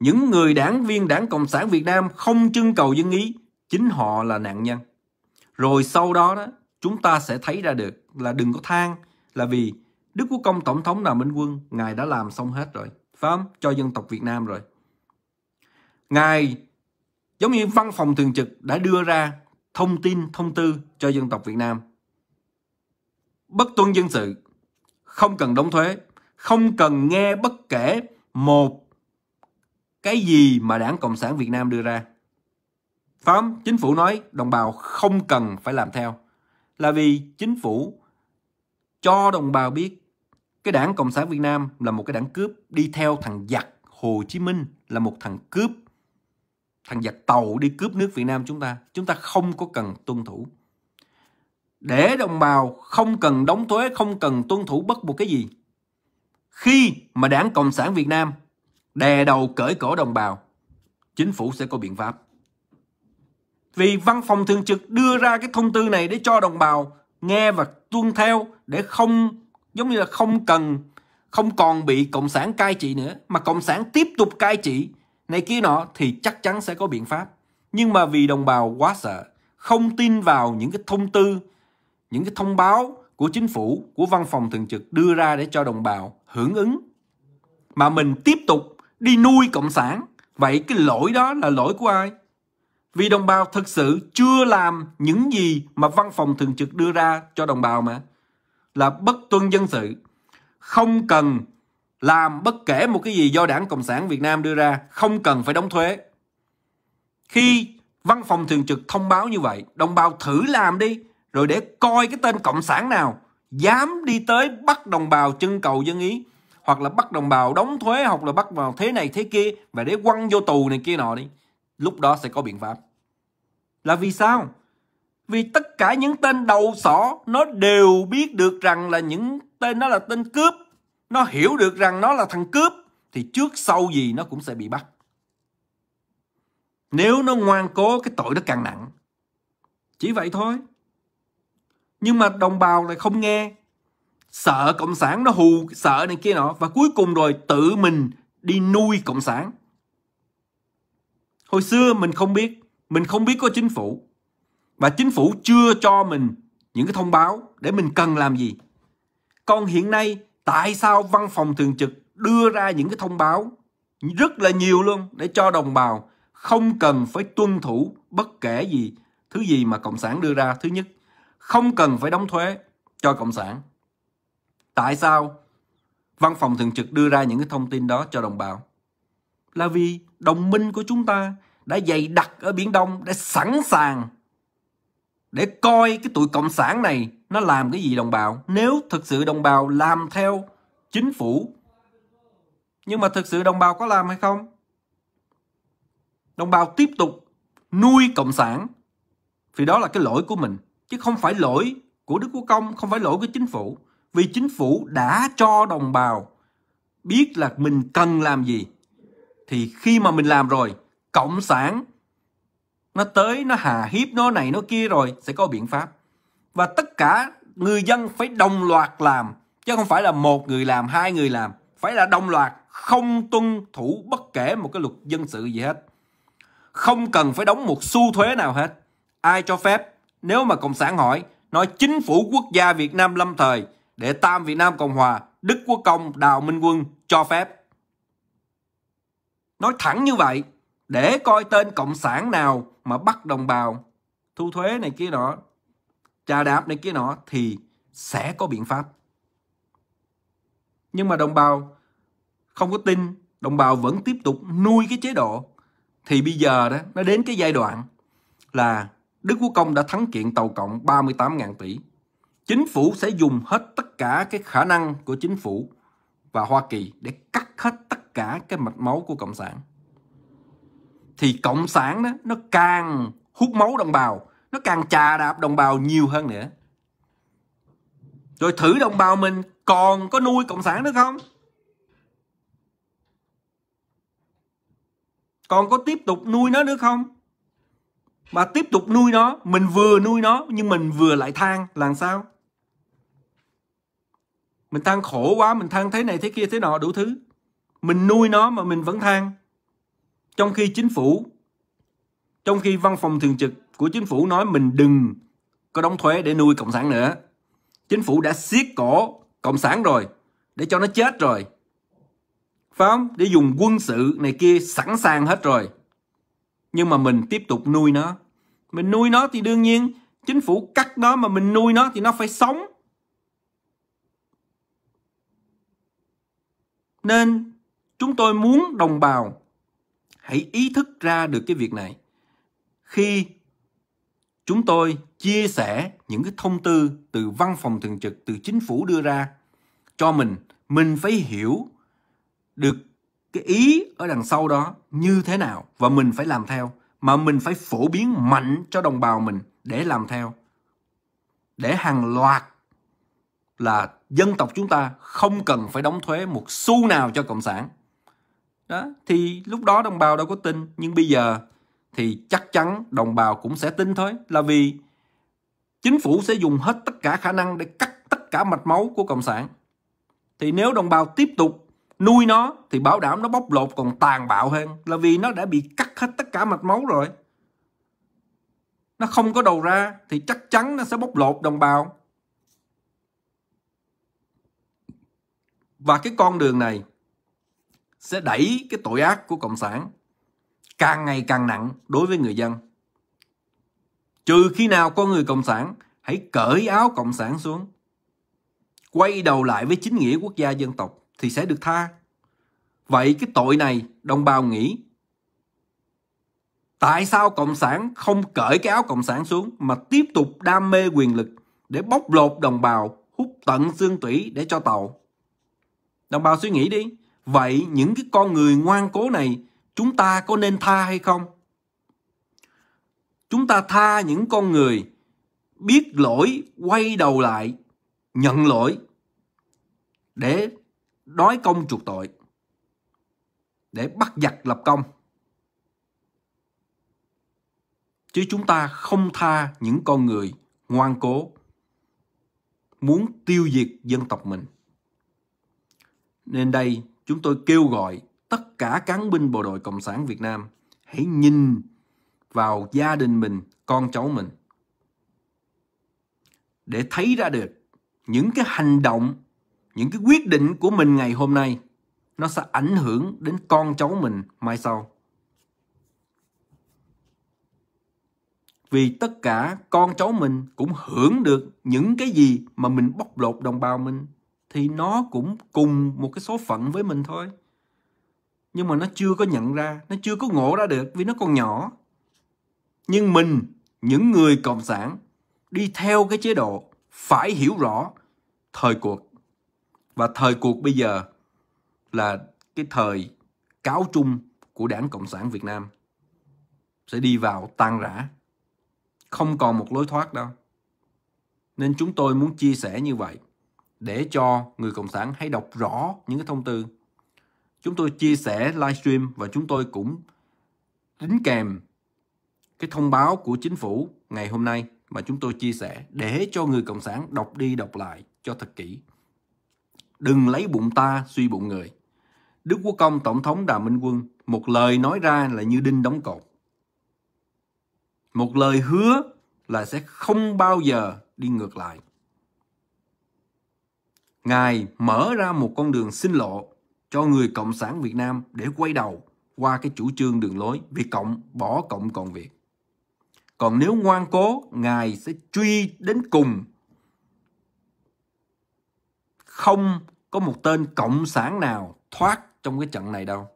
những người đảng viên đảng cộng sản việt nam không trưng cầu dân ý chính họ là nạn nhân rồi sau đó đó chúng ta sẽ thấy ra được là đừng có than là vì đức quốc công tổng thống đào minh quân ngài đã làm xong hết rồi phải không cho dân tộc việt nam rồi ngài giống như văn phòng thường trực đã đưa ra thông tin thông tư cho dân tộc việt nam bất tuân dân sự không cần đóng thuế không cần nghe bất kể một cái gì mà đảng cộng sản việt nam đưa ra phải không? Chính phủ nói đồng bào không cần phải làm theo. Là vì chính phủ cho đồng bào biết cái đảng Cộng sản Việt Nam là một cái đảng cướp đi theo thằng giặc Hồ Chí Minh là một thằng cướp. Thằng giặc tàu đi cướp nước Việt Nam chúng ta. Chúng ta không có cần tuân thủ. Để đồng bào không cần đóng thuế, không cần tuân thủ bất buộc cái gì. Khi mà đảng Cộng sản Việt Nam đè đầu cởi cổ đồng bào, chính phủ sẽ có biện pháp. Vì văn phòng thường trực đưa ra cái thông tư này để cho đồng bào nghe và tuân theo để không giống như là không cần không còn bị cộng sản cai trị nữa mà cộng sản tiếp tục cai trị này kia nọ thì chắc chắn sẽ có biện pháp. Nhưng mà vì đồng bào quá sợ, không tin vào những cái thông tư, những cái thông báo của chính phủ, của văn phòng thường trực đưa ra để cho đồng bào hưởng ứng. Mà mình tiếp tục đi nuôi cộng sản. Vậy cái lỗi đó là lỗi của ai? Vì đồng bào thực sự chưa làm những gì mà văn phòng thường trực đưa ra cho đồng bào mà. Là bất tuân dân sự. Không cần làm bất kể một cái gì do đảng Cộng sản Việt Nam đưa ra. Không cần phải đóng thuế. Khi văn phòng thường trực thông báo như vậy, đồng bào thử làm đi. Rồi để coi cái tên Cộng sản nào dám đi tới bắt đồng bào trưng cầu dân ý hoặc là bắt đồng bào đóng thuế hoặc là bắt vào thế này thế kia và để quăng vô tù này kia nọ đi lúc đó sẽ có biện pháp. Là vì sao? Vì tất cả những tên đầu sỏ nó đều biết được rằng là những tên nó là tên cướp. Nó hiểu được rằng nó là thằng cướp. Thì trước sau gì nó cũng sẽ bị bắt. Nếu nó ngoan cố cái tội nó càng nặng. Chỉ vậy thôi. Nhưng mà đồng bào lại không nghe. Sợ cộng sản nó hù, sợ này kia nọ. Và cuối cùng rồi tự mình đi nuôi cộng sản Hồi xưa mình không biết, mình không biết có chính phủ. Và chính phủ chưa cho mình những cái thông báo để mình cần làm gì. Còn hiện nay, tại sao văn phòng thường trực đưa ra những cái thông báo rất là nhiều luôn để cho đồng bào không cần phải tuân thủ bất kể gì thứ gì mà cộng sản đưa ra thứ nhất không cần phải đóng thuế cho cộng sản tại sao văn phòng thường trực đưa ra những cái thông tin đó cho đồng bào là vì đồng minh của chúng ta đã dày đặt ở Biển Đông, đã sẵn sàng để coi cái tụi cộng sản này nó làm cái gì đồng bào. Nếu thực sự đồng bào làm theo chính phủ, nhưng mà thực sự đồng bào có làm hay không? Đồng bào tiếp tục nuôi cộng sản vì đó là cái lỗi của mình chứ không phải lỗi của Đức Quốc Công, không phải lỗi của chính phủ. Vì chính phủ đã cho đồng bào biết là mình cần làm gì thì khi mà mình làm rồi cộng sản nó tới nó hà hiếp nó này nó kia rồi sẽ có biện pháp và tất cả người dân phải đồng loạt làm chứ không phải là một người làm hai người làm phải là đồng loạt không tuân thủ bất kể một cái luật dân sự gì hết không cần phải đóng một xu thuế nào hết ai cho phép nếu mà cộng sản hỏi nói chính phủ quốc gia Việt Nam lâm thời để Tam Việt Nam Cộng Hòa Đức Quốc Công Đào Minh Quân cho phép Nói thẳng như vậy, để coi tên cộng sản nào mà bắt đồng bào thu thuế này kia nọ, trà đạp này kia nọ thì sẽ có biện pháp. Nhưng mà đồng bào không có tin, đồng bào vẫn tiếp tục nuôi cái chế độ. Thì bây giờ đó, nó đến cái giai đoạn là Đức Quốc Công đã thắng kiện tàu cộng 38.000 tỷ. Chính phủ sẽ dùng hết tất cả cái khả năng của chính phủ và Hoa Kỳ để cắt hết tất cả cái mạch máu của cộng sản thì cộng sản đó nó càng hút máu đồng bào nó càng chà đạp đồng bào nhiều hơn nữa rồi thử đồng bào mình còn có nuôi cộng sản nữa không còn có tiếp tục nuôi nó nữa không mà tiếp tục nuôi nó mình vừa nuôi nó nhưng mình vừa lại than làm sao mình than khổ quá mình than thế này thế kia thế nọ đủ thứ mình nuôi nó mà mình vẫn than trong khi chính phủ trong khi văn phòng thường trực của chính phủ nói mình đừng có đóng thuế để nuôi cộng sản nữa chính phủ đã siết cổ cộng sản rồi để cho nó chết rồi phải không để dùng quân sự này kia sẵn sàng hết rồi nhưng mà mình tiếp tục nuôi nó mình nuôi nó thì đương nhiên chính phủ cắt nó mà mình nuôi nó thì nó phải sống nên Chúng tôi muốn đồng bào hãy ý thức ra được cái việc này. Khi chúng tôi chia sẻ những cái thông tư từ văn phòng thường trực từ chính phủ đưa ra cho mình, mình phải hiểu được cái ý ở đằng sau đó như thế nào và mình phải làm theo mà mình phải phổ biến mạnh cho đồng bào mình để làm theo để hàng loạt là dân tộc chúng ta không cần phải đóng thuế một xu nào cho cộng sản đó thì lúc đó đồng bào đâu có tin nhưng bây giờ thì chắc chắn đồng bào cũng sẽ tin thôi là vì chính phủ sẽ dùng hết tất cả khả năng để cắt tất cả mạch máu của cộng sản thì nếu đồng bào tiếp tục nuôi nó thì bảo đảm nó bóc lột còn tàn bạo hơn là vì nó đã bị cắt hết tất cả mạch máu rồi nó không có đầu ra thì chắc chắn nó sẽ bóc lột đồng bào và cái con đường này sẽ đẩy cái tội ác của cộng sản càng ngày càng nặng đối với người dân trừ khi nào có người cộng sản hãy cởi áo cộng sản xuống quay đầu lại với chính nghĩa quốc gia dân tộc thì sẽ được tha vậy cái tội này đồng bào nghĩ tại sao cộng sản không cởi cái áo cộng sản xuống mà tiếp tục đam mê quyền lực để bóc lột đồng bào hút tận xương tủy để cho tàu đồng bào suy nghĩ đi Vậy những cái con người ngoan cố này chúng ta có nên tha hay không? Chúng ta tha những con người biết lỗi, quay đầu lại, nhận lỗi để đói công chuộc tội, để bắt giặc lập công. Chứ chúng ta không tha những con người ngoan cố muốn tiêu diệt dân tộc mình. Nên đây chúng tôi kêu gọi tất cả cán binh bộ đội Cộng sản Việt Nam hãy nhìn vào gia đình mình, con cháu mình để thấy ra được những cái hành động, những cái quyết định của mình ngày hôm nay nó sẽ ảnh hưởng đến con cháu mình mai sau. Vì tất cả con cháu mình cũng hưởng được những cái gì mà mình bóc lột đồng bào mình thì nó cũng cùng một cái số phận với mình thôi nhưng mà nó chưa có nhận ra nó chưa có ngộ ra được vì nó còn nhỏ nhưng mình những người cộng sản đi theo cái chế độ phải hiểu rõ thời cuộc và thời cuộc bây giờ là cái thời cáo trung của đảng cộng sản việt nam sẽ đi vào tan rã không còn một lối thoát đâu nên chúng tôi muốn chia sẻ như vậy để cho người cộng sản hãy đọc rõ những cái thông tư. Chúng tôi chia sẻ livestream và chúng tôi cũng đính kèm cái thông báo của chính phủ ngày hôm nay mà chúng tôi chia sẻ để cho người cộng sản đọc đi đọc lại cho thật kỹ. Đừng lấy bụng ta suy bụng người. Đức Quốc Công Tổng thống Đàm Minh Quân một lời nói ra là như đinh đóng cột. Một lời hứa là sẽ không bao giờ đi ngược lại. Ngài mở ra một con đường sinh lộ cho người Cộng sản Việt Nam để quay đầu qua cái chủ trương đường lối Việt Cộng bỏ Cộng còn Việt. Còn nếu ngoan cố, Ngài sẽ truy đến cùng. Không có một tên Cộng sản nào thoát trong cái trận này đâu.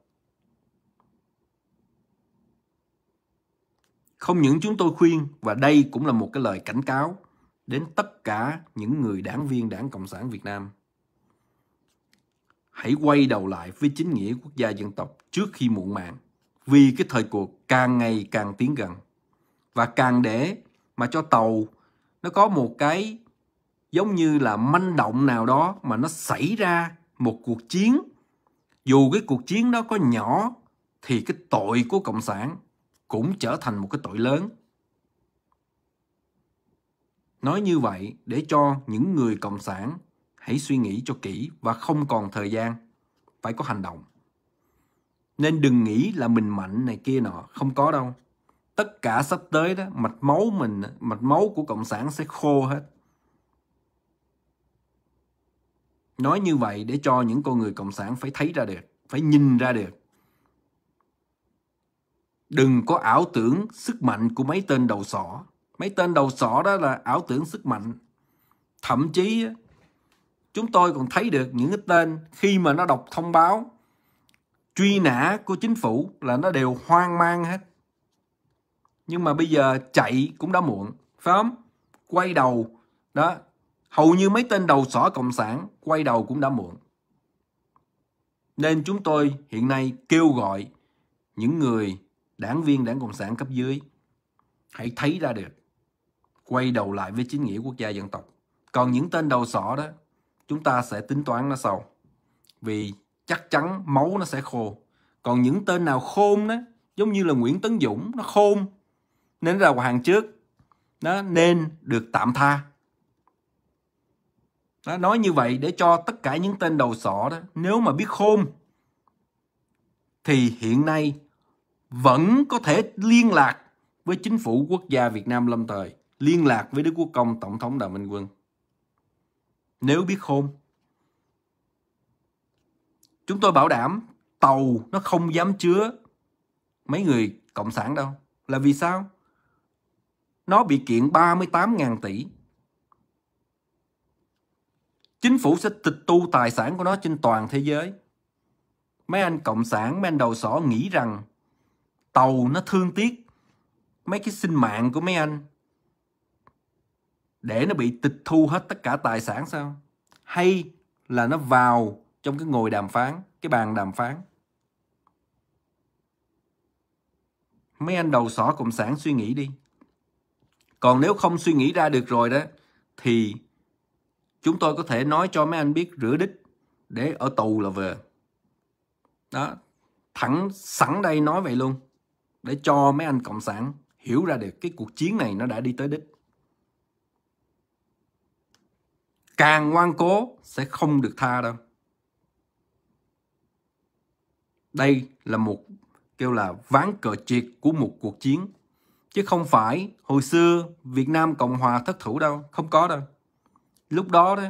Không những chúng tôi khuyên, và đây cũng là một cái lời cảnh cáo đến tất cả những người đảng viên đảng Cộng sản Việt Nam hãy quay đầu lại với chính nghĩa quốc gia dân tộc trước khi muộn màng vì cái thời cuộc càng ngày càng tiến gần và càng để mà cho tàu nó có một cái giống như là manh động nào đó mà nó xảy ra một cuộc chiến dù cái cuộc chiến đó có nhỏ thì cái tội của cộng sản cũng trở thành một cái tội lớn nói như vậy để cho những người cộng sản hãy suy nghĩ cho kỹ và không còn thời gian phải có hành động nên đừng nghĩ là mình mạnh này kia nọ không có đâu tất cả sắp tới đó mạch máu mình mạch máu của cộng sản sẽ khô hết nói như vậy để cho những con người cộng sản phải thấy ra được phải nhìn ra được đừng có ảo tưởng sức mạnh của mấy tên đầu sỏ mấy tên đầu sỏ đó là ảo tưởng sức mạnh thậm chí chúng tôi còn thấy được những cái tên khi mà nó đọc thông báo truy nã của chính phủ là nó đều hoang mang hết nhưng mà bây giờ chạy cũng đã muộn phải không quay đầu đó hầu như mấy tên đầu sỏ cộng sản quay đầu cũng đã muộn nên chúng tôi hiện nay kêu gọi những người đảng viên đảng cộng sản cấp dưới hãy thấy ra được quay đầu lại với chính nghĩa quốc gia dân tộc còn những tên đầu sỏ đó chúng ta sẽ tính toán nó sau vì chắc chắn máu nó sẽ khô còn những tên nào khôn đó giống như là Nguyễn Tấn Dũng nó khôn nên ra hàng trước nó nên được tạm tha đó, nói như vậy để cho tất cả những tên đầu sọ đó nếu mà biết khôn thì hiện nay vẫn có thể liên lạc với chính phủ quốc gia Việt Nam lâm thời liên lạc với Đức Quốc Công Tổng thống Đào Minh Quân nếu biết khôn. Chúng tôi bảo đảm tàu nó không dám chứa mấy người cộng sản đâu. Là vì sao? Nó bị kiện 38.000 tỷ. Chính phủ sẽ tịch tu tài sản của nó trên toàn thế giới. Mấy anh cộng sản, mấy anh đầu sỏ nghĩ rằng tàu nó thương tiếc mấy cái sinh mạng của mấy anh để nó bị tịch thu hết tất cả tài sản sao hay là nó vào trong cái ngồi đàm phán cái bàn đàm phán mấy anh đầu sỏ cộng sản suy nghĩ đi còn nếu không suy nghĩ ra được rồi đó thì chúng tôi có thể nói cho mấy anh biết rửa đích để ở tù là về. đó thẳng sẵn đây nói vậy luôn để cho mấy anh cộng sản hiểu ra được cái cuộc chiến này nó đã đi tới đích càng ngoan cố sẽ không được tha đâu đây là một kêu là ván cờ triệt của một cuộc chiến chứ không phải hồi xưa Việt Nam Cộng Hòa thất thủ đâu không có đâu lúc đó đó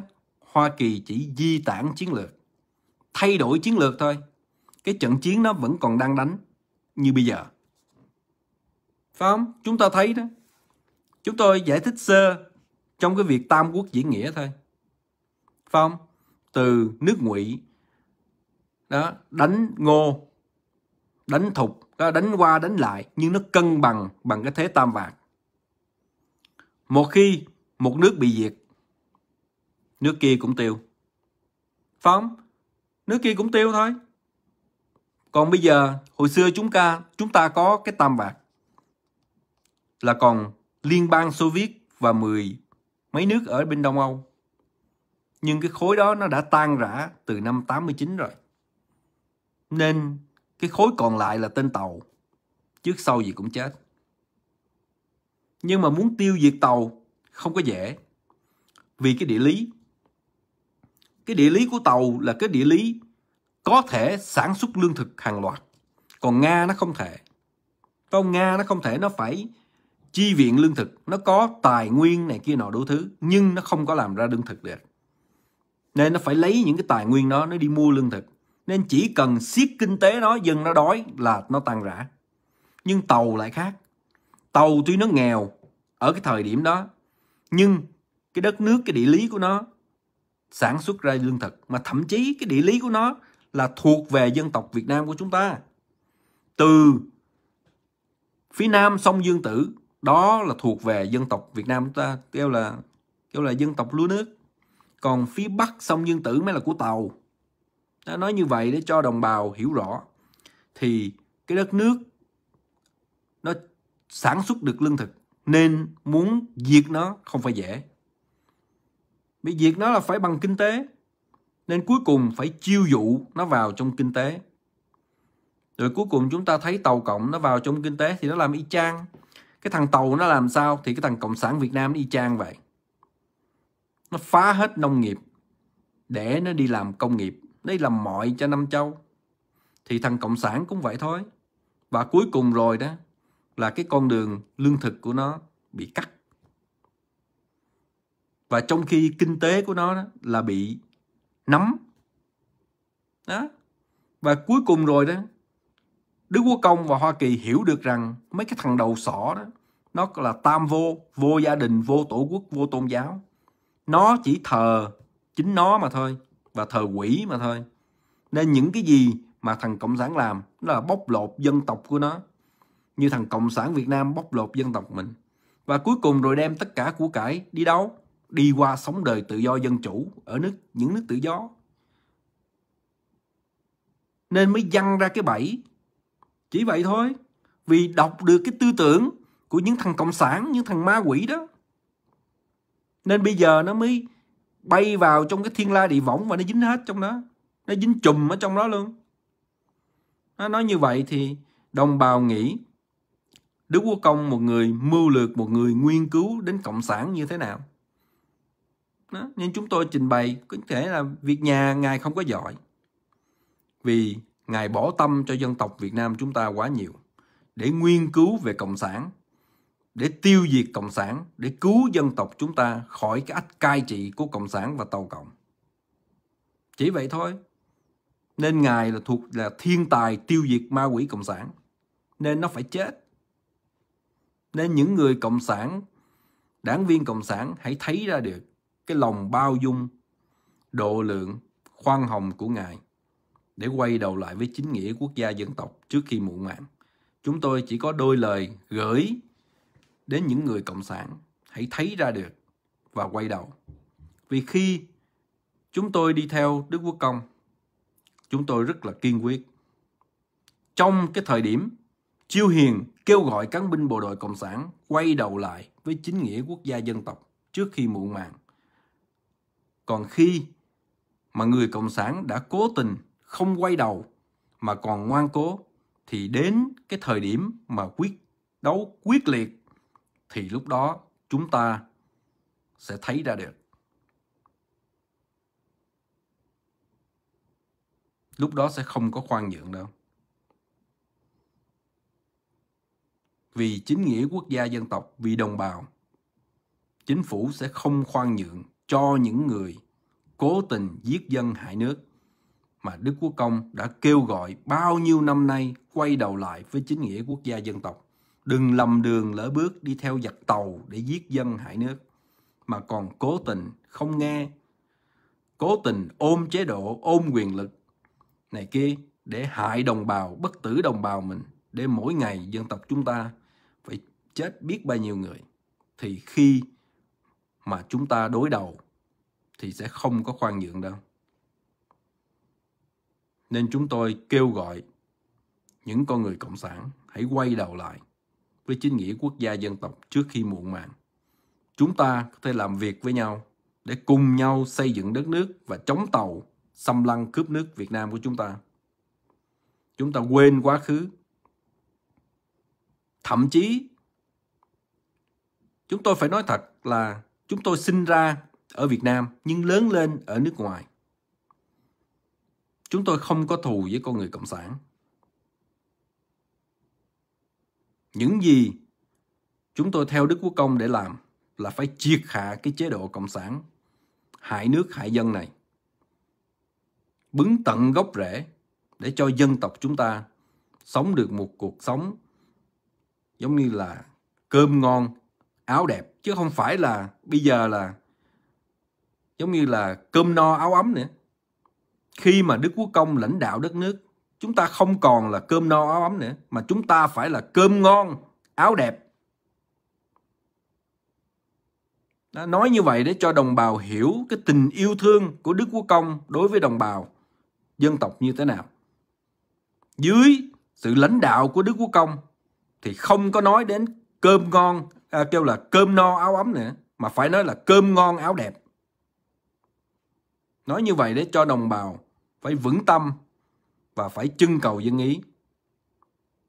Hoa Kỳ chỉ di tản chiến lược thay đổi chiến lược thôi cái trận chiến nó vẫn còn đang đánh như bây giờ phải không chúng ta thấy đó chúng tôi giải thích sơ trong cái việc tam quốc diễn nghĩa thôi phải không từ nước ngụy đó đánh ngô đánh thục đó, đánh qua đánh lại nhưng nó cân bằng bằng cái thế tam vạn một khi một nước bị diệt nước kia cũng tiêu phải không nước kia cũng tiêu thôi còn bây giờ hồi xưa chúng ta chúng ta có cái tam vạn là còn liên bang Xô Viết và mười mấy nước ở bên Đông Âu nhưng cái khối đó nó đã tan rã từ năm 89 rồi. Nên cái khối còn lại là tên tàu, trước sau gì cũng chết. Nhưng mà muốn tiêu diệt tàu không có dễ. Vì cái địa lý. Cái địa lý của tàu là cái địa lý có thể sản xuất lương thực hàng loạt. Còn Nga nó không thể. Còn Nga nó không thể, nó phải chi viện lương thực. Nó có tài nguyên này kia nọ đủ thứ. Nhưng nó không có làm ra lương thực được nên nó phải lấy những cái tài nguyên đó nó đi mua lương thực nên chỉ cần siết kinh tế nó dân nó đói là nó tan rã nhưng tàu lại khác tàu tuy nó nghèo ở cái thời điểm đó nhưng cái đất nước cái địa lý của nó sản xuất ra lương thực mà thậm chí cái địa lý của nó là thuộc về dân tộc Việt Nam của chúng ta từ phía nam sông Dương Tử đó là thuộc về dân tộc Việt Nam chúng ta kêu là kêu là dân tộc lúa nước còn phía bắc sông Dương Tử mới là của Tàu. Đã nói như vậy để cho đồng bào hiểu rõ. Thì cái đất nước nó sản xuất được lương thực nên muốn diệt nó không phải dễ. Bị diệt nó là phải bằng kinh tế nên cuối cùng phải chiêu dụ nó vào trong kinh tế. Rồi cuối cùng chúng ta thấy tàu cộng nó vào trong kinh tế thì nó làm y chang. Cái thằng tàu nó làm sao thì cái thằng cộng sản Việt Nam nó y chang vậy nó phá hết nông nghiệp để nó đi làm công nghiệp đi làm mọi cho năm châu thì thằng cộng sản cũng vậy thôi và cuối cùng rồi đó là cái con đường lương thực của nó bị cắt và trong khi kinh tế của nó đó, là bị nắm đó và cuối cùng rồi đó Đức Quốc Công và Hoa Kỳ hiểu được rằng mấy cái thằng đầu sỏ đó nó là tam vô, vô gia đình, vô tổ quốc, vô tôn giáo nó chỉ thờ chính nó mà thôi và thờ quỷ mà thôi nên những cái gì mà thằng cộng sản làm là bóc lột dân tộc của nó như thằng cộng sản việt nam bóc lột dân tộc mình và cuối cùng rồi đem tất cả của cải đi đâu đi qua sống đời tự do dân chủ ở nước những nước tự do nên mới dăng ra cái bẫy chỉ vậy thôi vì đọc được cái tư tưởng của những thằng cộng sản những thằng ma quỷ đó nên bây giờ nó mới bay vào trong cái thiên la địa võng và nó dính hết trong đó nó dính chùm ở trong đó luôn nó nói như vậy thì đồng bào nghĩ Đức Quốc Công một người mưu lược, một người nghiên cứu đến Cộng sản như thế nào. Đó. Nhưng chúng tôi trình bày có thể là việc nhà Ngài không có giỏi. Vì Ngài bỏ tâm cho dân tộc Việt Nam chúng ta quá nhiều. Để nghiên cứu về Cộng sản để tiêu diệt Cộng sản, để cứu dân tộc chúng ta khỏi cái ách cai trị của Cộng sản và Tàu Cộng. Chỉ vậy thôi. Nên Ngài là thuộc là thiên tài tiêu diệt ma quỷ Cộng sản. Nên nó phải chết. Nên những người Cộng sản, đảng viên Cộng sản hãy thấy ra được cái lòng bao dung, độ lượng, khoan hồng của Ngài để quay đầu lại với chính nghĩa quốc gia dân tộc trước khi muộn màng. Chúng tôi chỉ có đôi lời gửi đến những người cộng sản hãy thấy ra được và quay đầu. Vì khi chúng tôi đi theo Đức Quốc Công, chúng tôi rất là kiên quyết. Trong cái thời điểm Chiêu Hiền kêu gọi cán binh bộ đội Cộng sản quay đầu lại với chính nghĩa quốc gia dân tộc trước khi muộn màng. Còn khi mà người Cộng sản đã cố tình không quay đầu mà còn ngoan cố thì đến cái thời điểm mà quyết đấu quyết liệt thì lúc đó chúng ta sẽ thấy ra được. Lúc đó sẽ không có khoan nhượng đâu. Vì chính nghĩa quốc gia dân tộc, vì đồng bào, chính phủ sẽ không khoan nhượng cho những người cố tình giết dân hại nước mà Đức Quốc Công đã kêu gọi bao nhiêu năm nay quay đầu lại với chính nghĩa quốc gia dân tộc đừng lầm đường lỡ bước đi theo giặc tàu để giết dân hại nước mà còn cố tình không nghe cố tình ôm chế độ ôm quyền lực này kia để hại đồng bào bất tử đồng bào mình để mỗi ngày dân tộc chúng ta phải chết biết bao nhiêu người thì khi mà chúng ta đối đầu thì sẽ không có khoan nhượng đâu nên chúng tôi kêu gọi những con người cộng sản hãy quay đầu lại với chính nghĩa quốc gia dân tộc trước khi muộn màng. Chúng ta có thể làm việc với nhau để cùng nhau xây dựng đất nước và chống tàu xâm lăng cướp nước Việt Nam của chúng ta. Chúng ta quên quá khứ. Thậm chí chúng tôi phải nói thật là chúng tôi sinh ra ở Việt Nam nhưng lớn lên ở nước ngoài. Chúng tôi không có thù với con người cộng sản những gì chúng tôi theo Đức Quốc Công để làm là phải triệt hạ cái chế độ cộng sản hại nước hại dân này bứng tận gốc rễ để cho dân tộc chúng ta sống được một cuộc sống giống như là cơm ngon áo đẹp chứ không phải là bây giờ là giống như là cơm no áo ấm nữa khi mà đức quốc công lãnh đạo đất nước chúng ta không còn là cơm no áo ấm nữa mà chúng ta phải là cơm ngon áo đẹp Đó, nói như vậy để cho đồng bào hiểu cái tình yêu thương của đức quốc công đối với đồng bào dân tộc như thế nào dưới sự lãnh đạo của đức quốc công thì không có nói đến cơm ngon à, kêu là cơm no áo ấm nữa mà phải nói là cơm ngon áo đẹp nói như vậy để cho đồng bào phải vững tâm và phải trưng cầu dân ý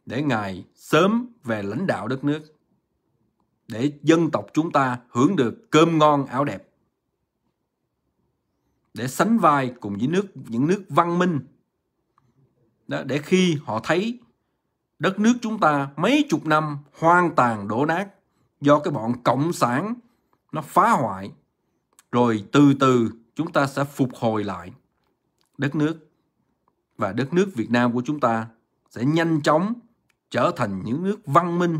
để Ngài sớm về lãnh đạo đất nước để dân tộc chúng ta hưởng được cơm ngon áo đẹp để sánh vai cùng với nước những nước văn minh đó, để khi họ thấy đất nước chúng ta mấy chục năm hoang tàn đổ nát do cái bọn cộng sản nó phá hoại rồi từ từ chúng ta sẽ phục hồi lại đất nước và đất nước Việt Nam của chúng ta sẽ nhanh chóng trở thành những nước văn minh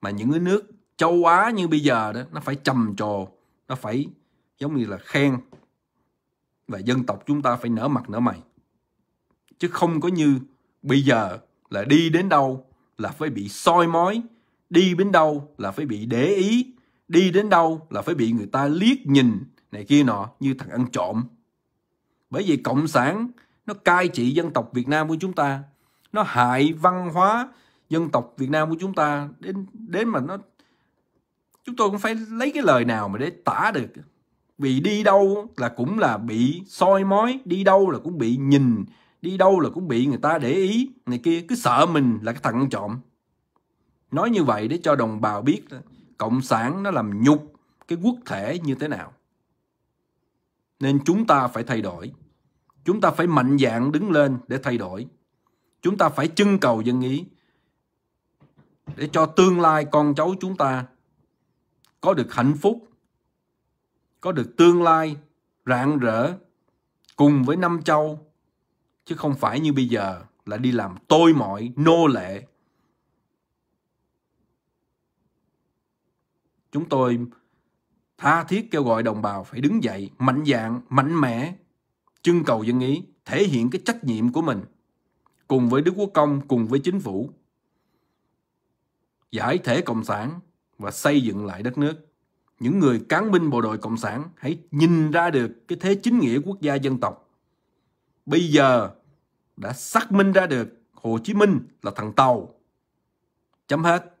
mà những cái nước châu Á như bây giờ đó nó phải trầm trồ nó phải giống như là khen và dân tộc chúng ta phải nở mặt nở mày chứ không có như bây giờ là đi đến đâu là phải bị soi mói đi đến đâu là phải bị để ý đi đến đâu là phải bị người ta liếc nhìn này kia nọ như thằng ăn trộm bởi vì cộng sản nó cai trị dân tộc Việt Nam của chúng ta nó hại văn hóa dân tộc Việt Nam của chúng ta đến đến mà nó chúng tôi cũng phải lấy cái lời nào mà để tả được vì đi đâu là cũng là bị soi mói đi đâu là cũng bị nhìn đi đâu là cũng bị người ta để ý này kia cứ sợ mình là cái thằng trộm nói như vậy để cho đồng bào biết cộng sản nó làm nhục cái quốc thể như thế nào nên chúng ta phải thay đổi Chúng ta phải mạnh dạn đứng lên để thay đổi. Chúng ta phải trưng cầu dân ý để cho tương lai con cháu chúng ta có được hạnh phúc, có được tương lai rạng rỡ cùng với năm châu chứ không phải như bây giờ là đi làm tôi mọi nô lệ. Chúng tôi tha thiết kêu gọi đồng bào phải đứng dậy mạnh dạn, mạnh mẽ trưng cầu dân ý thể hiện cái trách nhiệm của mình cùng với Đức Quốc Công, cùng với chính phủ giải thể Cộng sản và xây dựng lại đất nước. Những người cán binh bộ đội Cộng sản hãy nhìn ra được cái thế chính nghĩa quốc gia dân tộc. Bây giờ đã xác minh ra được Hồ Chí Minh là thằng Tàu. Chấm hết.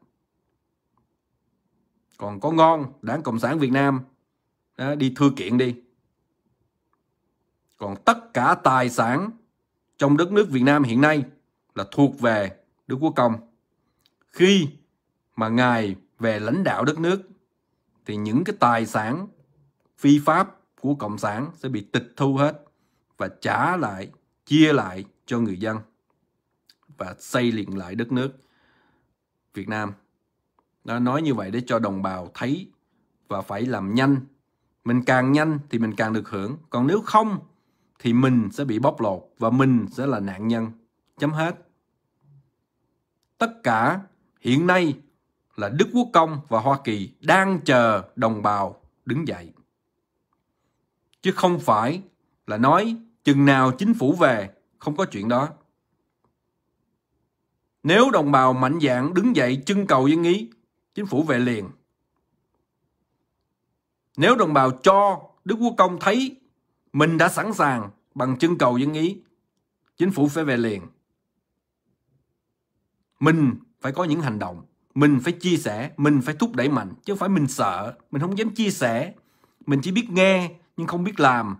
Còn có ngon, đảng Cộng sản Việt Nam đó, đi thư kiện đi. Còn tất cả tài sản trong đất nước Việt Nam hiện nay là thuộc về Đức Quốc Công. Khi mà Ngài về lãnh đạo đất nước thì những cái tài sản phi pháp của Cộng sản sẽ bị tịch thu hết và trả lại, chia lại cho người dân và xây liền lại đất nước Việt Nam. Nó nói như vậy để cho đồng bào thấy và phải làm nhanh. Mình càng nhanh thì mình càng được hưởng. Còn nếu không thì mình sẽ bị bóc lột và mình sẽ là nạn nhân. Chấm hết. Tất cả hiện nay là Đức Quốc Công và Hoa Kỳ đang chờ đồng bào đứng dậy. Chứ không phải là nói chừng nào chính phủ về không có chuyện đó. Nếu đồng bào mạnh dạn đứng dậy trưng cầu dân ý, chính phủ về liền. Nếu đồng bào cho Đức Quốc Công thấy mình đã sẵn sàng bằng chân cầu dân ý. Chính phủ phải về liền. Mình phải có những hành động. Mình phải chia sẻ, mình phải thúc đẩy mạnh. Chứ không phải mình sợ, mình không dám chia sẻ. Mình chỉ biết nghe nhưng không biết làm.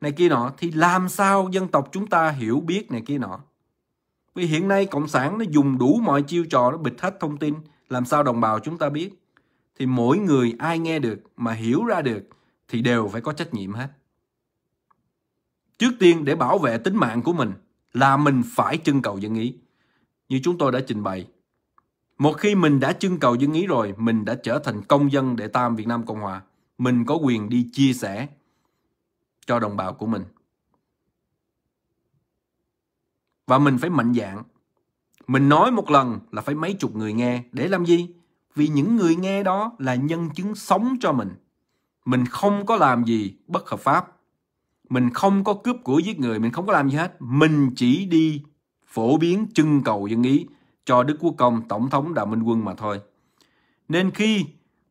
Này kia nọ. Thì làm sao dân tộc chúng ta hiểu biết này kia nọ. Vì hiện nay Cộng sản nó dùng đủ mọi chiêu trò nó bịt hết thông tin. Làm sao đồng bào chúng ta biết. Thì mỗi người ai nghe được mà hiểu ra được thì đều phải có trách nhiệm hết. Trước tiên để bảo vệ tính mạng của mình là mình phải trưng cầu dân ý. Như chúng tôi đã trình bày, một khi mình đã trưng cầu dân ý rồi, mình đã trở thành công dân để tam Việt Nam Cộng Hòa. Mình có quyền đi chia sẻ cho đồng bào của mình. Và mình phải mạnh dạng. Mình nói một lần là phải mấy chục người nghe. Để làm gì? Vì những người nghe đó là nhân chứng sống cho mình. Mình không có làm gì bất hợp pháp mình không có cướp của giết người mình không có làm gì hết mình chỉ đi phổ biến trưng cầu dân ý cho đức quốc công tổng thống đào minh quân mà thôi nên khi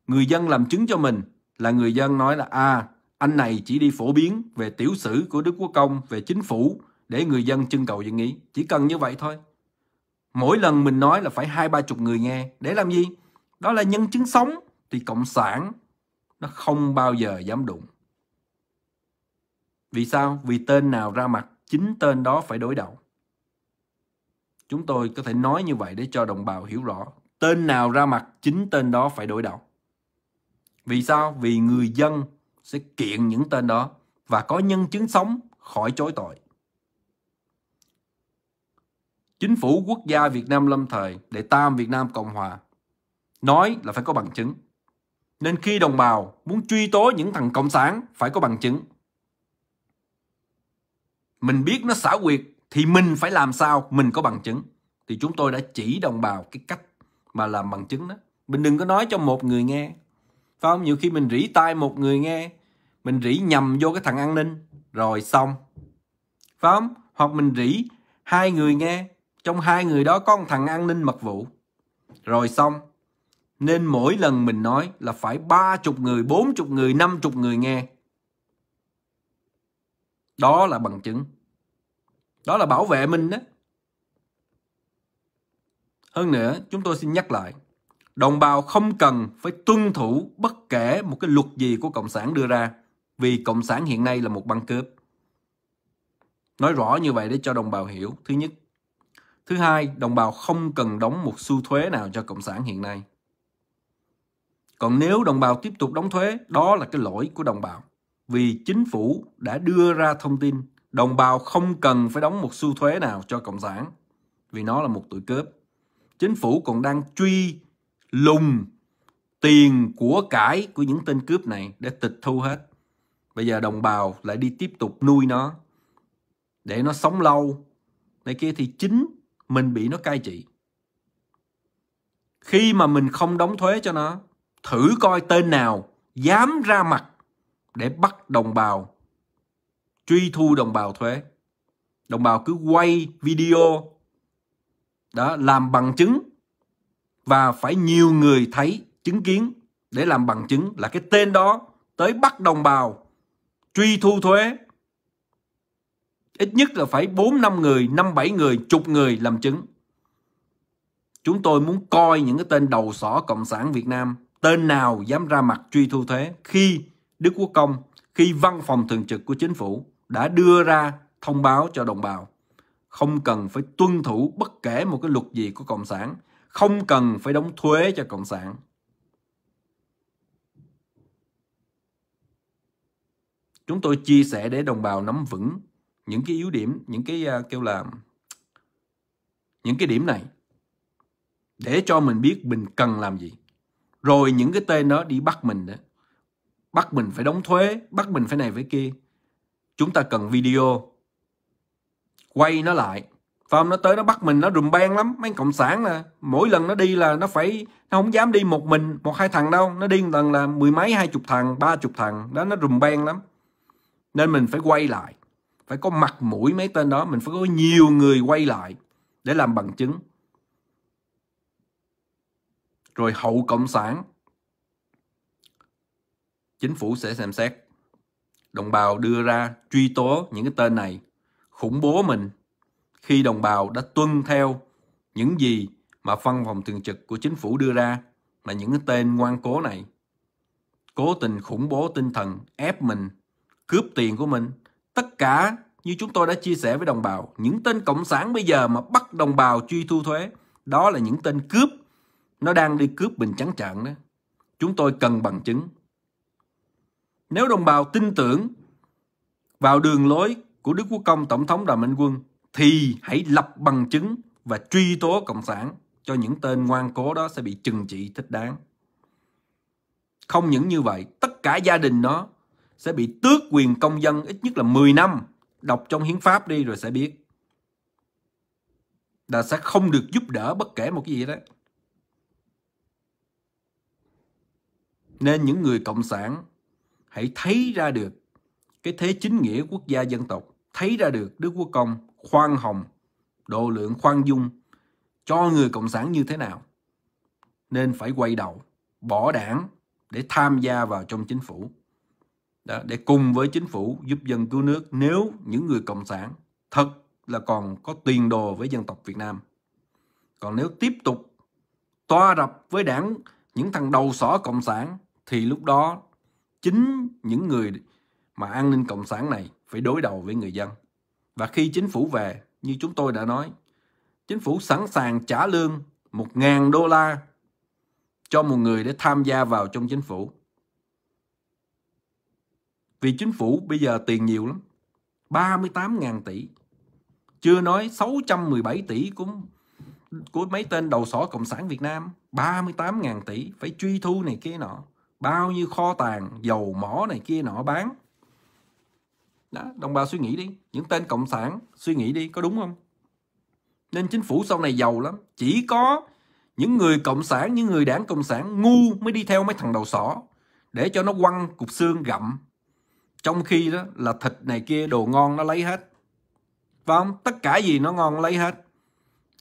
người dân làm chứng cho mình là người dân nói là à anh này chỉ đi phổ biến về tiểu sử của đức quốc công về chính phủ để người dân trưng cầu dân ý chỉ cần như vậy thôi mỗi lần mình nói là phải hai ba chục người nghe để làm gì đó là nhân chứng sống thì cộng sản nó không bao giờ dám đụng vì sao? Vì tên nào ra mặt, chính tên đó phải đối đầu. Chúng tôi có thể nói như vậy để cho đồng bào hiểu rõ. Tên nào ra mặt, chính tên đó phải đối đầu. Vì sao? Vì người dân sẽ kiện những tên đó và có nhân chứng sống khỏi chối tội. Chính phủ quốc gia Việt Nam lâm thời để tam Việt Nam Cộng Hòa nói là phải có bằng chứng. Nên khi đồng bào muốn truy tố những thằng Cộng sản phải có bằng chứng mình biết nó xảo quyệt thì mình phải làm sao mình có bằng chứng thì chúng tôi đã chỉ đồng bào cái cách mà làm bằng chứng đó mình đừng có nói cho một người nghe phải không nhiều khi mình rỉ tai một người nghe mình rỉ nhầm vô cái thằng an ninh rồi xong phải không hoặc mình rỉ hai người nghe trong hai người đó có một thằng an ninh mật vụ rồi xong nên mỗi lần mình nói là phải ba chục người bốn chục người năm chục người nghe đó là bằng chứng. Đó là bảo vệ mình đó. Hơn nữa, chúng tôi xin nhắc lại, đồng bào không cần phải tuân thủ bất kể một cái luật gì của Cộng sản đưa ra, vì Cộng sản hiện nay là một băng cướp. Nói rõ như vậy để cho đồng bào hiểu, thứ nhất. Thứ hai, đồng bào không cần đóng một xu thuế nào cho Cộng sản hiện nay. Còn nếu đồng bào tiếp tục đóng thuế, đó là cái lỗi của đồng bào vì chính phủ đã đưa ra thông tin đồng bào không cần phải đóng một xu thuế nào cho cộng sản vì nó là một tội cướp chính phủ còn đang truy lùng tiền của cải của những tên cướp này để tịch thu hết bây giờ đồng bào lại đi tiếp tục nuôi nó để nó sống lâu này kia thì chính mình bị nó cai trị khi mà mình không đóng thuế cho nó thử coi tên nào dám ra mặt để bắt đồng bào truy thu đồng bào thuế đồng bào cứ quay video đó làm bằng chứng và phải nhiều người thấy chứng kiến để làm bằng chứng là cái tên đó tới bắt đồng bào truy thu thuế ít nhất là phải 4 5 người, 5 7 người, chục người làm chứng. Chúng tôi muốn coi những cái tên đầu sỏ cộng sản Việt Nam tên nào dám ra mặt truy thu thuế khi Đức Quốc Công khi văn phòng thường trực của chính phủ đã đưa ra thông báo cho đồng bào không cần phải tuân thủ bất kể một cái luật gì của cộng sản không cần phải đóng thuế cho cộng sản chúng tôi chia sẻ để đồng bào nắm vững những cái yếu điểm những cái uh, kêu là những cái điểm này để cho mình biết mình cần làm gì rồi những cái tên đó đi bắt mình đó bắt mình phải đóng thuế bắt mình phải này phải kia chúng ta cần video quay nó lại phải không nó tới nó bắt mình nó rùm beng lắm mấy cộng sản nè, mỗi lần nó đi là nó phải nó không dám đi một mình một hai thằng đâu nó đi một lần là mười mấy hai chục thằng ba chục thằng đó nó rùm beng lắm nên mình phải quay lại phải có mặt mũi mấy tên đó mình phải có nhiều người quay lại để làm bằng chứng rồi hậu cộng sản chính phủ sẽ xem xét. Đồng bào đưa ra truy tố những cái tên này khủng bố mình khi đồng bào đã tuân theo những gì mà văn phòng thường trực của chính phủ đưa ra là những cái tên ngoan cố này. Cố tình khủng bố tinh thần, ép mình, cướp tiền của mình. Tất cả như chúng tôi đã chia sẻ với đồng bào, những tên cộng sản bây giờ mà bắt đồng bào truy thu thuế, đó là những tên cướp. Nó đang đi cướp mình trắng trợn đó. Chúng tôi cần bằng chứng nếu đồng bào tin tưởng vào đường lối của Đức Quốc Công Tổng thống Đàm Minh Quân thì hãy lập bằng chứng và truy tố Cộng sản cho những tên ngoan cố đó sẽ bị trừng trị thích đáng. Không những như vậy, tất cả gia đình nó sẽ bị tước quyền công dân ít nhất là 10 năm. Đọc trong hiến pháp đi rồi sẽ biết. Là sẽ không được giúp đỡ bất kể một cái gì đó. Nên những người cộng sản hãy thấy ra được cái thế chính nghĩa quốc gia dân tộc, thấy ra được Đức Quốc Công khoan hồng, độ lượng khoan dung cho người Cộng sản như thế nào. Nên phải quay đầu, bỏ đảng để tham gia vào trong chính phủ. Đó, để cùng với chính phủ giúp dân cứu nước nếu những người Cộng sản thật là còn có tiền đồ với dân tộc Việt Nam. Còn nếu tiếp tục toa rập với đảng những thằng đầu sỏ Cộng sản thì lúc đó chính những người mà an ninh cộng sản này phải đối đầu với người dân. Và khi chính phủ về, như chúng tôi đã nói, chính phủ sẵn sàng trả lương 1.000 đô la cho một người để tham gia vào trong chính phủ. Vì chính phủ bây giờ tiền nhiều lắm, 38.000 tỷ. Chưa nói 617 tỷ của, của mấy tên đầu sỏ Cộng sản Việt Nam, 38.000 tỷ, phải truy thu này kia nọ bao nhiêu kho tàng dầu mỏ này kia nọ bán đó, đồng bào suy nghĩ đi những tên cộng sản suy nghĩ đi có đúng không nên chính phủ sau này giàu lắm chỉ có những người cộng sản những người đảng cộng sản ngu mới đi theo mấy thằng đầu sỏ để cho nó quăng cục xương gặm trong khi đó là thịt này kia đồ ngon nó lấy hết phải không tất cả gì nó ngon lấy hết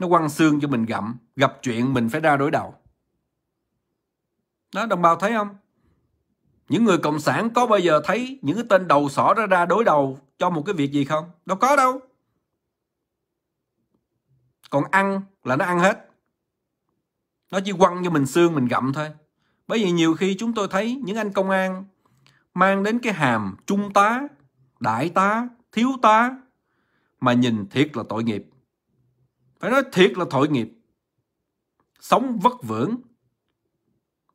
nó quăng xương cho mình gặm gặp chuyện mình phải ra đối đầu đó đồng bào thấy không những người cộng sản có bao giờ thấy những cái tên đầu sỏ ra ra đối đầu cho một cái việc gì không đâu có đâu còn ăn là nó ăn hết nó chỉ quăng cho mình xương mình gặm thôi bởi vì nhiều khi chúng tôi thấy những anh công an mang đến cái hàm trung tá đại tá thiếu tá mà nhìn thiệt là tội nghiệp phải nói thiệt là tội nghiệp sống vất vưởng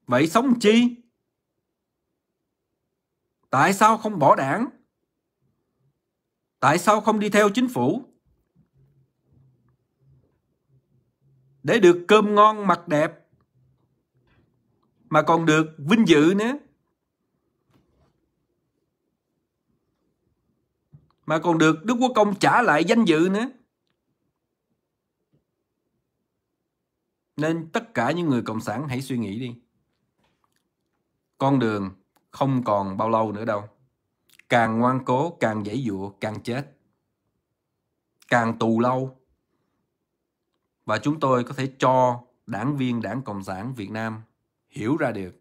vậy sống chi Tại sao không bỏ đảng? Tại sao không đi theo chính phủ? Để được cơm ngon mặt đẹp mà còn được vinh dự nữa. Mà còn được Đức Quốc Công trả lại danh dự nữa. Nên tất cả những người cộng sản hãy suy nghĩ đi. Con đường không còn bao lâu nữa đâu. Càng ngoan cố, càng dễ dụa, càng chết. Càng tù lâu. Và chúng tôi có thể cho đảng viên đảng Cộng sản Việt Nam hiểu ra được.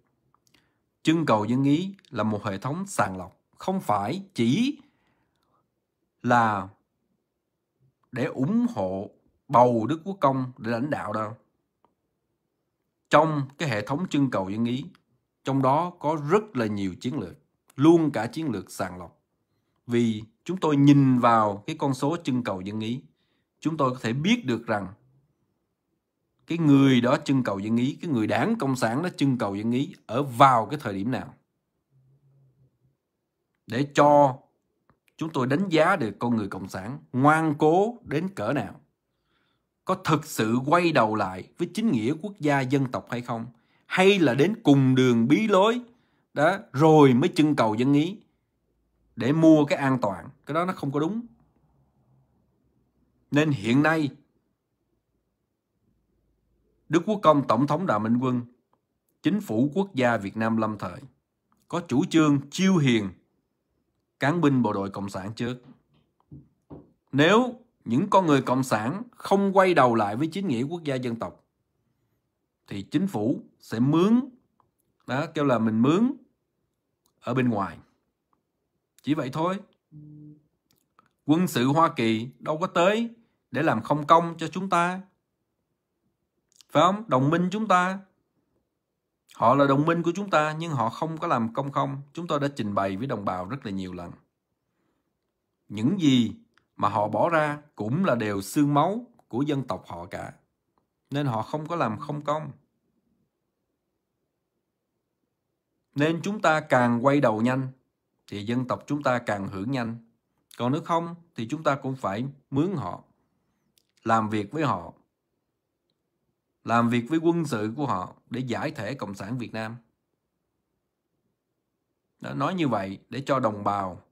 Trưng cầu dân ý là một hệ thống sàng lọc. Không phải chỉ là để ủng hộ bầu Đức Quốc Công để lãnh đạo đâu. Trong cái hệ thống trưng cầu dân ý trong đó có rất là nhiều chiến lược, luôn cả chiến lược sàng lọc. Vì chúng tôi nhìn vào cái con số trưng cầu dân ý, chúng tôi có thể biết được rằng cái người đó trưng cầu dân ý, cái người đảng Cộng sản đó trưng cầu dân ý ở vào cái thời điểm nào. Để cho chúng tôi đánh giá được con người Cộng sản ngoan cố đến cỡ nào. Có thực sự quay đầu lại với chính nghĩa quốc gia dân tộc hay không? hay là đến cùng đường bí lối đó rồi mới trưng cầu dân ý để mua cái an toàn cái đó nó không có đúng nên hiện nay Đức Quốc Công Tổng thống Đào Minh Quân chính phủ quốc gia Việt Nam lâm thời có chủ trương chiêu hiền cán binh bộ đội Cộng sản trước. Nếu những con người Cộng sản không quay đầu lại với chính nghĩa quốc gia dân tộc thì chính phủ sẽ mướn đó kêu là mình mướn ở bên ngoài chỉ vậy thôi quân sự Hoa Kỳ đâu có tới để làm không công cho chúng ta phải không đồng minh chúng ta họ là đồng minh của chúng ta nhưng họ không có làm công không chúng tôi đã trình bày với đồng bào rất là nhiều lần những gì mà họ bỏ ra cũng là đều xương máu của dân tộc họ cả nên họ không có làm không công Nên chúng ta càng quay đầu nhanh thì dân tộc chúng ta càng hưởng nhanh. Còn nếu không thì chúng ta cũng phải mướn họ, làm việc với họ, làm việc với quân sự của họ để giải thể Cộng sản Việt Nam. Đó, nói như vậy để cho đồng bào,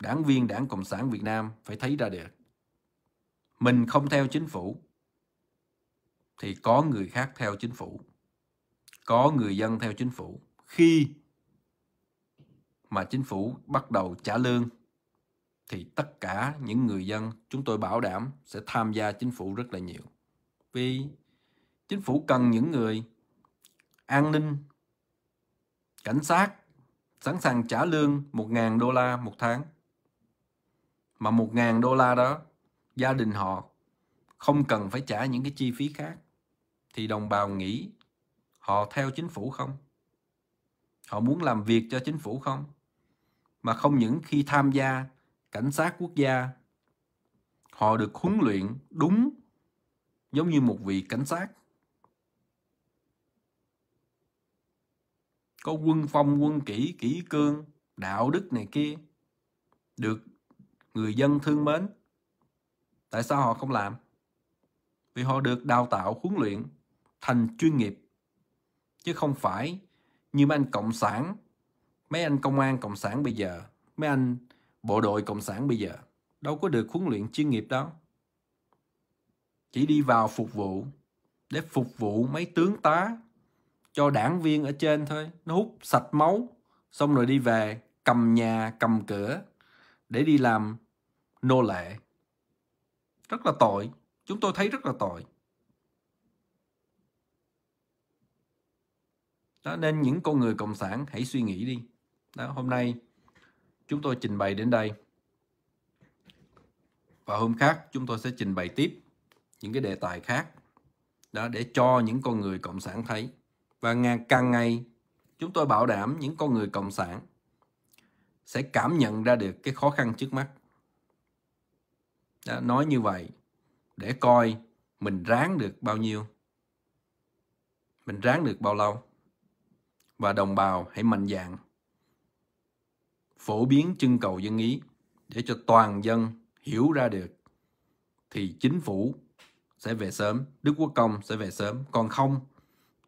đảng viên đảng Cộng sản Việt Nam phải thấy ra được. Mình không theo chính phủ thì có người khác theo chính phủ, có người dân theo chính phủ khi mà chính phủ bắt đầu trả lương thì tất cả những người dân chúng tôi bảo đảm sẽ tham gia chính phủ rất là nhiều. Vì chính phủ cần những người an ninh, cảnh sát sẵn sàng trả lương 1.000 đô la một tháng. Mà 1.000 đô la đó gia đình họ không cần phải trả những cái chi phí khác thì đồng bào nghĩ họ theo chính phủ không? họ muốn làm việc cho chính phủ không mà không những khi tham gia cảnh sát quốc gia họ được huấn luyện đúng giống như một vị cảnh sát có quân phong quân kỹ kỹ cương đạo đức này kia được người dân thương mến tại sao họ không làm vì họ được đào tạo huấn luyện thành chuyên nghiệp chứ không phải như mấy anh cộng sản mấy anh công an cộng sản bây giờ mấy anh bộ đội cộng sản bây giờ đâu có được huấn luyện chuyên nghiệp đâu chỉ đi vào phục vụ để phục vụ mấy tướng tá cho đảng viên ở trên thôi nó hút sạch máu xong rồi đi về cầm nhà cầm cửa để đi làm nô lệ rất là tội chúng tôi thấy rất là tội đó nên những con người cộng sản hãy suy nghĩ đi đó hôm nay chúng tôi trình bày đến đây và hôm khác chúng tôi sẽ trình bày tiếp những cái đề tài khác đó để cho những con người cộng sản thấy và ngày càng ngày chúng tôi bảo đảm những con người cộng sản sẽ cảm nhận ra được cái khó khăn trước mắt đó, nói như vậy để coi mình ráng được bao nhiêu mình ráng được bao lâu và đồng bào hãy mạnh dạn phổ biến trưng cầu dân ý để cho toàn dân hiểu ra được thì chính phủ sẽ về sớm, Đức Quốc Công sẽ về sớm. Còn không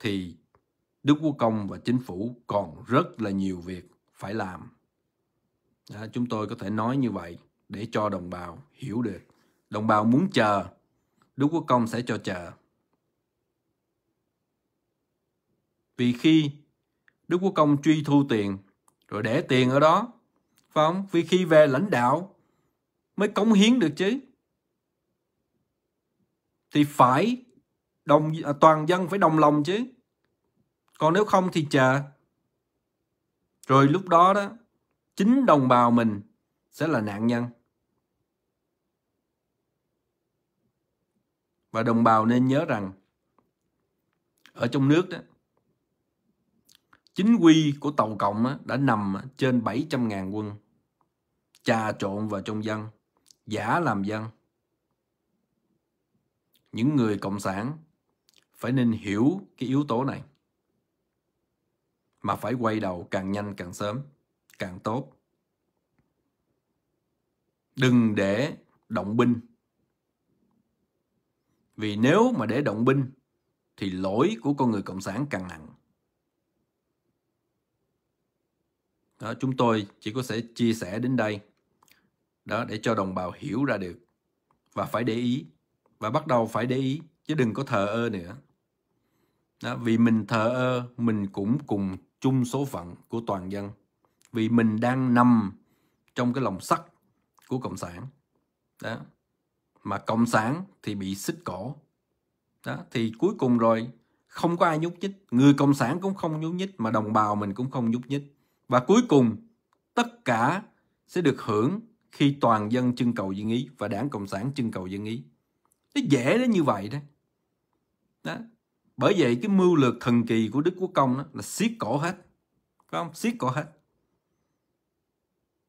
thì Đức Quốc Công và chính phủ còn rất là nhiều việc phải làm. Đó, chúng tôi có thể nói như vậy để cho đồng bào hiểu được. Đồng bào muốn chờ, Đức Quốc Công sẽ cho chờ. Vì khi Đức Quốc Công truy thu tiền, rồi để tiền ở đó. Phải không? Vì khi về lãnh đạo mới cống hiến được chứ. Thì phải đồng à, toàn dân phải đồng lòng chứ. Còn nếu không thì chờ. Rồi lúc đó đó, chính đồng bào mình sẽ là nạn nhân. Và đồng bào nên nhớ rằng ở trong nước đó chính quy của Tàu Cộng đã nằm trên 700.000 quân, trà trộn vào trong dân, giả làm dân. Những người Cộng sản phải nên hiểu cái yếu tố này mà phải quay đầu càng nhanh càng sớm, càng tốt. Đừng để động binh. Vì nếu mà để động binh thì lỗi của con người cộng sản càng nặng. đó chúng tôi chỉ có sẽ chia sẻ đến đây đó để cho đồng bào hiểu ra được và phải để ý và bắt đầu phải để ý chứ đừng có thờ ơ nữa đó, vì mình thờ ơ mình cũng cùng chung số phận của toàn dân vì mình đang nằm trong cái lòng sắt của cộng sản đó mà cộng sản thì bị xích cổ đó thì cuối cùng rồi không có ai nhúc nhích người cộng sản cũng không nhúc nhích mà đồng bào mình cũng không nhúc nhích và cuối cùng, tất cả sẽ được hưởng khi toàn dân trưng cầu dân ý và đảng Cộng sản trưng cầu dân ý. Nó dễ đến như vậy đó. đó. Bởi vậy cái mưu lược thần kỳ của Đức Quốc Công đó là siết cổ hết. Phải không? Siết cổ hết.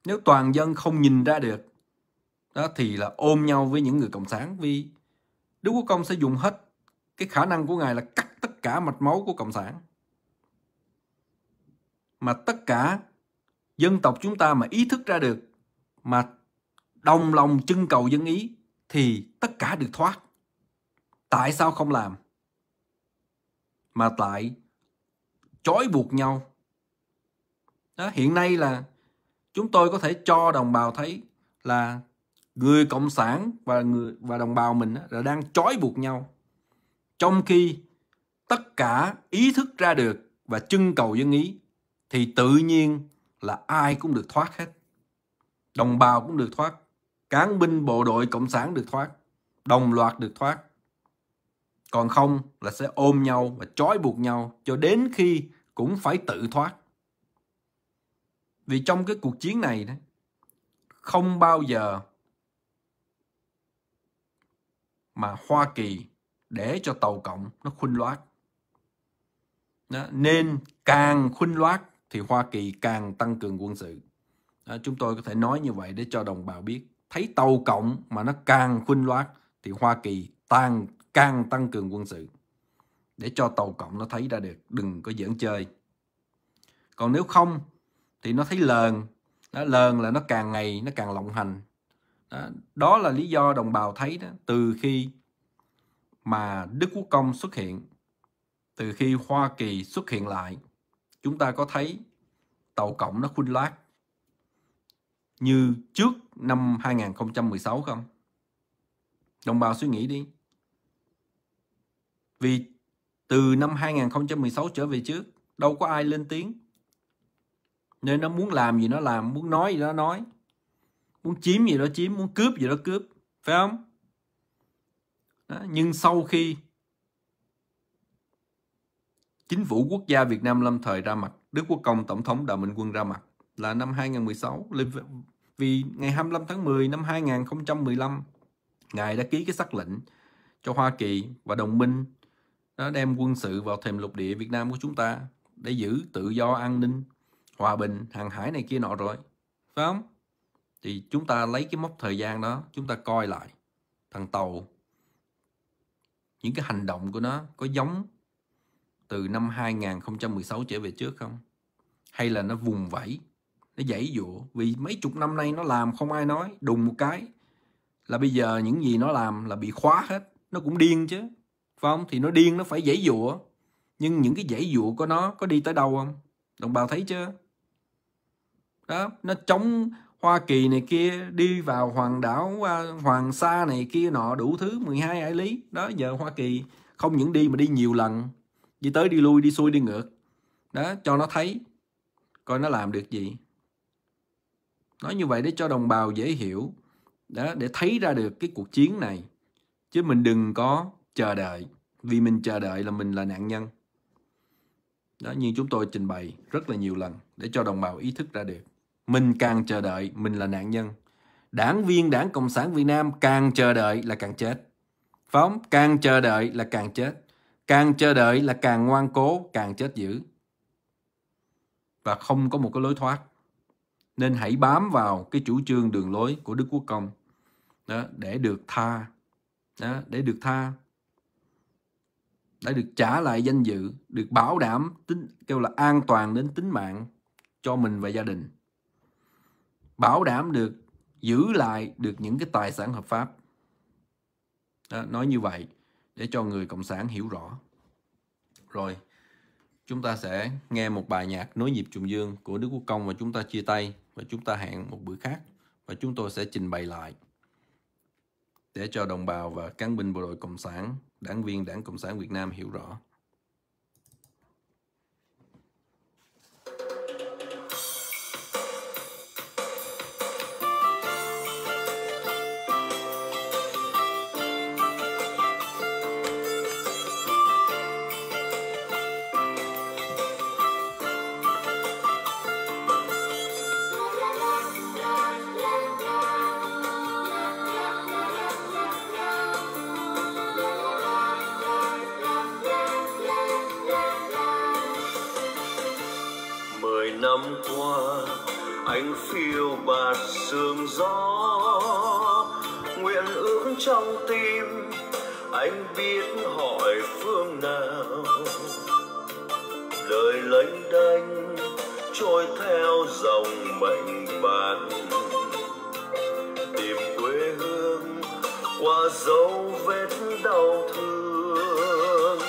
Nếu toàn dân không nhìn ra được đó thì là ôm nhau với những người Cộng sản vì Đức Quốc Công sẽ dùng hết cái khả năng của Ngài là cắt tất cả mạch máu của Cộng sản mà tất cả dân tộc chúng ta mà ý thức ra được mà đồng lòng trưng cầu dân ý thì tất cả được thoát. Tại sao không làm? Mà tại chói buộc nhau. Đó, hiện nay là chúng tôi có thể cho đồng bào thấy là người cộng sản và người và đồng bào mình là đang chói buộc nhau. Trong khi tất cả ý thức ra được và trưng cầu dân ý thì tự nhiên là ai cũng được thoát hết đồng bào cũng được thoát cán binh bộ đội cộng sản được thoát đồng loạt được thoát còn không là sẽ ôm nhau và trói buộc nhau cho đến khi cũng phải tự thoát vì trong cái cuộc chiến này đó không bao giờ mà Hoa Kỳ để cho tàu cộng nó khuynh loát đó. nên càng khuynh loát thì Hoa Kỳ càng tăng cường quân sự. À, chúng tôi có thể nói như vậy để cho đồng bào biết. Thấy tàu cộng mà nó càng khuynh loát thì Hoa Kỳ tăng, càng tăng cường quân sự. Để cho tàu cộng nó thấy ra được, đừng có giỡn chơi. Còn nếu không thì nó thấy lờn, đó, lờn là nó càng ngày nó càng lộng hành. Đó, đó là lý do đồng bào thấy đó, từ khi mà Đức Quốc Công xuất hiện, từ khi Hoa Kỳ xuất hiện lại chúng ta có thấy tàu cộng nó khuynh lát như trước năm 2016 không? Đồng bào suy nghĩ đi. Vì từ năm 2016 trở về trước, đâu có ai lên tiếng. Nên nó muốn làm gì nó làm, muốn nói gì nó nói. Muốn chiếm gì nó chiếm, muốn cướp gì nó cướp. Phải không? Đó. Nhưng sau khi Chính phủ quốc gia Việt Nam lâm thời ra mặt, Đức Quốc Công Tổng thống Đào Minh Quân ra mặt là năm 2016 vì ngày 25 tháng 10 năm 2015 ngài đã ký cái sắc lệnh cho Hoa Kỳ và đồng minh đã đem quân sự vào thềm lục địa Việt Nam của chúng ta để giữ tự do an ninh hòa bình hàng hải này kia nọ rồi phải không thì chúng ta lấy cái mốc thời gian đó chúng ta coi lại thằng tàu những cái hành động của nó có giống từ năm 2016 trở về trước không? Hay là nó vùng vẫy, nó dãy dụa vì mấy chục năm nay nó làm không ai nói, đùng một cái là bây giờ những gì nó làm là bị khóa hết, nó cũng điên chứ. Phải không? Thì nó điên nó phải dãy dụa. Nhưng những cái dãy dụa của nó có đi tới đâu không? Đồng bào thấy chưa? Đó, nó chống Hoa Kỳ này kia đi vào hoàng đảo à, Hoàng Sa này kia nọ đủ thứ 12 hải lý. Đó giờ Hoa Kỳ không những đi mà đi nhiều lần đi tới đi lui đi xuôi đi ngược đó cho nó thấy coi nó làm được gì nói như vậy để cho đồng bào dễ hiểu đó để thấy ra được cái cuộc chiến này chứ mình đừng có chờ đợi vì mình chờ đợi là mình là nạn nhân đó như chúng tôi trình bày rất là nhiều lần để cho đồng bào ý thức ra được mình càng chờ đợi mình là nạn nhân đảng viên đảng cộng sản việt nam càng chờ đợi là càng chết phóng càng chờ đợi là càng chết càng chờ đợi là càng ngoan cố càng chết dữ và không có một cái lối thoát nên hãy bám vào cái chủ trương đường lối của đức quốc công đó, để được tha đó, để được tha để được trả lại danh dự được bảo đảm tính kêu là an toàn đến tính mạng cho mình và gia đình bảo đảm được giữ lại được những cái tài sản hợp pháp đó, nói như vậy để cho người cộng sản hiểu rõ rồi chúng ta sẽ nghe một bài nhạc nối nhịp trùng dương của Đức Quốc Công và chúng ta chia tay và chúng ta hẹn một bữa khác và chúng tôi sẽ trình bày lại để cho đồng bào và cán binh bộ đội Cộng sản, đảng viên Đảng Cộng sản Việt Nam hiểu rõ. anh phiêu bạt sương gió nguyện ước trong tim anh biết hỏi phương nào đời lênh đênh trôi theo dòng mệnh bạc tìm quê hương qua dấu vết đau thương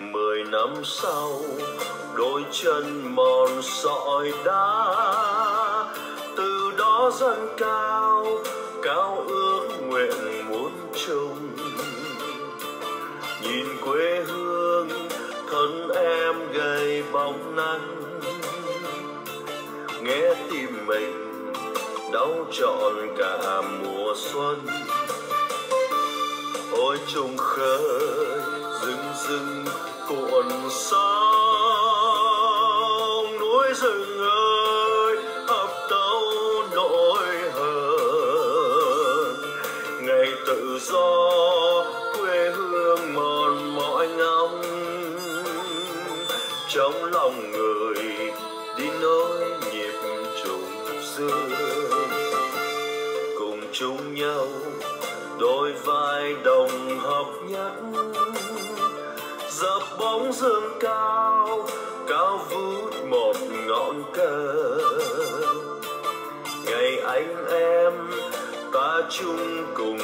mười năm sau đôi chân mòn sỏi đá dân cao cao ước nguyện muốn chung nhìn quê hương thân em gầy bóng nắng nghe tim mình đau trọn cả mùa xuân ôi trùng khơi rừng rừng cuộn sóng núi rừng dương cao cao vút một ngọn cờ ngày anh em ta chung cùng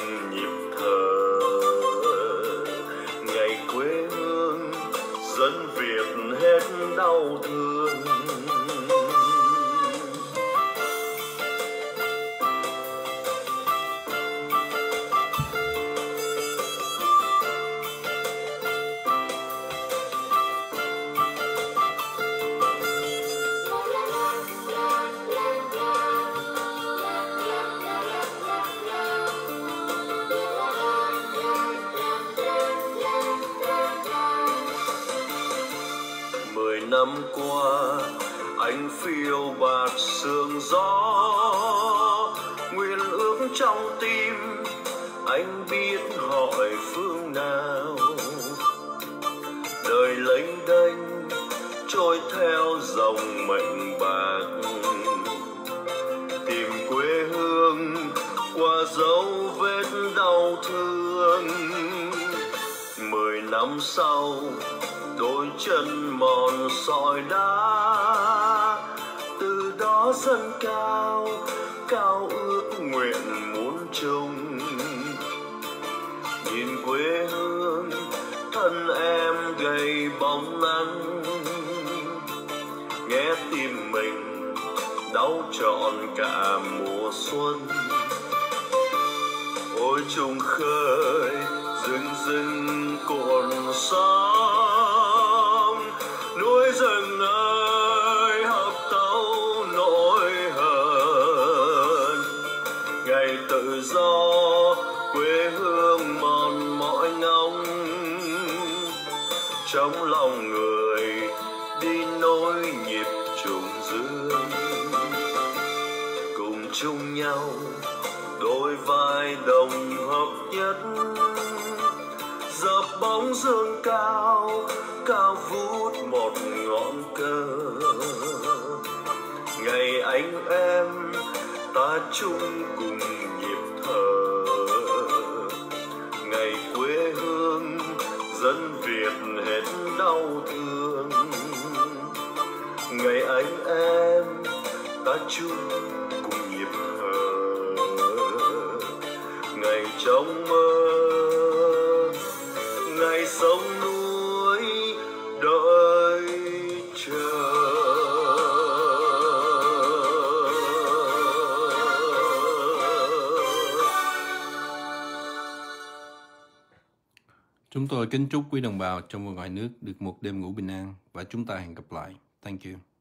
đậm sau đôi chân mòn sỏi đá từ đó dâng cao cao ước nguyện muốn chung nhìn quê hương thân em gầy bóng nắng nghe tim mình đau trọn cả mùa xuân ôi trùng khơi dần dần cồn sống núi rừng nơi học tấu nỗi hờn ngày tự do quê hương mòn mỏi ngóng trong lòng người đi nối nhịp trùng dương cùng chung nhau đôi vai đồng hợp nhất bóng dương cao cao vút một ngọn cờ ngày anh em ta chung cùng nhịp thở ngày quê hương dân việt hết đau thương ngày anh em ta chung cùng nhịp thở ngày trong mơ Tôi kính chúc quý đồng bào trong và ngoài nước được một đêm ngủ bình an và chúng ta hẹn gặp lại. Thank you.